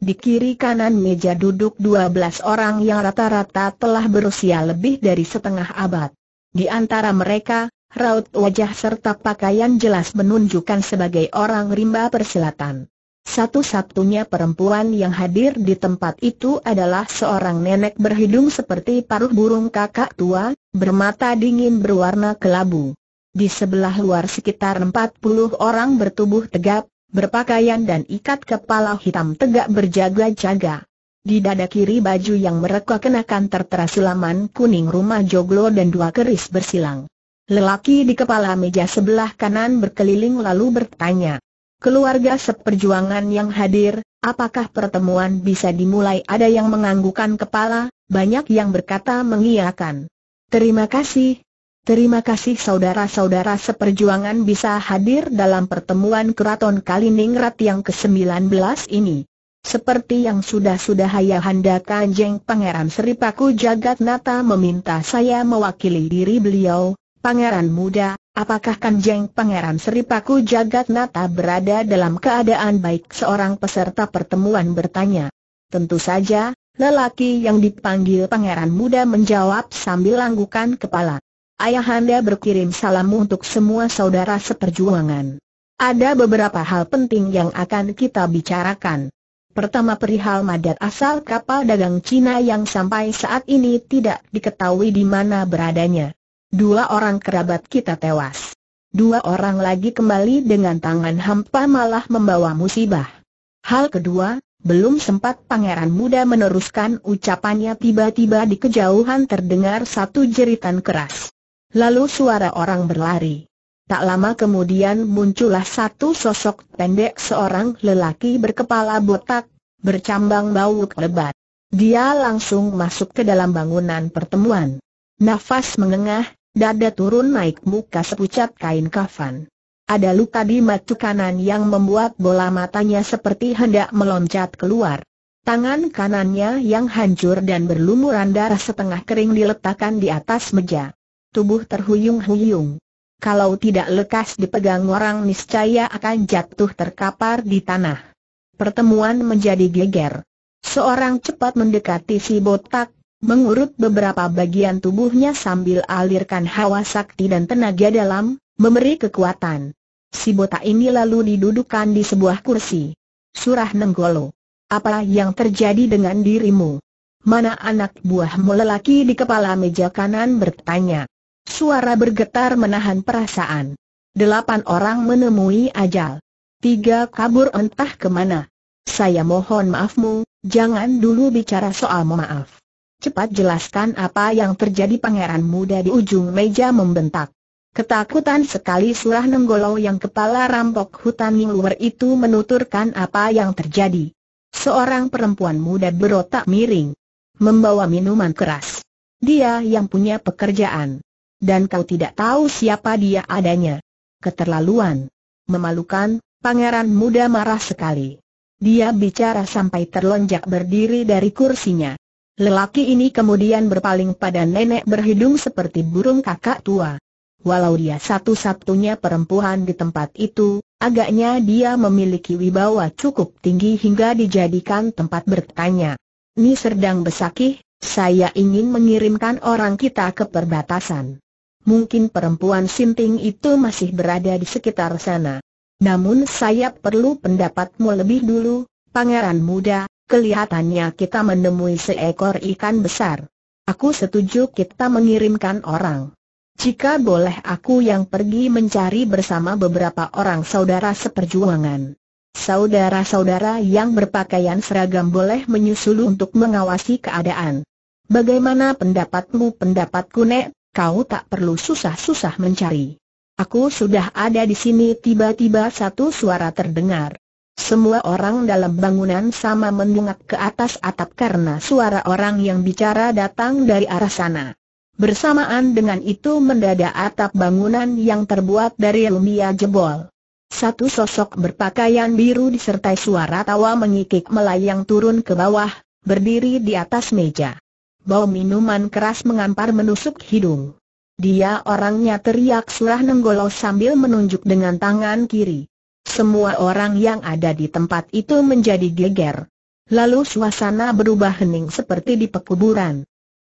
Di kiri kanan meja duduk 12 orang yang rata-rata telah berusia lebih dari setengah abad. Di antara mereka, raut wajah serta pakaian jelas menunjukkan sebagai orang rimba persilatan. Satu-satunya perempuan yang hadir di tempat itu adalah seorang nenek berhidung seperti paruh burung kakak tua, bermata dingin berwarna kelabu. Di sebelah luar sekitar 40 orang bertubuh tegap, berpakaian dan ikat kepala hitam tegak berjaga-jaga. Di dada kiri baju yang mereka kenakan tertera sulaman kuning rumah joglo dan dua keris bersilang. Lelaki di kepala meja sebelah kanan berkeliling lalu bertanya. Keluarga seperjuangan yang hadir, apakah pertemuan bisa dimulai? Ada yang menganggukan kepala, banyak yang berkata mengiakan. Terima kasih. Terima kasih saudara-saudara seperjuangan bisa hadir dalam pertemuan Keraton Kaliningrat yang ke-19 ini. Seperti yang sudah-sudah Ayahanda Kanjeng Pangeran Seripaku Jagat Nata meminta saya mewakili diri beliau, Pangeran muda, apakah Kanjeng Pangeran Seripaku Jagat Nata berada dalam keadaan baik seorang peserta pertemuan bertanya. Tentu saja, lelaki yang dipanggil Pangeran muda menjawab sambil langgukan kepala. Ayahanda berkirim salam untuk semua saudara seperjuangan. Ada beberapa hal penting yang akan kita bicarakan. Pertama perihal madat asal kapal dagang Cina yang sampai saat ini tidak diketahui di mana beradanya dua orang kerabat kita tewas. Dua orang lagi kembali dengan tangan hampa malah membawa musibah. Hal kedua, belum sempat pangeran muda meneruskan ucapannya tiba-tiba di kejauhan terdengar satu jeritan keras. Lalu suara orang berlari. Tak lama kemudian muncullah satu sosok pendek seorang lelaki berkepala botak, bercambang bau lebat. Dia langsung masuk ke dalam bangunan pertemuan. Nafas mengengah, Dada turun naik muka sepucat kain kafan. Ada luka di mata kanan yang membuat bola matanya seperti hendak meloncat keluar. Tangan kanannya yang hancur dan berlumuran darah setengah kering diletakkan di atas meja. Tubuh terhuyung-huyung. Kalau tidak lekas dipegang orang niscaya akan jatuh terkapar di tanah. Pertemuan menjadi geger. Seorang cepat mendekati si botak mengurut beberapa bagian tubuhnya sambil alirkan hawa sakti dan tenaga dalam, memberi kekuatan. Si botak ini lalu didudukan di sebuah kursi. Surah Nenggolo. Apa yang terjadi dengan dirimu? Mana anak buahmu lelaki di kepala meja kanan bertanya. Suara bergetar menahan perasaan. Delapan orang menemui ajal. Tiga kabur entah kemana. Saya mohon maafmu, jangan dulu bicara soal maaf. Cepat jelaskan apa yang terjadi pangeran muda di ujung meja membentak. Ketakutan sekali surah nenggolo yang kepala rampok hutan yang luar itu menuturkan apa yang terjadi. Seorang perempuan muda berotak miring. Membawa minuman keras. Dia yang punya pekerjaan. Dan kau tidak tahu siapa dia adanya. Keterlaluan. Memalukan, pangeran muda marah sekali. Dia bicara sampai terlonjak berdiri dari kursinya. Lelaki ini kemudian berpaling pada nenek berhidung seperti burung kakak tua. Walau dia satu-satunya perempuan di tempat itu, agaknya dia memiliki wibawa cukup tinggi hingga dijadikan tempat bertanya. Ni Serdang Besakih, saya ingin mengirimkan orang kita ke perbatasan. Mungkin perempuan sinting itu masih berada di sekitar sana. Namun saya perlu pendapatmu lebih dulu, pangeran muda, kelihatannya kita menemui seekor ikan besar. Aku setuju kita mengirimkan orang. Jika boleh aku yang pergi mencari bersama beberapa orang saudara seperjuangan. Saudara-saudara yang berpakaian seragam boleh menyusul untuk mengawasi keadaan. Bagaimana pendapatmu pendapatku Nek, kau tak perlu susah-susah mencari. Aku sudah ada di sini tiba-tiba satu suara terdengar. Semua orang dalam bangunan sama mendungak ke atas atap karena suara orang yang bicara datang dari arah sana. Bersamaan dengan itu mendadak atap bangunan yang terbuat dari lumia jebol. Satu sosok berpakaian biru disertai suara tawa mengikik melayang turun ke bawah, berdiri di atas meja. Bau minuman keras mengampar menusuk hidung. Dia orangnya teriak surah nenggolo sambil menunjuk dengan tangan kiri. Semua orang yang ada di tempat itu menjadi geger. Lalu suasana berubah hening seperti di pekuburan.